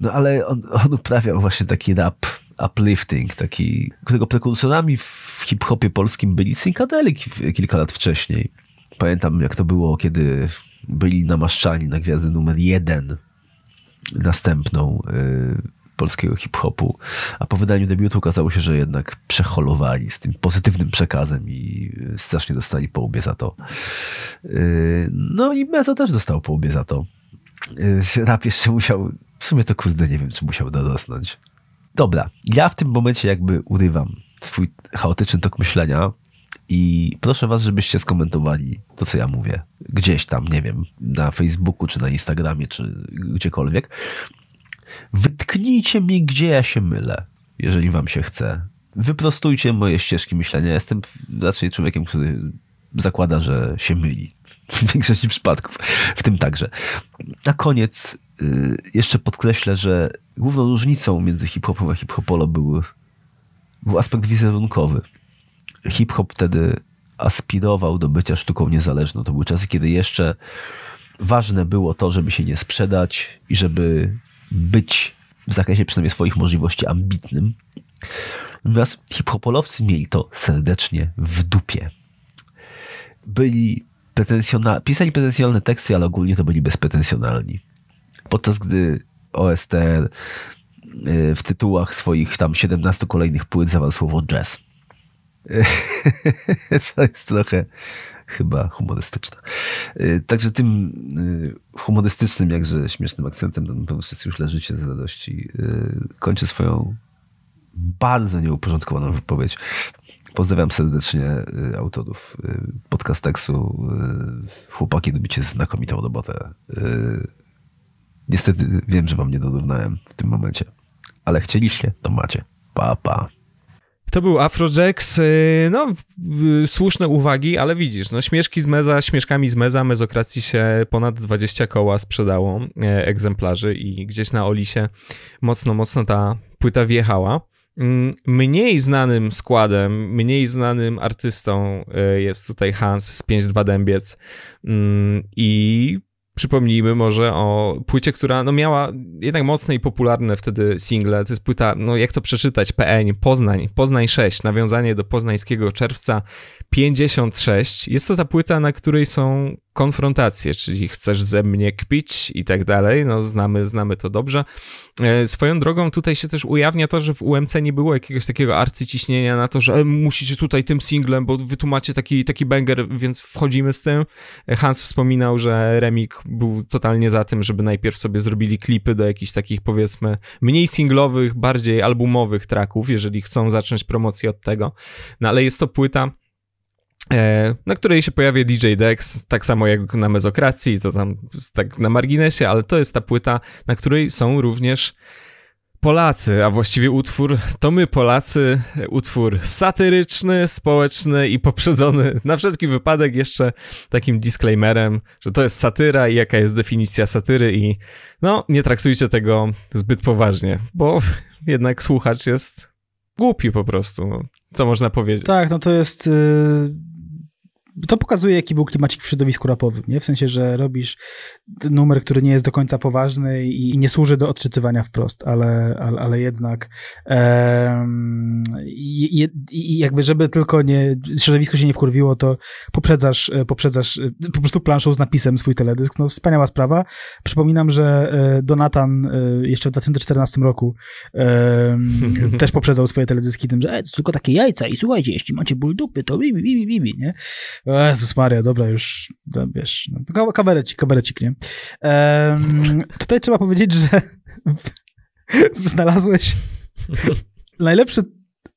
No ale on, on uprawiał właśnie taki rap uplifting, taki, którego prekursorami w hip-hopie polskim byli Cynkadeli kilka lat wcześniej. Pamiętam, jak to było, kiedy byli namaszczani na gwiazdę numer jeden, następną y, polskiego hip-hopu, a po wydaniu debiutu okazało się, że jednak przeholowali z tym pozytywnym przekazem i y, strasznie dostali po łbie za to. Y, no i Mezo też dostał po łbie za to. Y, rap jeszcze musiał w sumie to kurde nie wiem, czy musiał dorosnąć. Dobra, ja w tym momencie jakby urywam swój chaotyczny tok myślenia i proszę was, żebyście skomentowali to, co ja mówię. Gdzieś tam, nie wiem, na Facebooku, czy na Instagramie, czy gdziekolwiek. Wytknijcie mi, gdzie ja się mylę, jeżeli wam się chce. Wyprostujcie moje ścieżki myślenia. Jestem raczej człowiekiem, który zakłada, że się myli w większości przypadków, w tym także. Na koniec Y, jeszcze podkreślę, że główną różnicą między hip-hopem a hip-hopolo był, był aspekt wizerunkowy. Hip-hop wtedy aspirował do bycia sztuką niezależną. To były czasy, kiedy jeszcze ważne było to, żeby się nie sprzedać i żeby być w zakresie przynajmniej swoich możliwości ambitnym. Natomiast hip-hopolowcy mieli to serdecznie w dupie. Byli pretensjonalni, pisali pretensjonalne teksty, ale ogólnie to byli bezpretensjonalni podczas gdy OST y, w tytułach swoich tam 17 kolejnych płyt zawarł słowo jazz. Co jest trochę chyba humorystyczne. Y, także tym y, humorystycznym, jakże śmiesznym akcentem, na pewno wszyscy już leżycie z radości, kończę swoją bardzo nieuporządkowaną wypowiedź. Pozdrawiam serdecznie autorów podcasteksu Chłopaki robicie znakomitą robotę. Niestety wiem, że wam nie dorównałem w tym momencie, ale chcieliście, to macie. Pa, pa. To był Afrojax, y, no y, słuszne uwagi, ale widzisz, no śmieszki z meza, śmieszkami z meza, mezokracji się ponad 20 koła sprzedało y, egzemplarzy i gdzieś na Olisie mocno, mocno ta płyta wjechała. Mm, mniej znanym składem, mniej znanym artystą jest tutaj Hans z 5-2 Dębiec mm, i Przypomnijmy może o płycie, która no miała jednak mocne i popularne wtedy single. To jest płyta, no jak to przeczytać? PN, Poznań, Poznań 6, nawiązanie do poznańskiego czerwca 56. Jest to ta płyta, na której są konfrontację, czyli chcesz ze mnie kpić i tak dalej, no znamy, znamy to dobrze. E, swoją drogą tutaj się też ujawnia to, że w UMC nie było jakiegoś takiego arcyciśnienia na to, że musicie tutaj tym singlem, bo wytłumacie taki, taki banger, więc wchodzimy z tym. E, Hans wspominał, że Remik był totalnie za tym, żeby najpierw sobie zrobili klipy do jakichś takich powiedzmy mniej singlowych, bardziej albumowych tracków, jeżeli chcą zacząć promocję od tego. No ale jest to płyta, E, na której się pojawia DJ Dex, tak samo jak na Mezokracji, to tam tak na marginesie, ale to jest ta płyta, na której są również Polacy, a właściwie utwór To my Polacy, utwór satyryczny, społeczny i poprzedzony na wszelki wypadek jeszcze takim disclaimerem, że to jest satyra i jaka jest definicja satyry i no nie traktujcie tego zbyt poważnie, bo jednak słuchacz jest głupi po prostu, no, co można powiedzieć. Tak, no to jest... Yy to pokazuje, jaki był klimacik w środowisku rapowym, nie? W sensie, że robisz numer, który nie jest do końca poważny i, nie służy do odczytywania wprost, ale, ale, ale jednak um, i, i, jakby, żeby tylko nie, środowisko się nie wkurwiło, to poprzedzasz, e, poprzedzasz e, po prostu planszą z napisem swój teledysk. No, wspaniała sprawa. Przypominam, że e, Donatan jeszcze w 2014 roku um, też poprzedzał swoje teledyski tym, że e, to tylko takie jajca i słuchajcie, jeśli macie ból dupy, to bi bi bi, nie? Jezus Maria, dobra, już no, wiesz, no, kamerecik, kamerecik, nie? Um, tutaj trzeba powiedzieć, że znalazłeś najlepszy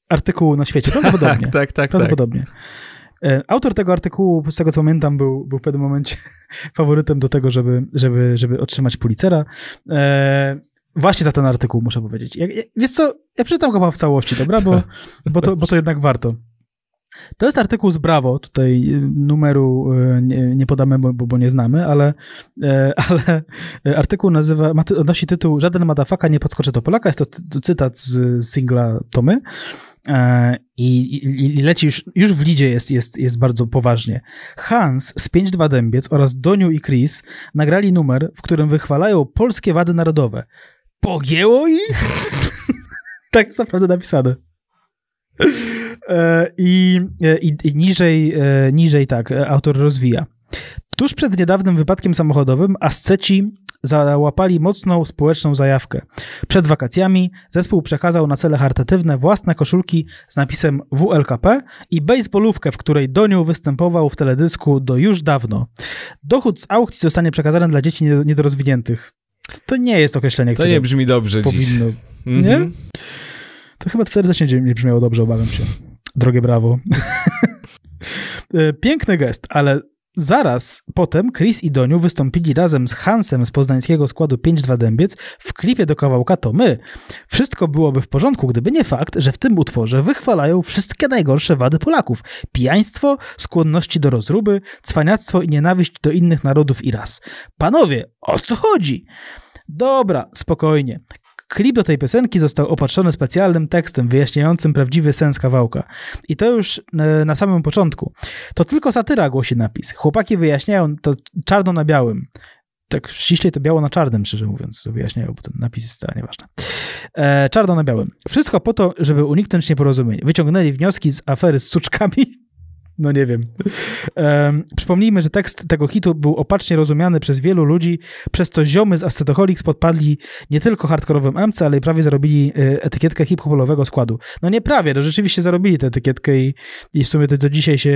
artykuł na świecie, prawdopodobnie. tak, tak, tak. Prawdopodobnie. Tak. Autor tego artykułu, z tego co pamiętam, był, był w pewnym momencie faworytem do tego, żeby, żeby, żeby otrzymać policera. E, właśnie za ten artykuł, muszę powiedzieć. Ja, ja, wiesz co, ja przeczytam go w całości, dobra? Bo, bo, to, bo to jednak warto. To jest artykuł z Bravo, tutaj y, numeru y, nie, nie podamy, bo, bo, nie znamy, ale, e, ale e, artykuł nazywa, nosi tytuł Żaden madafaka nie podskoczy do Polaka, jest to cytat z singla Tomy e, i, i, i leci już, już w lidzie jest, jest, jest bardzo poważnie. Hans z 5-2 Dębiec oraz Doniu i Chris nagrali numer, w którym wychwalają polskie wady narodowe. Pogięło ich? tak jest naprawdę napisane. E, I, e, i, i niżej, e, niżej tak autor rozwija. Tuż przed niedawnym wypadkiem samochodowym asceci załapali mocną społeczną zajawkę. Przed wakacjami zespół przekazał na cele charytatywne własne koszulki z napisem WLKP i baseballówkę, w której Doniu występował w teledysku do już dawno. Dochód z aukcji zostanie przekazany dla dzieci niedorozwiniętych. To nie jest określenie, to które To nie brzmi dobrze powinno, dziś. Mhm. Nie? Mm -hmm. To chyba wtedy też nie brzmiało dobrze, obawiam się drogie brawo. E, piękny gest, ale zaraz potem Chris i Doniu wystąpili razem z Hansem z poznańskiego składu 5-2 Dębiec w klipie do kawałka To My. Wszystko byłoby w porządku, gdyby nie fakt, że w tym utworze wychwalają wszystkie najgorsze wady Polaków. Pijaństwo, skłonności do rozruby, cwaniactwo i nienawiść do innych narodów i ras. Panowie, o co chodzi? Dobra, spokojnie. Klip do tej piosenki został opatrzony specjalnym tekstem wyjaśniającym prawdziwy sens kawałka. I to już e, na samym początku. To tylko satyra głosi napis. Chłopaki wyjaśniają to czarno na białym. Tak ściślej to biało na czarnym, szczerze mówiąc, to wyjaśniają, bo ten napis jest nieważny. E, czarno na białym. Wszystko po to, żeby uniknąć nieporozumień. Wyciągnęli wnioski z afery z suczkami No nie wiem. Um, przypomnijmy, że tekst tego hitu był opacznie rozumiany przez wielu ludzi, przez co ziomy z Acetoholics podpadli nie tylko hardkorowym MC, ale i prawie zarobili e, etykietkę hip-hopowego składu. No nie prawie, no rzeczywiście zarobili tę etykietkę i, i w sumie to do dzisiaj się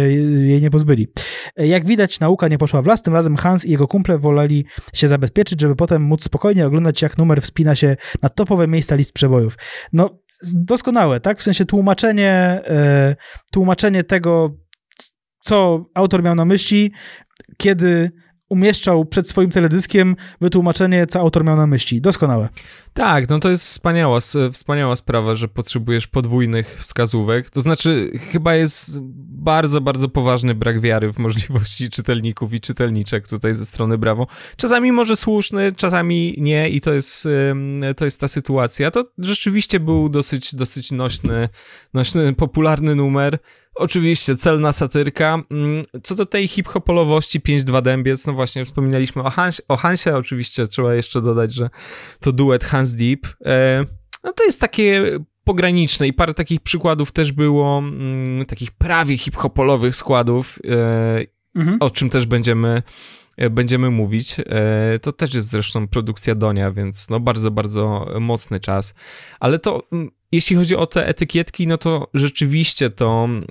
jej nie pozbyli. E, jak widać, nauka nie poszła w las, tym razem Hans i jego kumple woleli się zabezpieczyć, żeby potem móc spokojnie oglądać, jak numer wspina się na topowe miejsca list przebojów. No doskonałe, tak? W sensie tłumaczenie, e, tłumaczenie tego, co autor miał na myśli, kiedy umieszczał przed swoim teledyskiem wytłumaczenie, co autor miał na myśli. Doskonałe. Tak, no to jest wspaniała, wspaniała sprawa, że potrzebujesz podwójnych wskazówek. To znaczy, chyba jest bardzo, bardzo poważny brak wiary w możliwości czytelników i czytelniczek tutaj ze strony Brawo. Czasami może słuszny, czasami nie i to jest, to jest ta sytuacja. To rzeczywiście był dosyć, dosyć nośny, nośny popularny numer. Oczywiście, celna satyrka. Mm, co do tej hip-hopolowości 5-2 Dębiec, no właśnie wspominaliśmy o, Hans, o Hansie, oczywiście trzeba jeszcze dodać, że to duet Hans Deep. E, no to jest takie pograniczne i parę takich przykładów też było, mm, takich prawie hip-hopolowych składów, e, mhm. o czym też będziemy e, będziemy mówić. To też jest zresztą produkcja Donia, więc no bardzo, bardzo mocny czas. Ale to mm, jeśli chodzi o te etykietki, no to rzeczywiście to mm,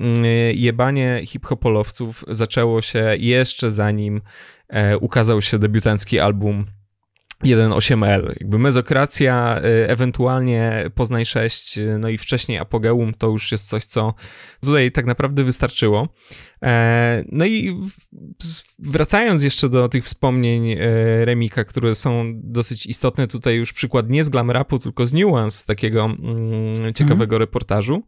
jebanie hip-hopolowców zaczęło się jeszcze zanim e, ukazał się debiutancki album 1.8L. Jakby mezokracja, y, ewentualnie Poznań 6, y, no i wcześniej Apogeum to już jest coś, co tutaj tak naprawdę wystarczyło. E, no i wracając jeszcze do tych wspomnień y, Remika, które są dosyć istotne, tutaj już przykład nie z glam rapu, tylko z Nuance, takiego mm, ciekawego mhm. reportażu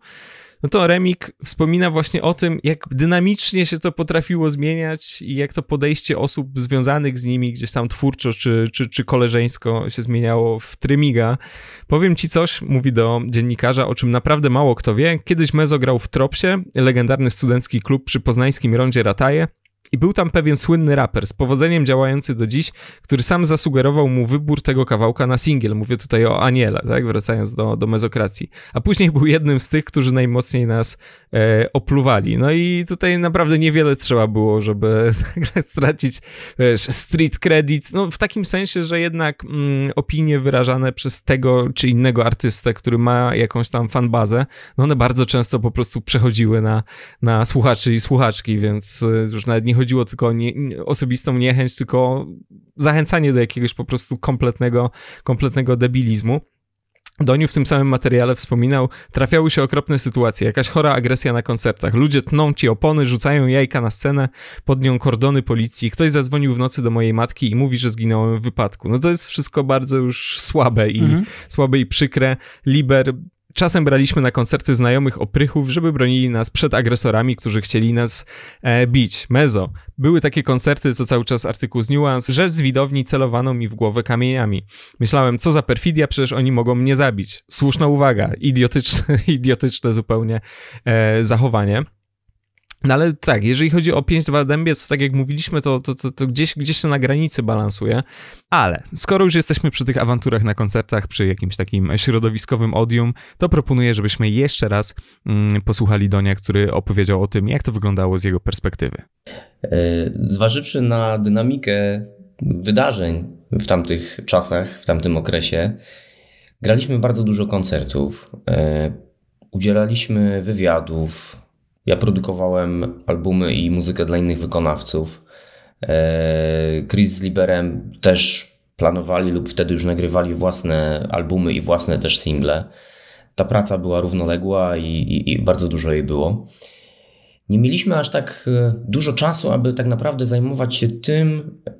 no to Remik wspomina właśnie o tym, jak dynamicznie się to potrafiło zmieniać i jak to podejście osób związanych z nimi gdzieś tam twórczo czy, czy, czy koleżeńsko się zmieniało w Trymiga. Powiem ci coś, mówi do dziennikarza, o czym naprawdę mało kto wie. Kiedyś Mezo grał w Tropsie, legendarny studencki klub przy poznańskim rondzie Rataje, i był tam pewien słynny raper, z powodzeniem działający do dziś, który sam zasugerował mu wybór tego kawałka na singiel. Mówię tutaj o Aniele, tak? wracając do, do mezokracji. A później był jednym z tych, którzy najmocniej nas E, opluwali. No i tutaj naprawdę niewiele trzeba było, żeby stracić wiesz, street credit. No w takim sensie, że jednak mm, opinie wyrażane przez tego czy innego artystę, który ma jakąś tam fanbazę, no one bardzo często po prostu przechodziły na, na słuchaczy i słuchaczki, więc y, już nawet nie chodziło tylko o nie, osobistą niechęć, tylko zachęcanie do jakiegoś po prostu kompletnego, kompletnego debilizmu. Doniu w tym samym materiale wspominał, trafiały się okropne sytuacje, jakaś chora agresja na koncertach, ludzie tną ci opony, rzucają jajka na scenę, pod nią kordony policji, ktoś zadzwonił w nocy do mojej matki i mówi, że zginąłem w wypadku. No to jest wszystko bardzo już słabe i, mhm. słabe i przykre. Liber Czasem braliśmy na koncerty znajomych oprychów, żeby bronili nas przed agresorami, którzy chcieli nas e, bić. Mezo. Były takie koncerty, co cały czas artykuł z Nuance, że z widowni celowano mi w głowę kamieniami. Myślałem, co za perfidia, przecież oni mogą mnie zabić. Słuszna uwaga, idiotyczne, idiotyczne zupełnie e, zachowanie. No ale tak, jeżeli chodzi o 5-2 dębiec, tak jak mówiliśmy, to, to, to, to, gdzieś, gdzieś na granicy balansuje. Ale skoro już jesteśmy przy tych awanturach na koncertach, przy jakimś takim środowiskowym odium, to proponuję, żebyśmy jeszcze raz mm, posłuchali Donia, który opowiedział o tym, jak to wyglądało z jego perspektywy. E, zważywszy na dynamikę wydarzeń w tamtych czasach, w tamtym okresie, graliśmy bardzo dużo koncertów, e, udzielaliśmy wywiadów ja produkowałem albumy i muzykę dla innych wykonawców. E, Chris z Liberem też planowali lub wtedy już nagrywali własne albumy i własne też single. Ta praca była równoległa i, i, i bardzo dużo jej było. Nie mieliśmy aż tak e, dużo czasu, aby tak naprawdę zajmować się tym e,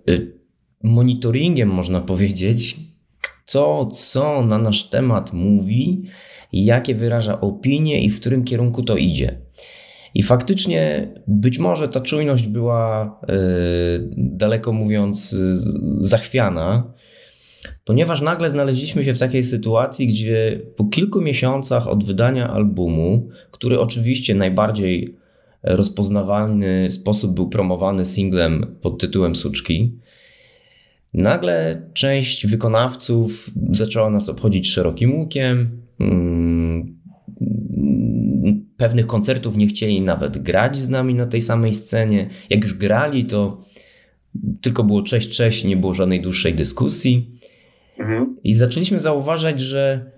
monitoringiem, można powiedzieć, kto co na nasz temat mówi, jakie wyraża opinie i w którym kierunku to idzie. I faktycznie być może ta czujność była e, daleko mówiąc e, zachwiana, ponieważ nagle znaleźliśmy się w takiej sytuacji, gdzie po kilku miesiącach od wydania albumu, który oczywiście najbardziej rozpoznawalny sposób był promowany singlem pod tytułem Suczki, nagle część wykonawców zaczęła nas obchodzić szerokim łukiem. Mm, pewnych koncertów nie chcieli nawet grać z nami na tej samej scenie. Jak już grali, to tylko było cześć, cześć, nie było żadnej dłuższej dyskusji. Mhm. I zaczęliśmy zauważać, że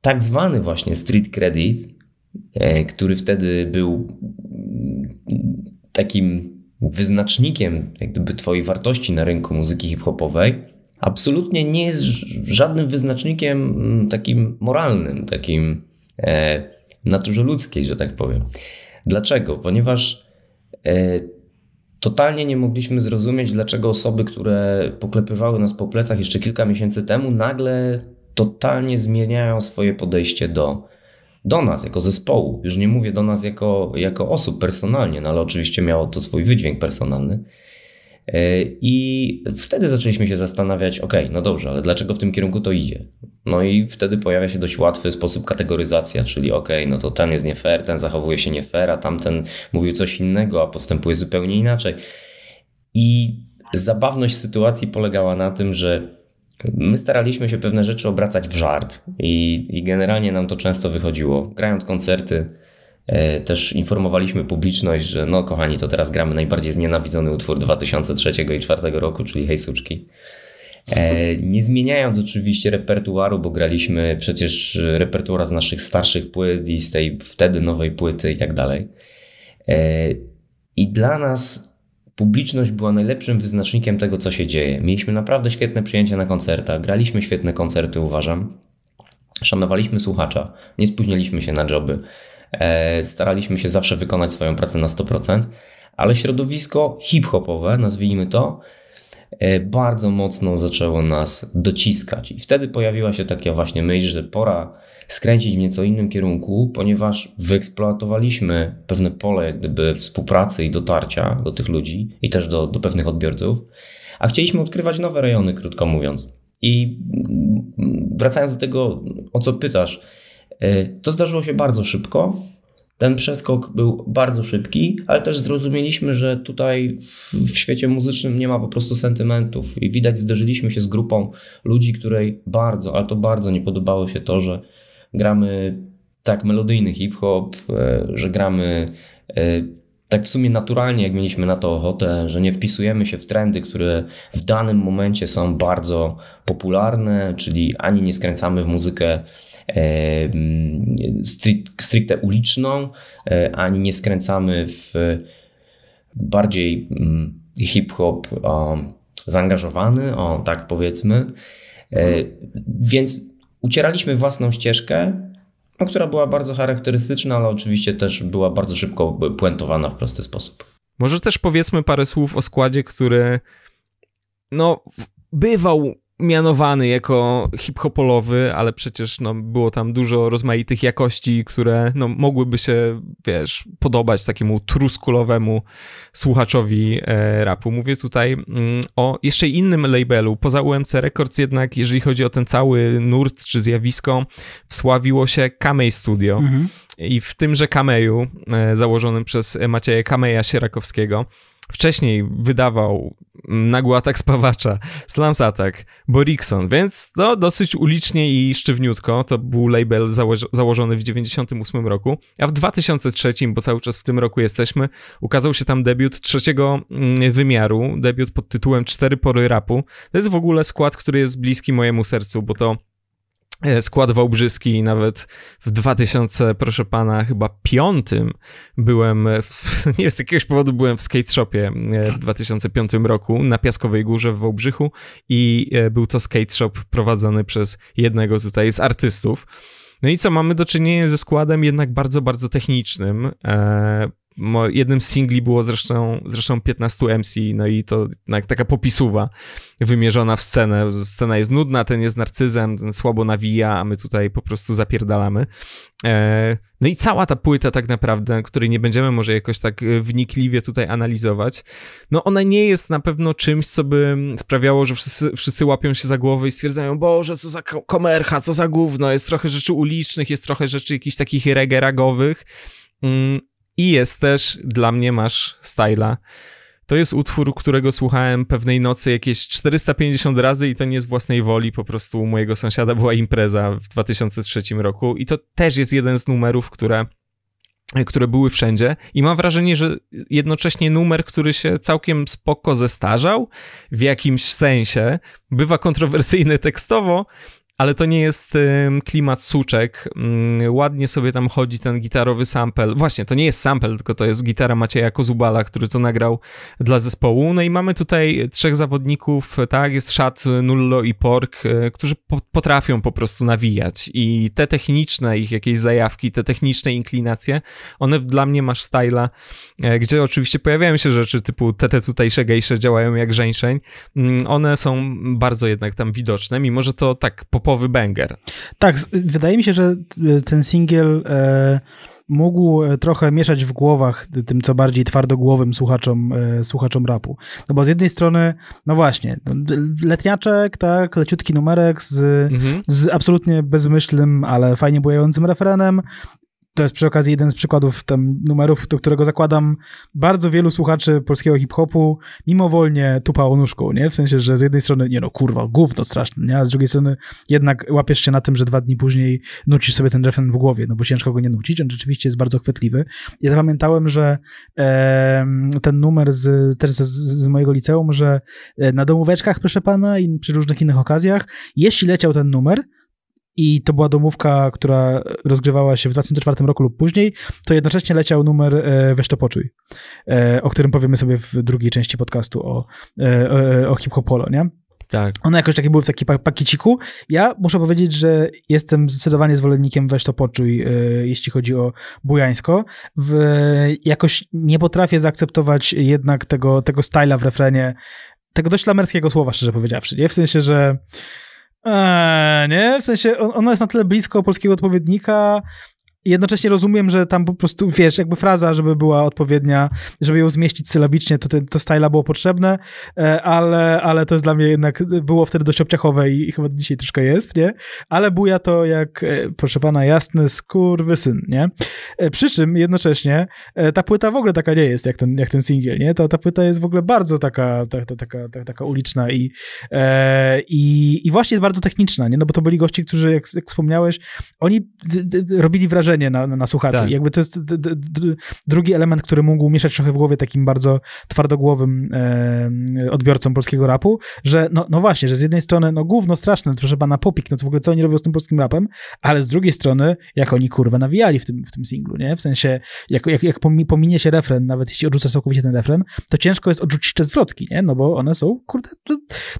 tak zwany właśnie street credit, e, który wtedy był takim wyznacznikiem jak gdyby twojej wartości na rynku muzyki hip-hopowej, absolutnie nie jest żadnym wyznacznikiem mm, takim moralnym, takim e, naturze ludzkiej, że tak powiem. Dlaczego? Ponieważ e, totalnie nie mogliśmy zrozumieć, dlaczego osoby, które poklepywały nas po plecach jeszcze kilka miesięcy temu, nagle totalnie zmieniają swoje podejście do, do nas jako zespołu. Już nie mówię do nas jako, jako osób personalnie, no ale oczywiście miało to swój wydźwięk personalny. E, I wtedy zaczęliśmy się zastanawiać, ok, no dobrze, ale dlaczego w tym kierunku to idzie? No i wtedy pojawia się dość łatwy sposób kategoryzacja, czyli ok, no to ten jest nie fair, ten zachowuje się nie fair, a tamten mówił coś innego, a postępuje zupełnie inaczej. I zabawność sytuacji polegała na tym, że My staraliśmy się pewne rzeczy obracać w żart i, i, generalnie nam to często wychodziło. Grając koncerty, E, też informowaliśmy publiczność, że no kochani, to teraz gramy najbardziej znienawidzony utwór 2003 i 2004 roku, czyli Hej Suczki. E, nie zmieniając oczywiście repertuaru, bo graliśmy przecież repertuar z naszych starszych płyt i z tej wtedy nowej płyty i tak dalej. E, I dla nas publiczność była najlepszym wyznacznikiem tego, co się dzieje. Mieliśmy naprawdę świetne przyjęcia na koncertach, graliśmy świetne koncerty, uważam. Szanowaliśmy słuchacza, nie spóźnialiśmy się na joby. E, staraliśmy się zawsze wykonać swoją pracę na 100%, ale środowisko hip-hopowe, nazwijmy to, e, bardzo mocno zaczęło nas dociskać. I wtedy pojawiła się taka właśnie myśl, że pora skręcić w nieco innym kierunku, ponieważ wyeksploatowaliśmy pewne pole jak gdyby współpracy i dotarcia do tych ludzi i też do, do pewnych odbiorców, a chcieliśmy odkrywać nowe rejony, krótko mówiąc. I mm, wracając do tego, o co pytasz, E, to zdarzyło się bardzo szybko. Ten przeskok był bardzo szybki, ale też zrozumieliśmy, że tutaj w, w, świecie muzycznym nie ma po prostu sentymentów i widać, zderzyliśmy się z grupą ludzi, której bardzo, ale to bardzo nie podobało się to, że gramy tak melodyjny hip-hop, e, że gramy e, tak w sumie naturalnie, jak mieliśmy na to ochotę, że nie wpisujemy się w trendy, które w danym momencie są bardzo popularne, czyli ani nie skręcamy w muzykę stricte uliczną, e, ani nie skręcamy w bardziej mm, hip-hop zaangażowany, o tak powiedzmy. E, więc ucieraliśmy własną ścieżkę, no, która była bardzo charakterystyczna, ale oczywiście też była bardzo szybko puentowana w prosty sposób. Może też powiedzmy parę słów o składzie, który no, bywał mianowany jako hip-hopolowy, ale przecież no, było tam dużo rozmaitych jakości, które no, mogłyby się, wiesz, podobać takiemu truskulowemu słuchaczowi e, rapu. Mówię tutaj mm, o jeszcze innym labelu. Poza UMC Records jednak, jeżeli chodzi o ten cały nurt czy zjawisko, wsławiło się Kamej Studio. Mhm. I w tymże Kameju, e, założonym przez Macieja Kameja Sierakowskiego, wcześniej wydawał Nagły Atak Spawacza, Slams Attack, Borikson, więc no dosyć ulicznie i szczywniutko. to był label zało- założony w 98 roku, a w 2003, bo cały czas w tym roku jesteśmy, ukazał się tam debiut trzeciego mm, wymiaru, debiut pod tytułem Cztery pory rapu. To jest w ogóle skład, który jest bliski mojemu sercu, bo to E, skład Wałbrzyski nawet w 2000, proszę pana, chyba piątym byłem, w, nie z jakiegoś powodu byłem w skate shopie e, w 2005 roku na Piaskowej Górze w Wałbrzychu i e, był to skate shop prowadzony przez jednego tutaj z artystów. No i co, mamy do czynienia ze składem jednak bardzo, bardzo technicznym, jednym z singli było zresztą, zresztą 15 MC, no i to tak, taka popisuwa wymierzona w scenę. Scena jest nudna, ten jest narcyzem, ten słabo nawija, a my tutaj po prostu zapierdalamy. E, no i cała ta płyta tak naprawdę, której nie będziemy może jakoś tak e, wnikliwie tutaj analizować, no ona nie jest na pewno czymś, co by sprawiało, że wszyscy, wszyscy łapią się za głowę i stwierdzają, Boże, co za komercha, co za gówno, jest trochę rzeczy ulicznych, jest trochę rzeczy jakichś takich regeragowych, mm, i jest też dla mnie masz styla. To jest utwór, którego słuchałem pewnej nocy jakieś 450 razy i to nie z własnej woli, po prostu u mojego sąsiada była impreza w 2003 roku i to też jest jeden z numerów, które, które były wszędzie i mam wrażenie, że jednocześnie numer, który się całkiem spoko zestarzał w jakimś sensie, bywa kontrowersyjny tekstowo, ale to nie jest klimat suczek. Mm, ładnie sobie tam chodzi ten gitarowy sample. Właśnie, to nie jest sample, tylko to jest gitara Macieja Kozubala, który to nagrał dla zespołu. No i mamy tutaj trzech zawodników, tak, jest Szat, Nullo i Pork, y, którzy potrafią po prostu nawijać i te techniczne ich jakieś zajawki, te techniczne inklinacje, one dla mnie masz styla, e, gdzie oczywiście pojawiają się rzeczy typu TT tutajsze, tutejsze gejsze działają jak żeńszeń. Mm, one są bardzo jednak tam widoczne, mimo że to tak po popowy banger. Tak, wydaje mi się, że e, ten singiel e, mógł e, trochę mieszać w głowach tym, co bardziej twardogłowym słuchaczom, e, słuchaczom rapu. No bo z jednej strony, no właśnie, no, letniaczek, tak, leciutki numerek z, mhm. z absolutnie bezmyślnym, ale fajnie bujającym refrenem, to jest przy okazji jeden z przykładów tam numerów, do którego zakładam bardzo wielu słuchaczy polskiego hip-hopu mimowolnie tupało nóżką, nie? W sensie, że z jednej strony, nie no, kurwa, gówno straszne, nie? A z drugiej strony jednak łapiesz się na tym, że dwa dni później nucisz sobie ten refren w głowie, no bo ciężko go nie nucić, on rzeczywiście jest bardzo chwytliwy. Ja zapamiętałem, że e, ten numer z, też z, z, mojego liceum, że e, na domóweczkach, proszę pana, i przy różnych innych okazjach, jeśli leciał ten numer, i to była domówka, która rozgrywała się w 2004 roku lub później, to jednocześnie leciał numer e, Weź to poczuj, e, o którym powiemy sobie w drugiej części podcastu o, e, o e, hip Polo, nie? Tak. One jakoś takie były w takim pakieciku. Ja muszę powiedzieć, że jestem zdecydowanie zwolennikiem weź to poczuj, e, jeśli chodzi o bujańsko. W, jakoś nie potrafię zaakceptować jednak tego, tego styla w refrenie, tego dość lamerskiego słowa, szczerze powiedziawszy, nie? W sensie, że Eee, nie? W sensie ona jest na tyle blisko polskiego odpowiednika, jednocześnie rozumiem, że tam po prostu, wiesz, jakby fraza, żeby była odpowiednia, żeby ją zmieścić sylabicznie, to, to styla było potrzebne, e, ale, ale to jest dla mnie jednak, było wtedy dość obciachowe i, chyba dzisiaj troszkę jest, nie? Ale buja to jak, e, proszę pana, jasny skurwysyn, nie? E, przy czym jednocześnie ta płyta w ogóle taka nie jest, jak ten, jak ten singiel, nie? Ta, ta płyta jest w ogóle bardzo taka, ta, ta, taka, ta, taka uliczna i, e, i, i właśnie jest bardzo techniczna, nie? No bo to byli goście, którzy, jak, jak wspomniałeś, oni robili wrażenie wrażenie na, na słuchaczu. Tak. Jakby to jest drugi element, który mógł mieszać trochę w głowie takim bardzo twardogłowym e, odbiorcom polskiego rapu, że no, no właśnie, że z jednej strony, no główno straszne, no proszę pana, popik, no to w ogóle co oni robią z tym polskim rapem, ale z drugiej strony, jak oni kurwa nawijali w tym, w tym singlu, nie? W sensie, jak, jak, jak pominie się refren, nawet jeśli odrzucasz całkowicie ten refren, to ciężko jest odrzucić te zwrotki, nie? No bo one są, kurde, to,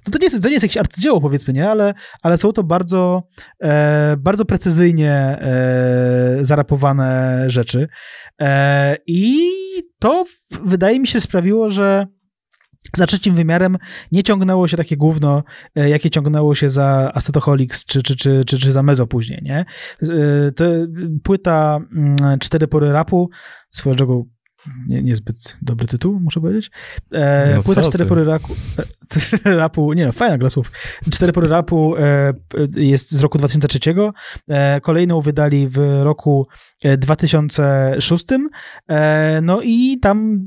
no to, nie, jest, to nie jest jakieś arcydzieło, powiedzmy, nie? Ale, ale są to bardzo, e, bardzo precyzyjnie e, zarapowane rzeczy. E, I to wydaje mi się sprawiło, że za trzecim wymiarem nie ciągnęło się takie głównie jakie ciągnęło się za Acetoholics czy, czy, czy, czy, czy za Mezo później, nie? E, to płyta mm, Cztery Pory Rapu, swoją drogą Mhm. nie, niezbyt dobry tytuł, muszę powiedzieć. E, no płyta 4 pory raku, e, rapu, nie no, fajna gra słów. 4 pory rapu e, jest z roku 2003. E, kolejną wydali w roku 2006. E, e, no i tam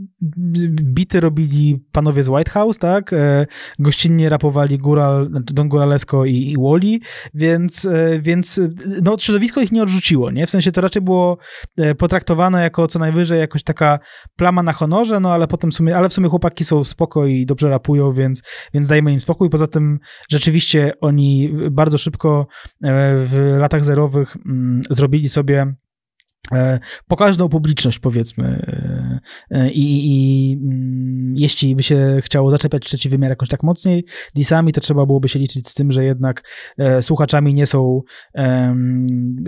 bity robili panowie z White House, tak? E, gościnnie rapowali Gural, Don Guralesco i, i Wally, więc, więc no, środowisko ich nie odrzuciło, nie? W sensie to raczej było potraktowane jako co najwyżej jakoś taka plama na honorze, no ale potem w sumie, ale w sumie chłopaki są spoko i dobrze rapują, więc, więc dajmy im spokój. Poza tym rzeczywiście oni bardzo szybko w latach zerowych mm, zrobili sobie E, pokażną publiczność, powiedzmy, E, I, i mm, jeśli by się chciało zaczepiać trzeci wymiar jakoś tak mocniej disami, to trzeba byłoby się liczyć z tym, że jednak e, słuchaczami nie są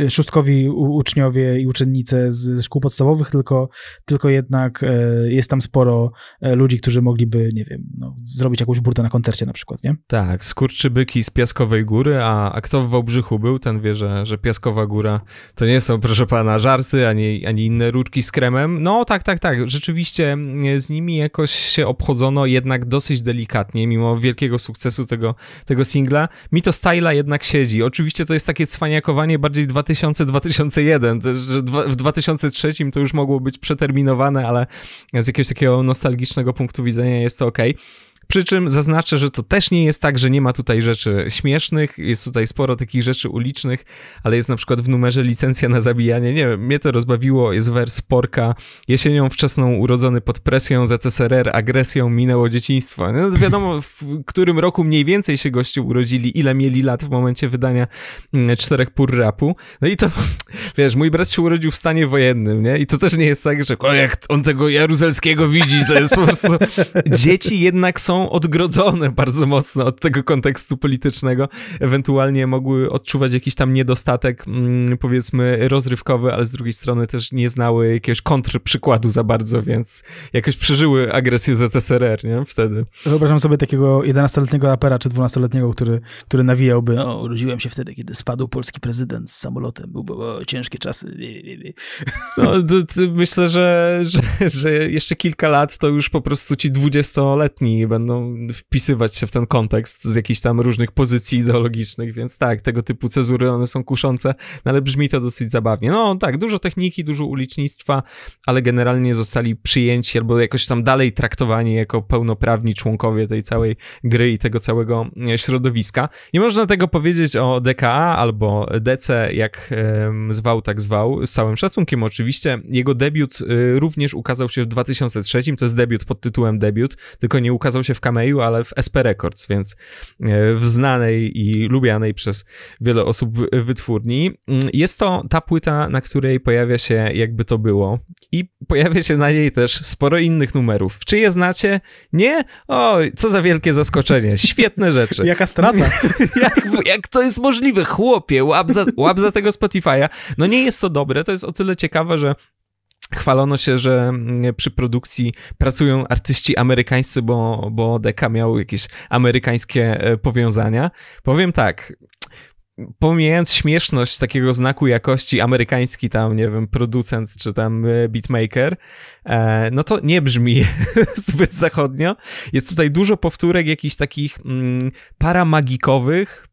szóstkowi uczniowie i uczennice z, ze szkół podstawowych, tylko, tylko jednak e, jest tam sporo ludzi, którzy mogliby, nie wiem, no, zrobić jakąś burtę na koncercie na przykład, nie? Tak, skurczybyki z Piaskowej Góry, a, a kto w Wałbrzychu był, ten wie, że, że Piaskowa Góra to nie są, proszę pana, żarty, ani, ani inne ruczki z kremem. No tak, tak, tak, rzeczywiście mm, z nimi jakoś się obchodzono jednak dosyć delikatnie, mimo wielkiego sukcesu tego, tego singla. Mi to Styla jednak siedzi. Oczywiście to jest takie cwaniakowanie bardziej 2000-2001, że w 2003 to już mogło być przeterminowane, ale z jakiegoś takiego nostalgicznego punktu widzenia jest to okay przy czym zaznaczę, że to też nie jest tak, że nie ma tutaj rzeczy śmiesznych, jest tutaj sporo takich rzeczy ulicznych, ale jest na przykład w numerze licencja na zabijanie. Nie wiem, mnie to rozbawiło, jest wers Porka. Jesienią wczesną urodzony pod presją, ZSRR agresją minęło dzieciństwo. No, wiadomo, w którym roku mniej więcej się goście urodzili, ile mieli lat w momencie wydania mm, czterech pór rapu. No i to, wiesz, mój brat się urodził w stanie wojennym, nie? I to też nie jest tak, że o, jak on tego jaruzelskiego widzi, to jest po prostu... Dzieci jednak są odgrodzone bardzo mocno od tego kontekstu politycznego. Ewentualnie mogły odczuwać jakiś tam niedostatek, mm, powiedzmy, rozrywkowy, ale z drugiej strony też nie znały jakiegoś kontrprzykładu za bardzo, więc jakoś przeżyły agresję ZSRR, nie? Wtedy. Wyobrażam sobie takiego 11-letniego apera czy 12-letniego, który, który nawijałby, o, urodziłem się wtedy, kiedy spadł polski prezydent z samolotem, były ciężkie czasy. No, myślę, że, że, że jeszcze kilka lat to już po prostu ci 20-letni będą no, wpisywać się w ten kontekst z jakichś tam różnych pozycji ideologicznych, więc tak, tego typu cezury one są kuszące, no ale brzmi to dosyć zabawnie. No tak, dużo techniki, dużo ulicznictwa, ale generalnie zostali przyjęci albo jakoś tam dalej traktowani jako pełnoprawni członkowie tej całej gry i tego całego e, środowiska. Nie można tego powiedzieć o DKA albo DC, jak um, zwał, tak zwał, z całym szacunkiem oczywiście. Jego debiut y, również ukazał się w 2003, to jest debiut pod tytułem debiut, tylko nie ukazał się w Kameju, ale w SP Records, więc e, w znanej i lubianej przez wiele osób wytwórni. Mm, jest to ta płyta, na której pojawia się jakby to było i pojawia się na niej też sporo innych numerów. Czy je znacie? Nie? O, co za wielkie zaskoczenie. Świetne rzeczy. Jaka strata. jak, jak to jest możliwe? Chłopie, łap za, łap za tego Spotify'a. No nie jest to dobre, to jest o tyle ciekawe, że Chwalono się, że mm, przy produkcji pracują artyści amerykańscy, bo, bo Deka miał jakieś amerykańskie e, powiązania. Powiem tak, pomijając śmieszność takiego znaku jakości amerykański tam, nie wiem, producent czy tam e, beatmaker, e, no to nie brzmi zbyt zachodnio. Jest tutaj dużo powtórek jakichś takich mm, paramagikowych,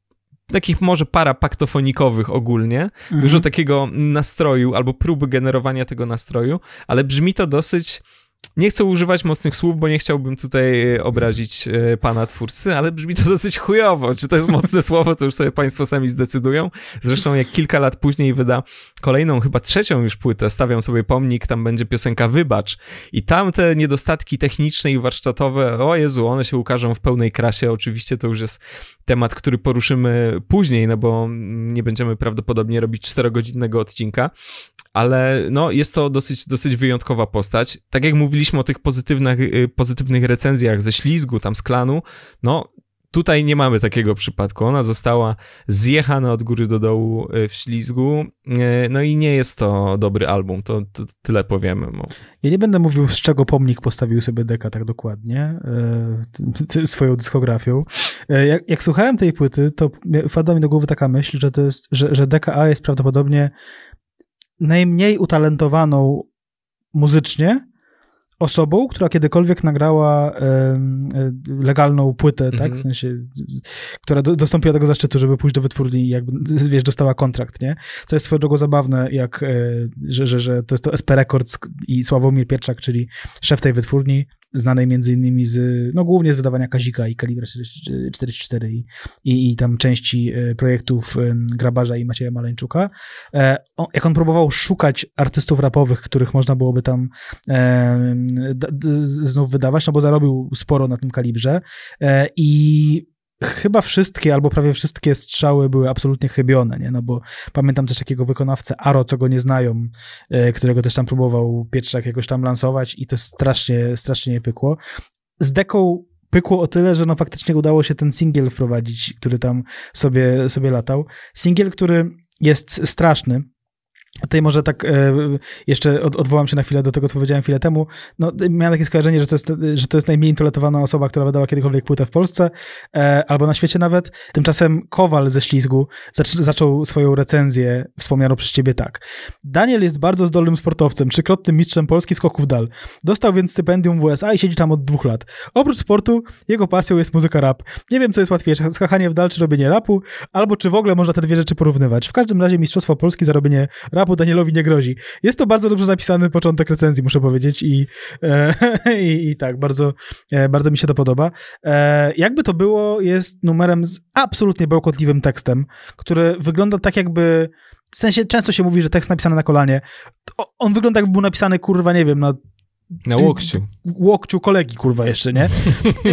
takich może para paktofonikowych ogólnie, mhm. dużo takiego nastroju albo próby generowania tego nastroju, ale brzmi to dosyć nie chcę używać mocnych słów, bo nie chciałbym tutaj e, obrazić e, pana twórcy, ale brzmi to dosyć chujowo. Czy to jest mocne słowo, to już sobie państwo sami zdecydują. Zresztą jak kilka lat później wyda kolejną, chyba trzecią już płytę, stawiam sobie pomnik, tam będzie piosenka Wybacz. I tam te niedostatki techniczne i warsztatowe, o Jezu, one się ukażą w pełnej krasie. Oczywiście to już jest temat, który poruszymy później, no bo nie będziemy prawdopodobnie robić czterogodzinnego odcinka, ale no jest to dosyć, dosyć wyjątkowa postać. Tak jak mówię, mówiliśmy o tych pozytywnych, y, pozytywnych recenzjach ze ślizgu, tam z klanu, no tutaj nie mamy takiego przypadku. Ona została zjechana od góry do dołu y, w ślizgu, y, no i nie jest to dobry album, to, to tyle powiemy. Mu. Ja nie będę mówił, z czego pomnik postawił sobie Deka tak dokładnie, swoją dyskografią. jak, jak, słuchałem tej płyty, to wpadła mi do głowy taka myśl, że, to jest, że, że DKA jest prawdopodobnie najmniej utalentowaną muzycznie, osobą, która kiedykolwiek nagrała e, legalną płytę, mm -hmm. tak? Mhm. W sensie, która do, dostąpiła tego zaszczytu, żeby pójść do wytwórni i jakby, wiesz, dostała kontrakt, nie? Co jest swoją drogą zabawne, jak, e, że, że, że to jest to SP Records i Sławomir Pierczak, czyli szef tej wytwórni, znanej między innymi z, no głównie z wydawania Kazika i Kalibra 44 i, i, i tam części e, projektów e, Grabarza i Macieja Maleńczuka. E, jak on próbował szukać artystów rapowych, których można byłoby tam znów wydawać, no bo zarobił sporo na tym kalibrze i chyba wszystkie, albo prawie wszystkie strzały były absolutnie chybione, nie? No bo pamiętam też takiego wykonawcę Aro, co go nie znają, e, którego też tam próbował Pietrzak jakoś tam lansować i to strasznie, strasznie nie pykło. Z deką pykło o tyle, że no faktycznie udało się ten singiel wprowadzić, który tam sobie, sobie latał. Singiel, który jest straszny, Tutaj może tak e, jeszcze odwołam się na chwilę do tego, co powiedziałem chwilę temu. No, miałem takie skojarzenie, że to, jest, że to jest najmniej intelektowana osoba, która wydała kiedykolwiek płytę w Polsce e, albo na świecie nawet. Tymczasem Kowal ze Ślizgu zaczął swoją recenzję, wspomnianą przez ciebie tak. Daniel jest bardzo zdolnym sportowcem, trzykrotnym mistrzem Polski w skoków dal. Dostał więc stypendium w USA i siedzi tam od dwóch lat. Oprócz sportu, jego pasją jest muzyka rap. Nie wiem, co jest łatwiejsze, skakanie w dal czy robienie rapu, albo czy w ogóle można te dwie rzeczy porównywać. W każdym razie Mistrzostwo Polski za robienie rapu rapu Danielowi nie grozi. Jest to bardzo dobrze napisany początek recenzji, muszę powiedzieć, i, e, i, i, tak, bardzo, e, bardzo mi się to podoba. E, jakby to było, jest numerem z absolutnie bełkotliwym tekstem, który wygląda tak, jakby. W sensie często się mówi, że tekst napisany na kolanie. To on wygląda jakby był napisany, kurwa, nie wiem, na na łokciu. Łokciu kolegi, kurwa, jeszcze, nie?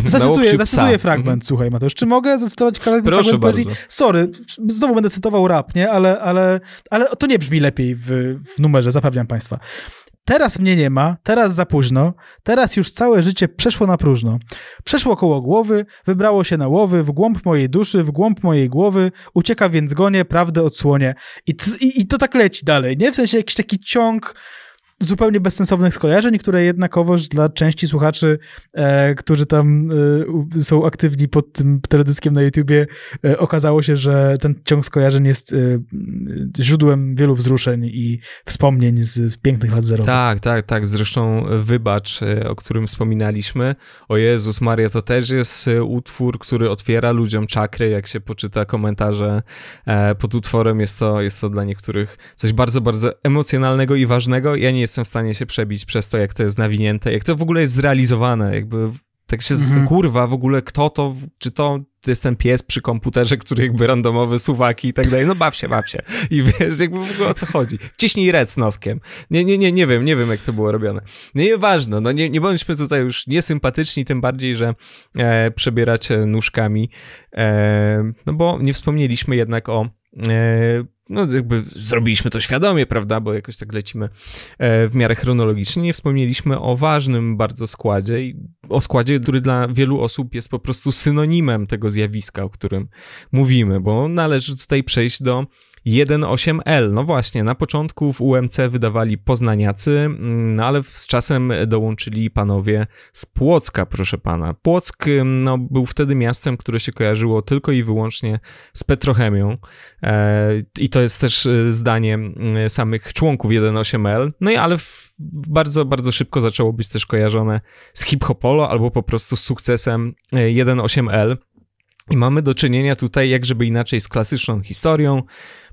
Zacytuję, zacytuję fragment, mhm. słuchaj Mateusz. Czy mogę zacytować kolejny Proszę fragment bardzo. poezji? Sorry, znowu będę cytował rap, nie? Ale, ale, ale to nie brzmi lepiej w, w numerze, zapewniam państwa. Teraz mnie nie ma, teraz za późno, teraz już całe życie przeszło na próżno. Przeszło koło głowy, wybrało się na łowy, w głąb mojej duszy, w głąb mojej głowy, ucieka więc gonie, prawdę odsłonie. I, i, I to tak leci dalej, nie? W sensie jakiś taki ciąg zupełnie bezsensownych skojarzeń, które jednakowoż dla części słuchaczy, e, którzy tam e, są aktywni pod tym teledyskiem na YouTubie, e, okazało się, że ten ciąg skojarzeń jest e, źródłem wielu wzruszeń i wspomnień z pięknych lat zerowych. Tak, tak, tak. Zresztą Wybacz, e, o którym wspominaliśmy. O Jezus Maria, to też jest e, utwór, który otwiera ludziom czakry, jak się poczyta komentarze pod utworem. Jest to, jest to dla niektórych coś bardzo, bardzo emocjonalnego i ważnego. Ja nie jestem w stanie się przebić przez to, jak to jest nawinięte, jak to w ogóle jest zrealizowane, jakby tak się, mhm. kurwa, w ogóle kto to, czy to jest ten pies przy komputerze, który jakby randomowy, suwaki i tak dalej, no baw się, baw się. I wiesz, jakby w ogóle o co chodzi. Ciśnij rec noskiem. Nie, nie, nie, nie wiem, nie wiem jak to było robione. No nieważne, no nie, nie bądźmy tutaj już niesympatyczni, tym bardziej, że e, przebieracie nóżkami, e, no bo nie wspomnieliśmy jednak o e, no jakby zrobiliśmy to świadomie, prawda, bo jakoś tak lecimy e, w miarę chronologicznie, nie wspomnieliśmy o ważnym bardzo składzie i o składzie, który dla wielu osób jest po prostu synonimem tego zjawiska, o którym mówimy, bo należy tutaj przejść do 1.8L. No właśnie, na początku w UMC wydawali poznaniacy, mm, no ale z czasem dołączyli panowie z Płocka, proszę pana. Płock mm, no, był wtedy miastem, które się kojarzyło tylko i wyłącznie z petrochemią. E, I to jest też e, zdanie mm, samych członków 1.8L. No i ale bardzo, bardzo szybko zaczęło być też kojarzone z hip-hopolo albo po prostu z sukcesem 1.8L. E, I mamy do czynienia tutaj, jak żeby inaczej, z klasyczną historią,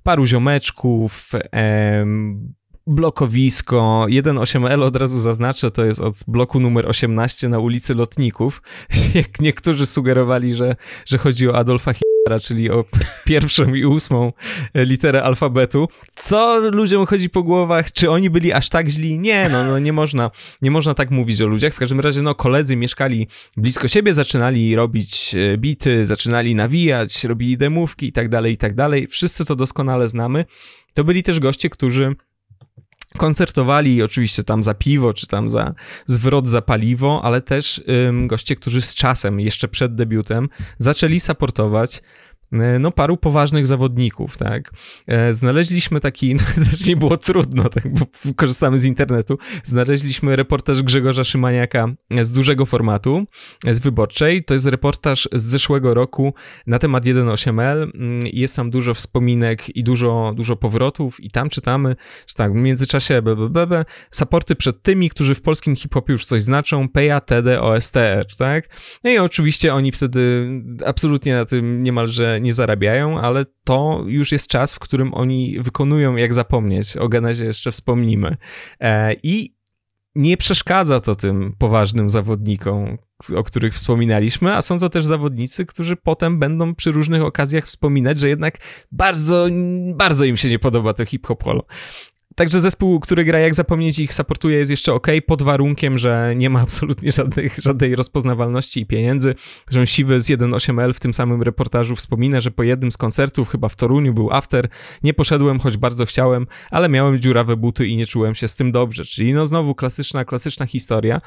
paru ziomeczków, em, blokowisko. 18L od razu zaznaczę, to jest od bloku numer 18 na ulicy Lotników. Jak niektórzy sugerowali, że, że chodzi o Adolfa Hitlera, czyli o pierwszą i ósmą literę alfabetu. Co ludziom chodzi po głowach? Czy oni byli aż tak źli? Nie, no, no nie można, nie można tak mówić o ludziach. W każdym razie, no koledzy mieszkali blisko siebie, zaczynali robić e, bity, zaczynali nawijać, robili demówki i tak dalej, i tak dalej. Wszyscy to doskonale znamy. To byli też goście, którzy koncertowali oczywiście tam za piwo, czy tam za zwrot za paliwo, ale też goście, którzy z czasem, jeszcze przed debiutem, zaczęli supportować E, no, paru poważnych zawodników, tak. E, znaleźliśmy taki, no, też nie było trudno, tak, bo korzystamy z internetu, znaleźliśmy reportaż Grzegorza Szymaniaka z dużego formatu, e, z Wyborczej. To jest reportaż z zeszłego roku na temat 1.8L. Mm, jest tam dużo wspominek i dużo, dużo powrotów i tam czytamy, że tak, w międzyczasie BBBB, supporty przed tymi, którzy w polskim hip-hopie już coś znaczą, PEA, TD, OSTR, tak. No i oczywiście oni wtedy absolutnie na tym niemalże nie, zarabiają, ale to już jest czas, w którym oni wykonują, jak zapomnieć. O Genezie jeszcze wspomnimy. E, I nie przeszkadza to tym poważnym zawodnikom, o których wspominaliśmy, a są to też zawodnicy, którzy potem będą przy różnych okazjach wspominać, że jednak bardzo, bardzo im się nie podoba to hip-hop polo. Także zespół, który gra jak zapomnieć ich supportuje jest jeszcze ok, pod warunkiem, że nie ma absolutnie żadnych, żadnej rozpoznawalności i pieniędzy. Zresztą Siwy z 1.8L w tym samym reportażu wspomina, że po jednym z koncertów, chyba w Toruniu był after, nie poszedłem, choć bardzo chciałem, ale miałem dziurawe buty i nie czułem się z tym dobrze. Czyli no znowu klasyczna, klasyczna historia.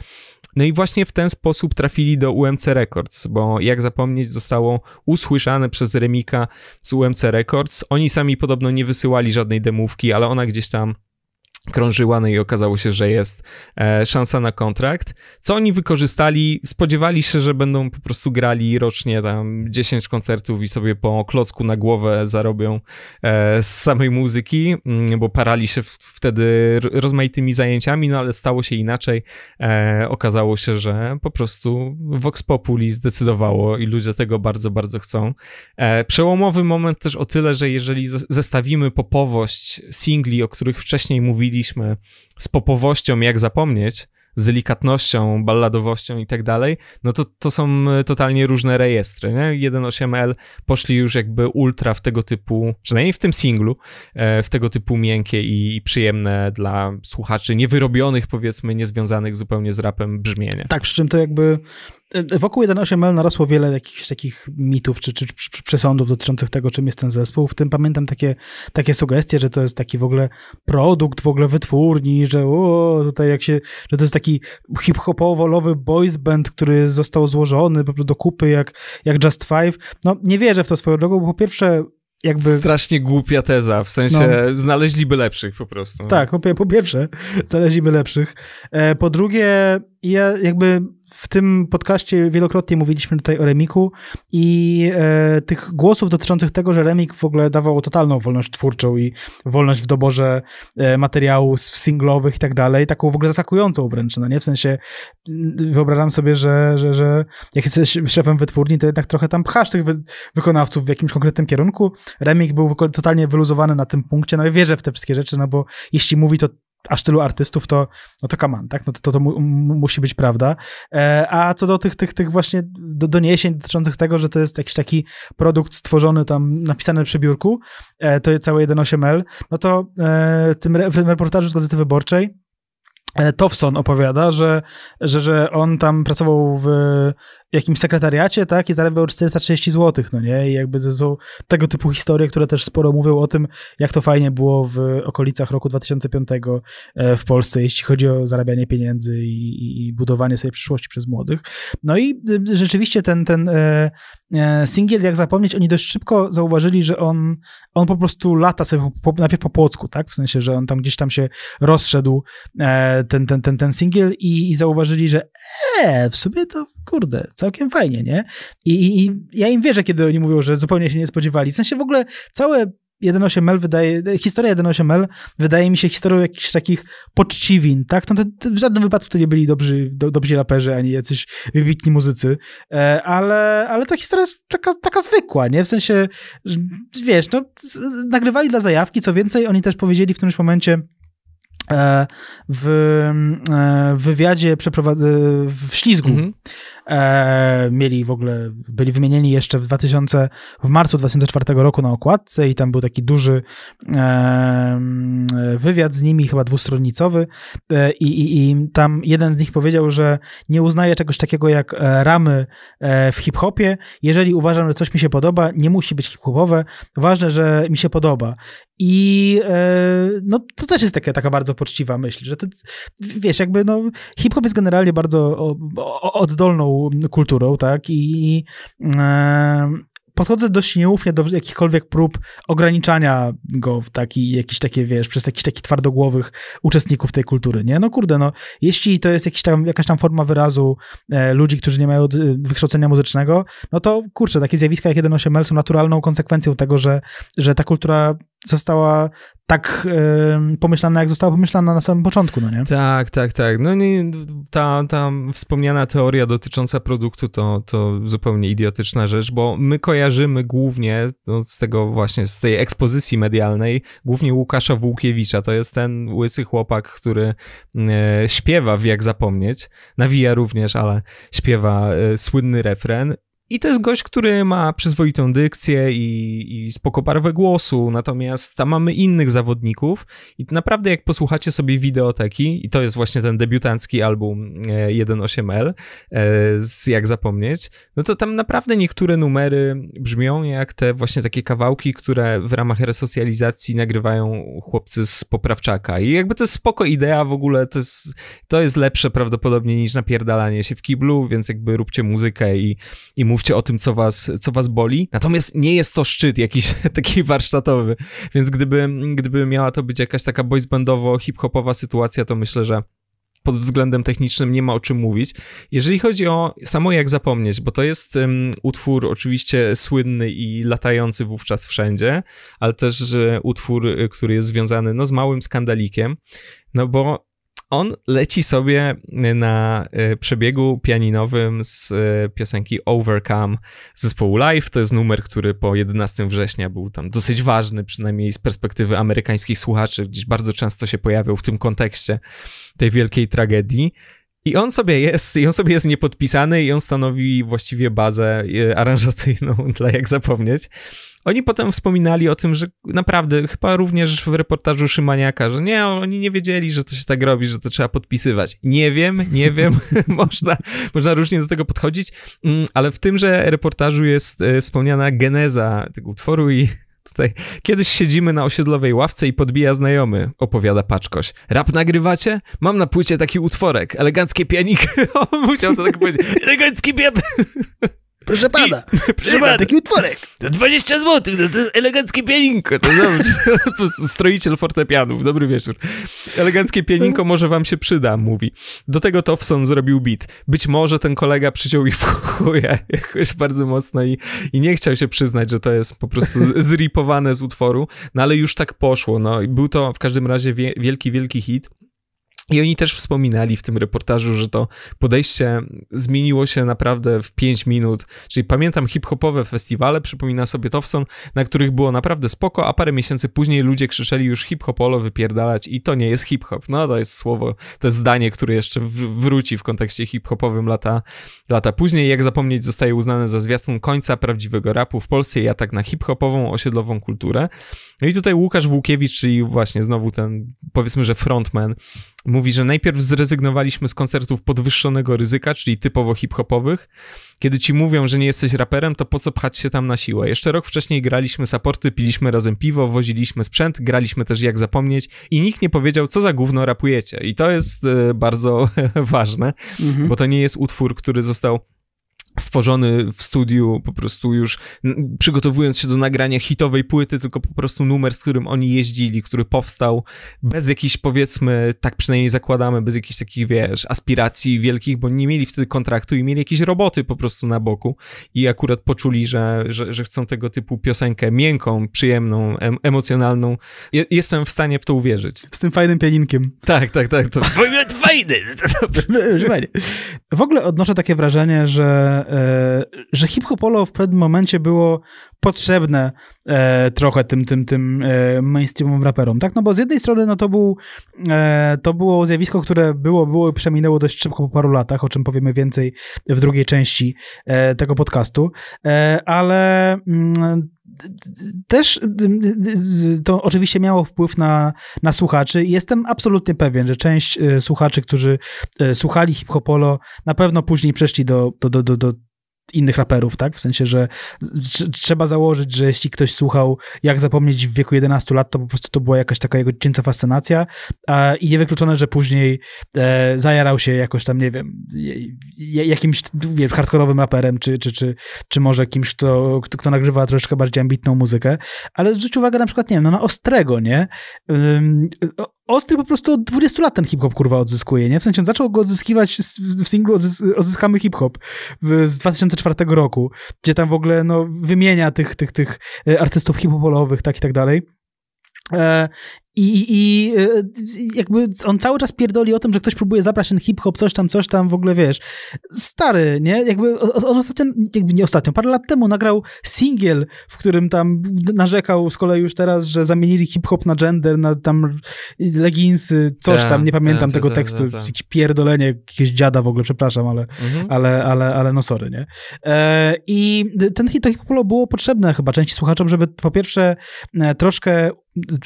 No i właśnie w ten sposób trafili do UMC Records, bo jak zapomnieć zostało usłyszane przez Remika z UMC Records. Oni sami podobno nie wysyłali żadnej demówki, ale ona gdzieś tam krążyła, no i okazało się, że jest e, szansa na kontrakt. Co oni wykorzystali? Spodziewali się, że będą po prostu grali rocznie tam 10 koncertów i sobie po klocku na głowę zarobią e, z samej muzyki, mm, bo parali się w, wtedy rozmaitymi zajęciami, no ale stało się inaczej. E, okazało się, że po prostu Vox Populi zdecydowało i ludzie tego bardzo, bardzo chcą. E, przełomowy moment też o tyle, że jeżeli zestawimy popowość singli, o których wcześniej mówili, mówiliśmy, z popowością jak zapomnieć, z delikatnością, balladowością i tak dalej, no to to są e, totalnie różne rejestry, 1.8L poszli już jakby ultra w tego typu, przynajmniej w tym singlu, e, w tego typu miękkie i przyjemne dla słuchaczy niewyrobionych, powiedzmy, niezwiązanych zupełnie z rapem brzmienie. Tak, przy czym to jakby E, wokół 1.8L narosło wiele jakichś takich mitów czy, czy, czy, przesądów dotyczących tego, czym jest ten zespół. W tym pamiętam takie, takie sugestie, że to jest taki w ogóle produkt w ogóle wytwórni, że o, tutaj jak się, że to jest taki hip-hopowo-lowy boys band, który został złożony do kupy jak, jak Just Five. No nie wierzę w to swoją drogą, bo po pierwsze jakby... Strasznie głupia teza, w sensie no. znaleźliby lepszych po prostu. Tak, po, po pierwsze, znaleźliby lepszych. E, po drugie, i ja jakby w tym podcaście wielokrotnie mówiliśmy tutaj o remiku i e, tych głosów dotyczących tego, że remik w ogóle dawał totalną wolność twórczą i wolność w doborze e, materiałów singlowych i tak dalej, taką w ogóle zaskakującą wręcz, no nie? W sensie mm, wyobrażam sobie, że, że, że jak jesteś szefem wytwórni, to jednak trochę tam pchasz tych wy wykonawców w jakimś konkretnym kierunku. Remik był totalnie wyluzowany na tym punkcie, no i wierzę w te wszystkie rzeczy, no bo jeśli mówi to aż tylu artystów, to, no to kaman, tak? No to, to, to mu, musi być prawda. E, a co do tych, tych, tych właśnie do, doniesień dotyczących tego, że to jest jakiś taki produkt stworzony tam, napisany przy biurku, e, to całe 1.8L, no to e, tym re, w tym reportażu z Gazety Wyborczej e, Towson opowiada, że, że, że on tam pracował w jakimś sekretariacie, tak, i zarabiał 430 zł, no nie, i jakby to są tego typu historie, które też sporo mówią o tym, jak to fajnie było w okolicach roku 2005 e, w Polsce, jeśli chodzi o zarabianie pieniędzy i, i budowanie sobie przyszłości przez młodych. No i y, y, rzeczywiście ten, ten e, e, singiel, jak zapomnieć, oni dość szybko zauważyli, że on, on po prostu lata sobie po, najpierw po Płocku, tak, w sensie, że on tam gdzieś tam się rozszedł, e, ten, ten, ten, ten singiel i, i zauważyli, że e, w sobie to kurde, całkiem fajnie, nie? I, I, ja im wierzę, kiedy oni mówią, że zupełnie się nie spodziewali. W sensie w ogóle całe 1.8L wydaje, historia 1.8L wydaje mi się historią jakichś takich poczciwin, tak? No w żadnym wypadku to nie byli dobrzy, do, dobrzy raperzy, ani jacyś wybitni muzycy, e, ale, ale ta historia jest taka, taka zwykła, nie? W sensie, wiesz, no, nagrywali dla zajawki, co więcej, oni też powiedzieli w którymś momencie, E, mm, e, w wywiadzie przeprowadzonym w Ślizgu. Mhm. E, mieli w ogóle, byli wymienieni jeszcze w 2000, w marcu 2004 roku na okładce i tam był taki duży e, wywiad z nimi, chyba dwustronnicowy e, i, i, tam jeden z nich powiedział, że nie uznaje czegoś takiego jak e, ramy e, w hip-hopie. Jeżeli uważam, że coś mi się podoba, nie musi być hip-hopowe, ważne, że mi się podoba. I e, no, to też jest taka, taka bardzo poczciwa myśl, że to, wiesz, jakby no, hip-hop jest generalnie bardzo oddolną kulturą, tak? I e, podchodzę dość nieufnie do jakichkolwiek prób ograniczania go w taki, jakiś takie, wiesz, przez jakiś taki twardogłowych uczestników tej kultury, nie? No kurde, no, jeśli to jest jakiś tam, jakaś tam forma wyrazu e, ludzi, którzy nie mają e, wykształcenia muzycznego, no to kurczę, takie zjawiska jak 1.8L są naturalną konsekwencją tego, że, że ta kultura została tak y, pomyślana, jak została pomyślana na samym początku, no nie? Tak, tak, tak. No nie, ta, ta wspomniana teoria dotycząca produktu to, to zupełnie idiotyczna rzecz, bo my kojarzymy głównie no, z tego właśnie, z tej ekspozycji medialnej, głównie Łukasza Włókiewicza. To jest ten łysy chłopak, który y, śpiewa w Jak Zapomnieć, nawija również, ale śpiewa y, słynny refren i to jest gość, który ma przyzwoitą dykcję i, i spoko barwę głosu, natomiast tam mamy innych zawodników i naprawdę jak posłuchacie sobie wideoteki, i to jest właśnie ten debiutancki album 1.8L, e, e, z jak zapomnieć, no to tam naprawdę niektóre numery brzmią jak te właśnie takie kawałki, które w ramach resocjalizacji nagrywają chłopcy z Poprawczaka i jakby to jest spoko idea w ogóle, to jest, to jest lepsze prawdopodobnie niż napierdalanie się w kiblu, więc jakby róbcie muzykę i, i mówcie o tym, co was, co was boli. Natomiast nie jest to szczyt jakiś taki warsztatowy, więc gdyby, gdyby miała to być jakaś taka boysbandowo-hip-hopowa sytuacja, to myślę, że pod względem technicznym nie ma o czym mówić. Jeżeli chodzi o samo jak zapomnieć, bo to jest um, utwór oczywiście słynny i latający wówczas wszędzie, ale też utwór, y, który jest związany no, z małym skandalikiem, no bo on leci sobie y, na y, przebiegu pianinowym z y, piosenki Overcome zespołu Live. To jest numer, który po 11 września był tam dosyć ważny, przynajmniej z perspektywy amerykańskich słuchaczy, gdzieś bardzo często się pojawiał w tym kontekście tej wielkiej tragedii. I on sobie jest, i on sobie jest niepodpisany, i on stanowi właściwie bazę y, aranżacyjną dla jak zapomnieć. Oni potem wspominali o tym, że naprawdę, chyba również w reportażu Szymaniaka, że nie, oni nie wiedzieli, że to się tak robi, że to trzeba podpisywać. Nie wiem, nie wiem, można, można różnie do tego podchodzić, mm, ale w tymże reportażu jest y, wspomniana geneza tego utworu i Tutaj kiedyś siedzimy na osiedlowej ławce i podbija znajomy, opowiada Paczkoś. Rap nagrywacie? Mam na płycie taki utworek, eleganckie pianik. On musiał to tak powiedzieć. Elegancki piat! Proszę pana, I, proszę pana, taki utworek. To 20 zł, to, to eleganckie pianinko. To dobrze. Stroiciel fortepianów, dobry wieczór. Eleganckie pianinko może wam się przyda, mówi. Do tego Towson zrobił beat. Być może ten kolega przyciął ich w chuja jakoś bardzo mocno i, i nie chciał się przyznać, że to jest po prostu zripowane z utworu, no ale już tak poszło. No. Był to w każdym razie wie, wielki, wielki hit. I oni też wspominali w tym reportażu, że to podejście zmieniło się naprawdę w 5 minut. Czyli pamiętam hip-hopowe festiwale, przypomina sobie Towson, na których było naprawdę spoko, a parę miesięcy później ludzie krzyczeli już hip-hopolo wypierdalać i to nie jest hip-hop. No to jest słowo, to jest zdanie, które jeszcze wróci w kontekście hip-hopowym lata, lata później. Jak zapomnieć zostaje uznane za zwiastun końca prawdziwego rapu w Polsce i atak na hip-hopową, osiedlową kulturę. No i tutaj Łukasz Włókiewicz, czyli właśnie znowu ten, powiedzmy, że frontman mówi, że najpierw zrezygnowaliśmy z koncertów podwyższonego ryzyka, czyli typowo hip-hopowych. Kiedy ci mówią, że nie jesteś raperem, to po co pchać się tam na siłę? Jeszcze rok wcześniej graliśmy saporty, piliśmy razem piwo, woziliśmy sprzęt, graliśmy też jak zapomnieć i nikt nie powiedział, co za gówno rapujecie. I to jest e, bardzo ważne, mhm. bo to nie jest utwór, który został stworzony w studiu, po prostu już przygotowując się do nagrania hitowej płyty, tylko po prostu numer, z którym oni jeździli, który powstał bez jakichś, powiedzmy, tak przynajmniej zakładamy, bez jakichś takich, wiesz, aspiracji wielkich, bo nie mieli wtedy kontraktu i mieli jakieś roboty po prostu na boku i akurat poczuli, że, że, że chcą tego typu piosenkę miękką, przyjemną, em, emocjonalną. Je, jestem w stanie w to uwierzyć. Z tym fajnym pianinkiem. Tak, tak, tak. To... fajny! fajny. w ogóle odnoszę takie wrażenie, że E, że hip-hopolo w pewnym momencie było potrzebne e, trochę tym, tym, tym e, mainstreamowym raperom, tak? No bo z jednej strony no to, był, to było zjawisko, które było, było i przeminęło dość szybko po paru latach, o czym powiemy więcej w drugiej części tego podcastu, ale mm, też to oczywiście miało wpływ na, na słuchaczy i jestem absolutnie pewien, że część e, słuchaczy, którzy e, słuchali hip-hopolo, na pewno później przeszli do, do, do, do, do innych raperów, tak? W sensie, że trzeba założyć, że jeśli ktoś słuchał Jak zapomnieć w wieku 11 lat, to po prostu to była jakaś taka jego dziecięca fascynacja a, i niewykluczone, że później e, zajarał się jakoś tam, nie wiem, jakimś wiem, hardkorowym raperem, czy, czy, czy, czy może kimś, kto, kto, kto nagrywa troszeczkę bardziej ambitną muzykę, ale zwróć uwagę na przykład, nie wiem, no na Ostrego, nie? Ostry po prostu od 20 lat ten hip-hop, kurwa, odzyskuje, nie? W sensie on zaczął go odzyskiwać w singlu Odzyskamy Hip-Hop z 2004 roku, gdzie tam w ogóle, no, wymienia tych, tych, tych e, artystów hip hopowych tak i tak dalej. E, i, I, e, jakby on cały czas pierdoli o tym, że ktoś próbuje zabrać ten hip-hop, coś tam, coś tam, w ogóle wiesz. Stary, nie? Jakby on ostatnio, jakby nie ostatnio, parę lat temu nagrał singiel, w którym tam narzekał z kolei już teraz, że zamienili hip-hop na gender, na tam leginsy, coś tam, tak, nie pamiętam tak, tego tak, tekstu, jakieś pierdolenie, jakiegoś dziada w ogóle, przepraszam, ale, mhm. ale, ale, ale no sorry, nie? E, I ten hit, to hip-hop było potrzebne chyba części słuchaczom, żeby po pierwsze e, troszkę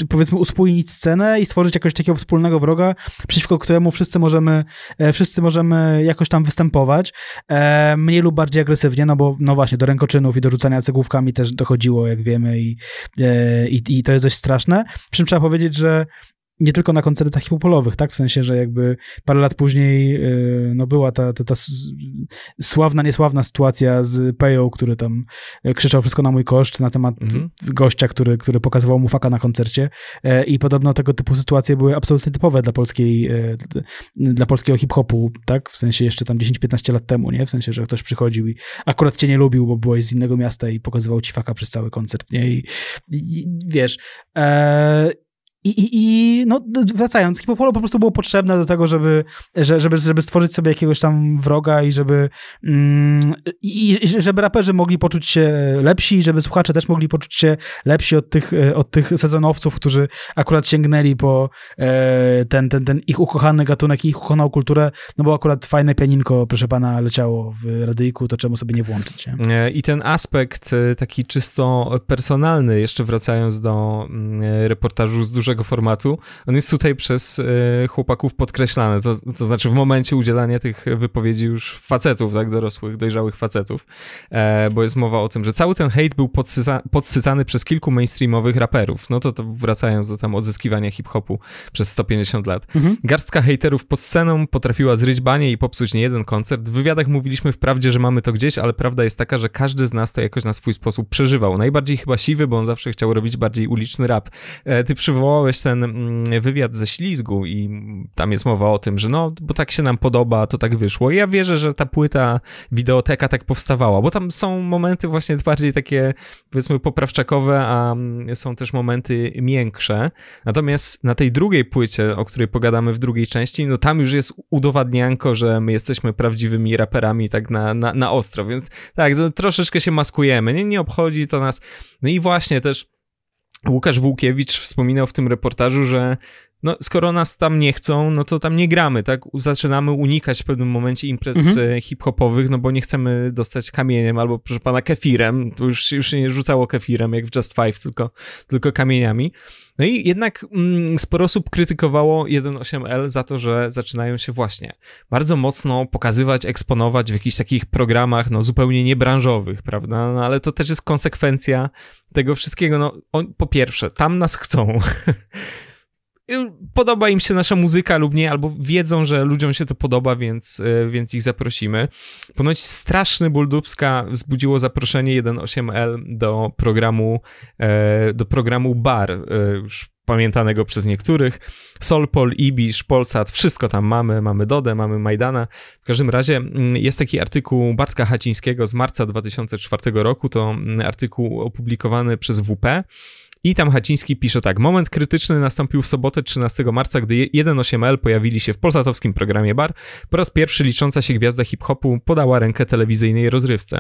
powiedzmy uspójnić zmienić scenę i stworzyć jakoś takiego wspólnego wroga, przeciwko któremu wszyscy możemy, e, wszyscy możemy jakoś tam występować, e, mniej lub bardziej agresywnie, no bo no właśnie, do rękoczynów i do rzucania cegłówkami też dochodziło, jak wiemy, i, e, i, i to jest dość straszne. Przy czym trzeba powiedzieć, że nie tylko na koncertach hip-hopowych, tak? W sensie, że jakby parę lat później y, no była ta, ta, ta sławna, niesławna sytuacja z Peją, który tam y, krzyczał wszystko na mój koszt na temat mhm. gościa, który, który pokazywał mu faka na koncercie e, i podobno tego typu sytuacje były absolutnie typowe dla polskiej, e, dla polskiego hip-hopu, tak? W sensie jeszcze tam 10-15 lat temu, nie? W sensie, że ktoś przychodził i akurat cię nie lubił, bo byłeś z innego miasta i pokazywał ci faka przez cały koncert, nie? I, i wiesz... E, i, i, i no, wracając, Hipopolo po prostu było potrzebne do tego, żeby, żeby, żeby stworzyć sobie jakiegoś tam wroga i żeby, mm, i, żeby raperzy mogli poczuć się lepsi, żeby słuchacze też mogli poczuć się lepsi od tych, e, od tych sezonowców, którzy akurat sięgnęli po e, ten, ten, ten ich ukochany gatunek, ich ukochaną kulturę, no bo akurat fajne pianinko, proszę pana, leciało w radyjku, to czemu sobie nie włączyć? Nie? E, I ten aspekt taki czysto personalny, jeszcze wracając do mm, reportażu z dużego dużego formatu, on jest tutaj przez e, chłopaków podkreślany, to, to znaczy w momencie udzielania tych wypowiedzi już facetów, tak, dorosłych, dojrzałych facetów, e, bo jest mowa o tym, że cały ten hejt był podsyca, podsycany przez kilku mainstreamowych raperów, no to, to wracając do tam odzyskiwania hip-hopu przez 150 lat. Mhm. Garstka hejterów pod sceną potrafiła zryć banie i popsuć nie jeden koncert. W wywiadach mówiliśmy wprawdzie, że mamy to gdzieś, ale prawda jest taka, że każdy z nas to jakoś na swój sposób przeżywał. Najbardziej chyba siwy, bo on zawsze chciał robić bardziej uliczny rap. E, ty przywołał oglądałeś ten mm, wywiad ze Ślizgu i tam jest mowa o tym, że no, bo tak się nam podoba, to tak wyszło. I ja wierzę, że ta płyta, wideoteka tak powstawała, bo tam są momenty właśnie bardziej takie, powiedzmy, poprawczakowe, a mm, są też momenty miększe. Natomiast na tej drugiej płycie, o której pogadamy w drugiej części, no tam już jest udowadnianko, że my jesteśmy prawdziwymi raperami tak na, na, na ostro, więc tak, no, troszeczkę się maskujemy, nie, nie obchodzi to nas. No i właśnie też Łukasz Włókiewicz wspominał w tym reportażu, że no, skoro nas tam nie chcą, no to tam nie gramy, tak? Zaczynamy unikać w pewnym momencie imprez mhm. E, hip-hopowych, no bo nie chcemy dostać kamieniem albo, proszę pana, kefirem. To już, już się nie rzucało kefirem, jak w Just Five, tylko, tylko kamieniami. No i jednak mm, sporo osób krytykowało 1.8L za to, że zaczynają się właśnie bardzo mocno pokazywać, eksponować w jakichś takich programach, no zupełnie niebranżowych, prawda? No ale to też jest konsekwencja tego wszystkiego. No, on, po pierwsze, tam nas chcą. Y, podoba im się nasza muzyka lub nie, albo wiedzą, że ludziom się to podoba, więc, y, więc ich zaprosimy. Ponoć straszny ból dupska wzbudziło zaproszenie 1.8L do programu, e, do programu Bar, e, już pamiętanego przez niektórych. Solpol, Ibisz, Polsat, wszystko tam mamy, mamy Dodę, mamy Majdana. W każdym razie mm, jest taki artykuł Bartka Hacińskiego z marca 2004 roku, to mm, artykuł opublikowany przez WP, i tam Haciński pisze tak. Moment krytyczny nastąpił w sobotę 13 marca, gdy 1.8L pojawili się w polsatowskim programie Bar. Po raz pierwszy licząca się gwiazda hip-hopu podała rękę telewizyjnej rozrywce.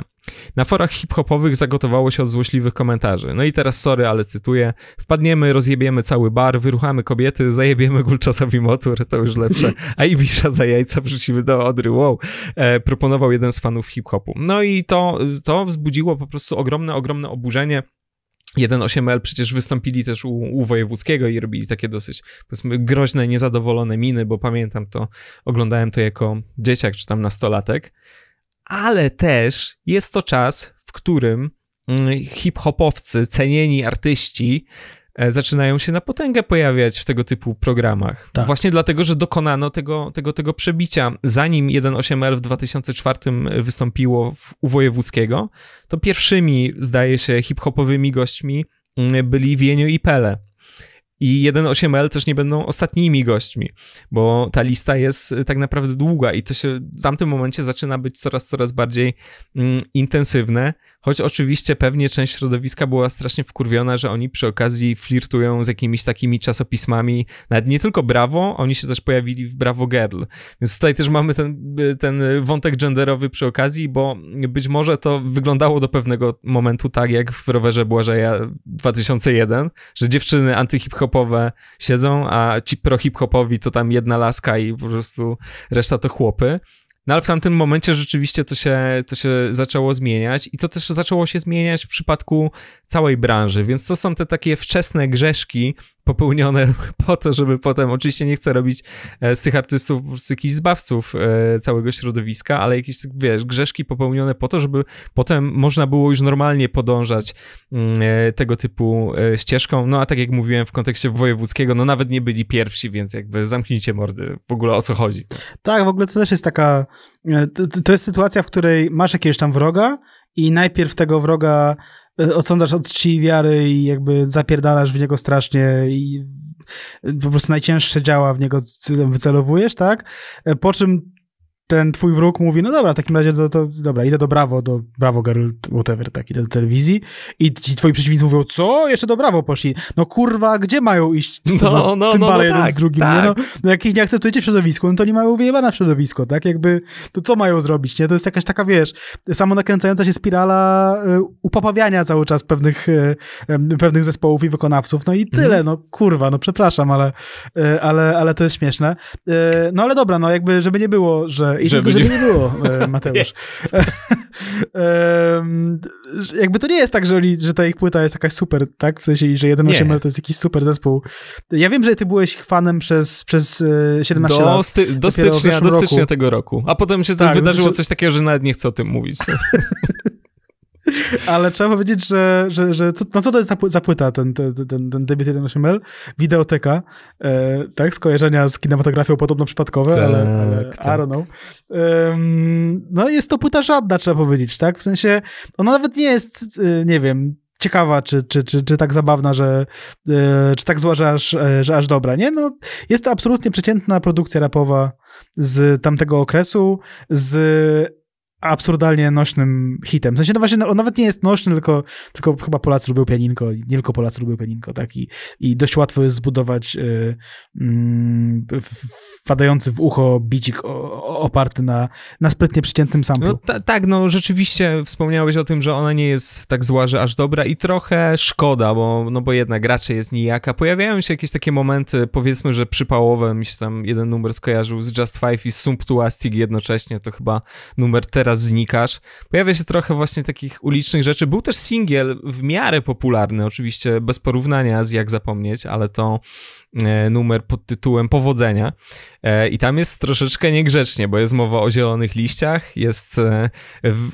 Na forach hip-hopowych zagotowało się od złośliwych komentarzy. No i teraz sorry, ale cytuję. Wpadniemy, rozjebiemy cały bar, wyruchamy kobiety, zajebiemy Gulczasowi motor, to już lepsze. A i wisza za jajca wrzucimy do Odry, wow. E, proponował jeden z fanów hip-hopu. No i to, to wzbudziło po prostu ogromne, ogromne oburzenie 1.8L przecież wystąpili też u, u Wojewódzkiego i robili takie dosyć, powiedzmy, groźne, niezadowolone miny, bo pamiętam to, oglądałem to jako dzieciak czy tam nastolatek. Ale też jest to czas, w którym mm, hip-hopowcy, cenieni artyści E, zaczynają się na potęgę pojawiać w tego typu programach. Tak. Właśnie dlatego, że dokonano tego, tego, tego przebicia. Zanim 1.8L w 2004 wystąpiło w, u Wojewódzkiego, to pierwszymi, zdaje się, hip-hopowymi gośćmi mm, byli Wienio i Pele i 1.8L też nie będą ostatnimi gośćmi, bo ta lista jest y, tak naprawdę długa i to się w tamtym momencie zaczyna być coraz, coraz bardziej mm, intensywne, choć oczywiście pewnie część środowiska była strasznie wkurwiona, że oni przy okazji flirtują z jakimiś takimi czasopismami, nawet nie tylko Bravo, oni się też pojawili w Bravo Girl, więc tutaj też mamy ten, y, ten wątek genderowy przy okazji, bo być może to wyglądało do pewnego momentu tak, jak w rowerze Błażeja 2001, że dziewczyny antyhip hip-hopowe siedzą, a ci pro-hip-hopowi to tam jedna laska i po prostu reszta to chłopy. No ale w tamtym momencie rzeczywiście to się, to się zaczęło zmieniać i to też zaczęło się zmieniać w przypadku całej branży, więc to są te takie wczesne grzeszki, popełnione po to, żeby potem, oczywiście nie chcę robić e, z tych artystów po prostu jakichś zbawców e, całego środowiska, ale jakieś, wiesz, grzeszki popełnione po to, żeby potem można było już normalnie podążać mm, e, tego typu ścieżką. No a tak jak mówiłem w kontekście wojewódzkiego, no nawet nie byli pierwsi, więc jakby zamknijcie mordy, w ogóle o co chodzi. Tak, w ogóle to też jest taka, to, to jest sytuacja, w której masz jakiegoś tam wroga i najpierw tego wroga odsądzasz od czci wiary i jakby zapierdalasz w niego strasznie i po prostu najcięższe działa w niego wycelowujesz, tak? E, po czym ten twój wróg mówi, no dobra, w takim razie to, to dobra, idę do Bravo, do Bravo Girl, whatever, tak, idę do telewizji i ci twoi przeciwnicy mówią, co? Jeszcze do Bravo poszli. No kurwa, gdzie mają iść no, no, no, no, jeden tak, z drugim, tak. No, no jak ich nie akceptujecie w środowisku, no to nie mają wyjebane w środowisko, tak, jakby, to co mają zrobić, nie? To jest jakaś taka, wiesz, samo nakręcająca się spirala y, upapawiania cały czas pewnych, y, y, pewnych zespołów i wykonawców, no i tyle, no kurwa, no przepraszam, ale, ale, ale to jest śmieszne. no ale dobra, no jakby, żeby nie było, że E, I żeby tylko, żeby nie, było, e, Mateusz. Jakby to nie jest tak, że, oni, że ta ich płyta jest jakaś super, tak? W sensie, że 1.8 to jest jakiś super zespół. Ja wiem, że ty byłeś fanem przez, przez 17 e, do lat. Sty, do stycznia, do stycznia roku. tego roku. A potem się tak, wydarzyło znaczy... coś takiego, że nawet nie chcę o tym mówić. Ale trzeba powiedzieć, że, że, że co, no co to jest za płyta, ten, ten, ten, debiut 1.8L? Wideoteka, e, tak? Skojarzenia z kinematografią podobno przypadkowe, tak, ale, ale tak. I don't know. no jest to płyta żadna, trzeba powiedzieć, tak? W sensie, ona nawet nie jest, e, nie wiem, ciekawa, czy, czy, czy, czy tak zabawna, że, e, czy tak zła, że aż, e, że aż dobra, nie? No, jest to absolutnie przeciętna produkcja rapowa z tamtego okresu, z absurdalnie nośnym hitem. W sensie, no właśnie, no, on nawet nie jest nośny, tylko, tylko chyba Polacy lubią pianinko, nie tylko Polacy lubią pianinko, tak? I, i dość łatwo jest zbudować y, y, wpadający w ucho bicik o, oparty na, na sprytnie przyciętym samplu. No, ta, tak, no rzeczywiście wspomniałeś o tym, że ona nie jest tak zła, że aż dobra i trochę szkoda, bo, no bo jednak raczej jest nijaka. Pojawiają się jakieś takie momenty, powiedzmy, że przypałowe, mi się tam jeden numer skojarzył z Just Five i Sumptuastic jednocześnie, to chyba numer ter teraz znikasz. Pojawia się trochę właśnie takich ulicznych rzeczy. Był też singiel w miarę popularny, oczywiście bez porównania z Jak Zapomnieć, ale to e, numer pod tytułem Powodzenia. E, I tam jest troszeczkę niegrzecznie, bo jest mowa o zielonych liściach, jest e,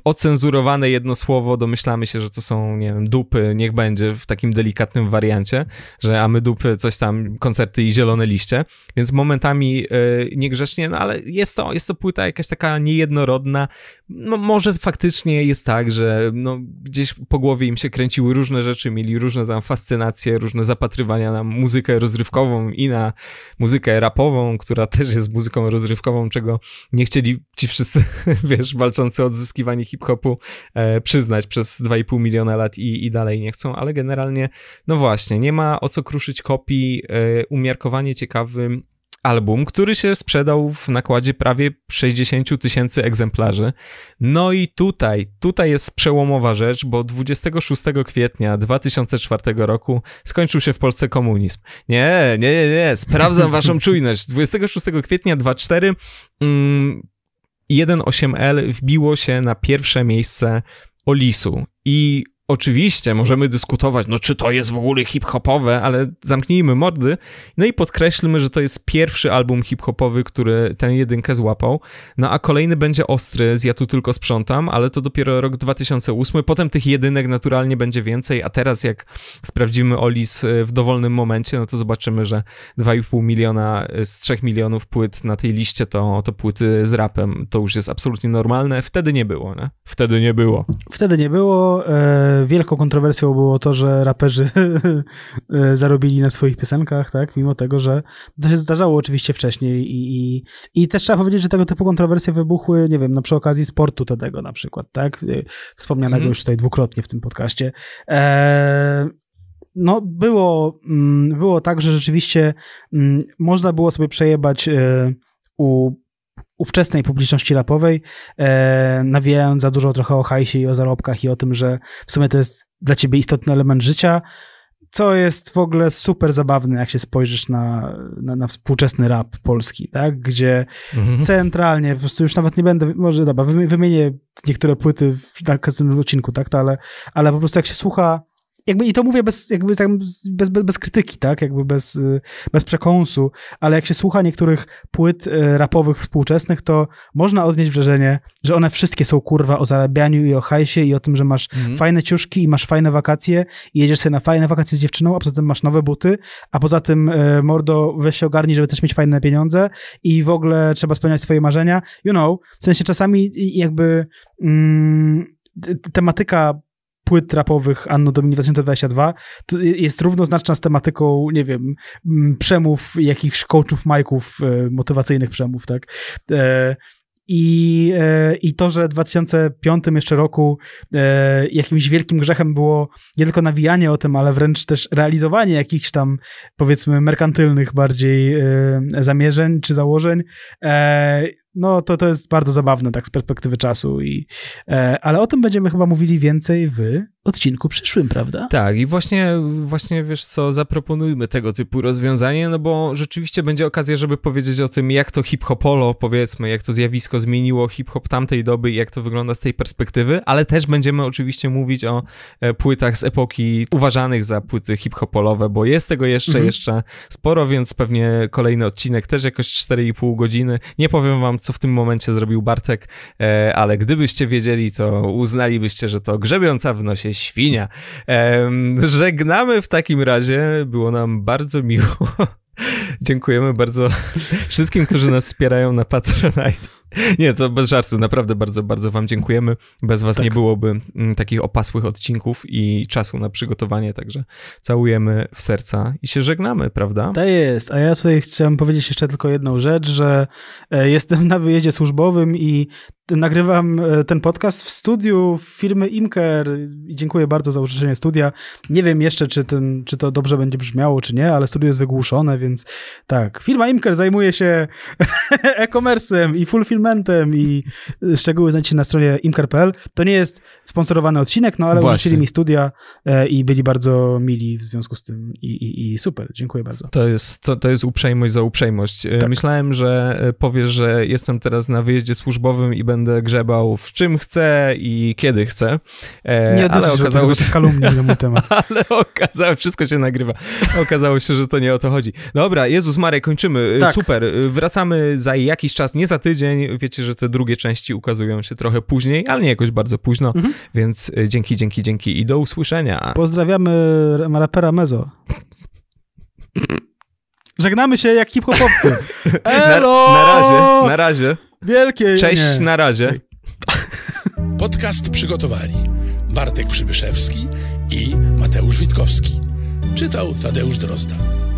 ocenzurowane jedno słowo, domyślamy się, że to są, nie wiem, dupy, niech będzie w takim delikatnym wariancie, że a my dupy, coś tam, koncerty i zielone liście, więc momentami niegrzecznie, no ale jest to, jest to płyta jakaś taka niejednorodna, no może faktycznie jest tak, że no, gdzieś po głowie im się kręciły różne rzeczy, mieli różne tam fascynacje, różne zapatrywania na muzykę rozrywkową i na muzykę rapową, która też jest muzyką rozrywkową, czego nie chcieli ci wszyscy, wiesz, walczący o odzyskiwanie hip-hopu e, przyznać przez 2,5 miliona lat i, i dalej nie chcą, ale generalnie, no właśnie, nie ma o co kruszyć kopii, e, umiarkowanie ciekawym album, który się sprzedał w nakładzie prawie 60 tysięcy egzemplarzy. No i tutaj, tutaj jest przełomowa rzecz, bo 26 kwietnia 2004 roku skończył się w Polsce komunizm. Nie, nie, nie, nie, sprawdzam waszą czujność. 26 kwietnia 2004, mm, 1.8L wbiło się na pierwsze miejsce Olisu i Oczywiście możemy dyskutować, no czy to jest w ogóle hip-hopowe, ale zamknijmy mordy. No i podkreślmy, że to jest pierwszy album hip-hopowy, który tę jedynkę złapał. No a kolejny będzie ostry, z ja tu tylko sprzątam, ale to dopiero rok 2008. Potem tych jedynek naturalnie będzie więcej, a teraz jak sprawdzimy Olis e, w dowolnym momencie, no to zobaczymy, że 2,5 miliona e, z 3 milionów płyt na tej liście to, to płyty z rapem. To już jest absolutnie normalne. Wtedy nie było, nie? Wtedy nie było. Wtedy nie było. E, wielką kontrowersją było to, że raperzy e, zarobili na swoich piosenkach, tak? Mimo tego, że to się zdarzało oczywiście wcześniej i, i, i też trzeba powiedzieć, że tego typu kontrowersje wybuchły, nie wiem, no przy okazji sportu tego, na przykład, tak? E, wspomnianego mm -hmm. już tutaj dwukrotnie w tym podcaście. E no było, mm, było tak, że rzeczywiście mm, można było sobie przejebać e, u ówczesnej publiczności rapowej, e, nawijając za dużo trochę o hajsie i o zarobkach i o tym, że w sumie to jest dla ciebie istotny element życia, co jest w ogóle super zabawne, jak się spojrzysz na, na, na współczesny rap polski, tak? gdzie mhm. centralnie, po prostu już nawet nie będę, może dobra, wymienię niektóre płyty w każdym odcinku, tak? To, ale, ale po prostu jak się słucha jakby i to mówię bez, jakby, tak bez, bez, bez krytyki, tak? Jakby bez, y, bez przekąsu, ale jak się słucha niektórych płyt y, rapowych współczesnych, to można odnieść wrażenie, że one wszystkie są kurwa o zarabianiu i o hajsie i o tym, że masz mhm. fajne ciuszki i masz fajne wakacje i jedziesz sobie na fajne wakacje z dziewczyną, a poza tym masz nowe buty, a poza tym y, mordo weź się ogarnij, żeby też mieć fajne pieniądze i w ogóle trzeba spełniać swoje marzenia. You know, w sensie czasami jakby mm, tematyka płyt rapowych Anno Domini 2022 jest równoznaczna z tematyką, nie wiem, przemów jakichś coachów, majków, e, motywacyjnych przemów, tak? E, I, e, I to, że w 2005 jeszcze roku jakimś wielkim grzechem było nie tylko nawijanie o tym, ale wręcz też realizowanie jakichś tam, powiedzmy, merkantylnych bardziej zamierzeń czy założeń, no to, to jest bardzo zabawne tak z perspektywy czasu. I, e, ale o tym będziemy chyba mówili więcej wy odcinku przyszłym, prawda? Tak, i właśnie, właśnie wiesz co, zaproponujmy tego typu rozwiązanie, no bo rzeczywiście będzie okazja, żeby powiedzieć o tym, jak to hip-hopolo, powiedzmy, jak to zjawisko zmieniło hip-hop tamtej doby i jak to wygląda z tej perspektywy, ale też będziemy oczywiście mówić o e, płytach z epoki uważanych za płyty hip-hopolowe, bo jest tego jeszcze, mhm. jeszcze sporo, więc pewnie kolejny odcinek też jakoś 4,5 godziny. Nie powiem wam, co w tym momencie zrobił Bartek, e, ale gdybyście wiedzieli, to uznalibyście, że to grzebiąca wnosi świnia. Żegnamy w takim razie. Było nam bardzo miło. Dziękujemy bardzo wszystkim, którzy nas wspierają na Patronite. Nie, to bez żartu, naprawdę bardzo, bardzo wam dziękujemy. Bez was tak. nie byłoby mm, takich opasłych odcinków i czasu na przygotowanie, także całujemy w serca i się żegnamy, prawda? Tak jest, a ja tutaj chciałem powiedzieć jeszcze tylko jedną rzecz, że e, jestem na wyjeździe służbowym i nagrywam e, ten podcast w studiu firmy Imker i dziękuję bardzo za użyczenie studia. Nie wiem jeszcze, czy, ten, czy to dobrze będzie brzmiało, czy nie, ale studio jest wygłuszone, więc tak. Firma Imker zajmuje się e-commerce'em i fulfillmentem i e, szczegóły znajdziecie na stronie imker.pl. To nie jest sponsorowany odcinek, no ale Właśnie. użyczyli mi studia e, i byli bardzo mili w związku z tym i, i, i super. Dziękuję bardzo. To jest, to, to jest uprzejmość za uprzejmość. Tak. Myślałem, że powiesz, że jestem teraz na wyjeździe służbowym i będę będę grzebał w czym chcę i kiedy chcę. E, nie, ale okazało się... kalumnie na mój temat. ale okazało wszystko się nagrywa. Okazało się, że to nie o to chodzi. Dobra, Jezus Marek, kończymy. E, tak. Super. E, wracamy za jakiś czas, nie za tydzień. Wiecie, że te drugie części ukazują się trochę później, ale nie jakoś bardzo późno, mhm. więc e, dzięki, dzięki, dzięki i do usłyszenia. Pozdrawiamy rapera Mezo. Żegnamy się jak hip-hopowcy. na, na razie, na razie. Wielkie. Cześć, nie. na razie. Podcast przygotowali Bartek Przybyszewski i Mateusz Witkowski. Czytał Tadeusz Drozda.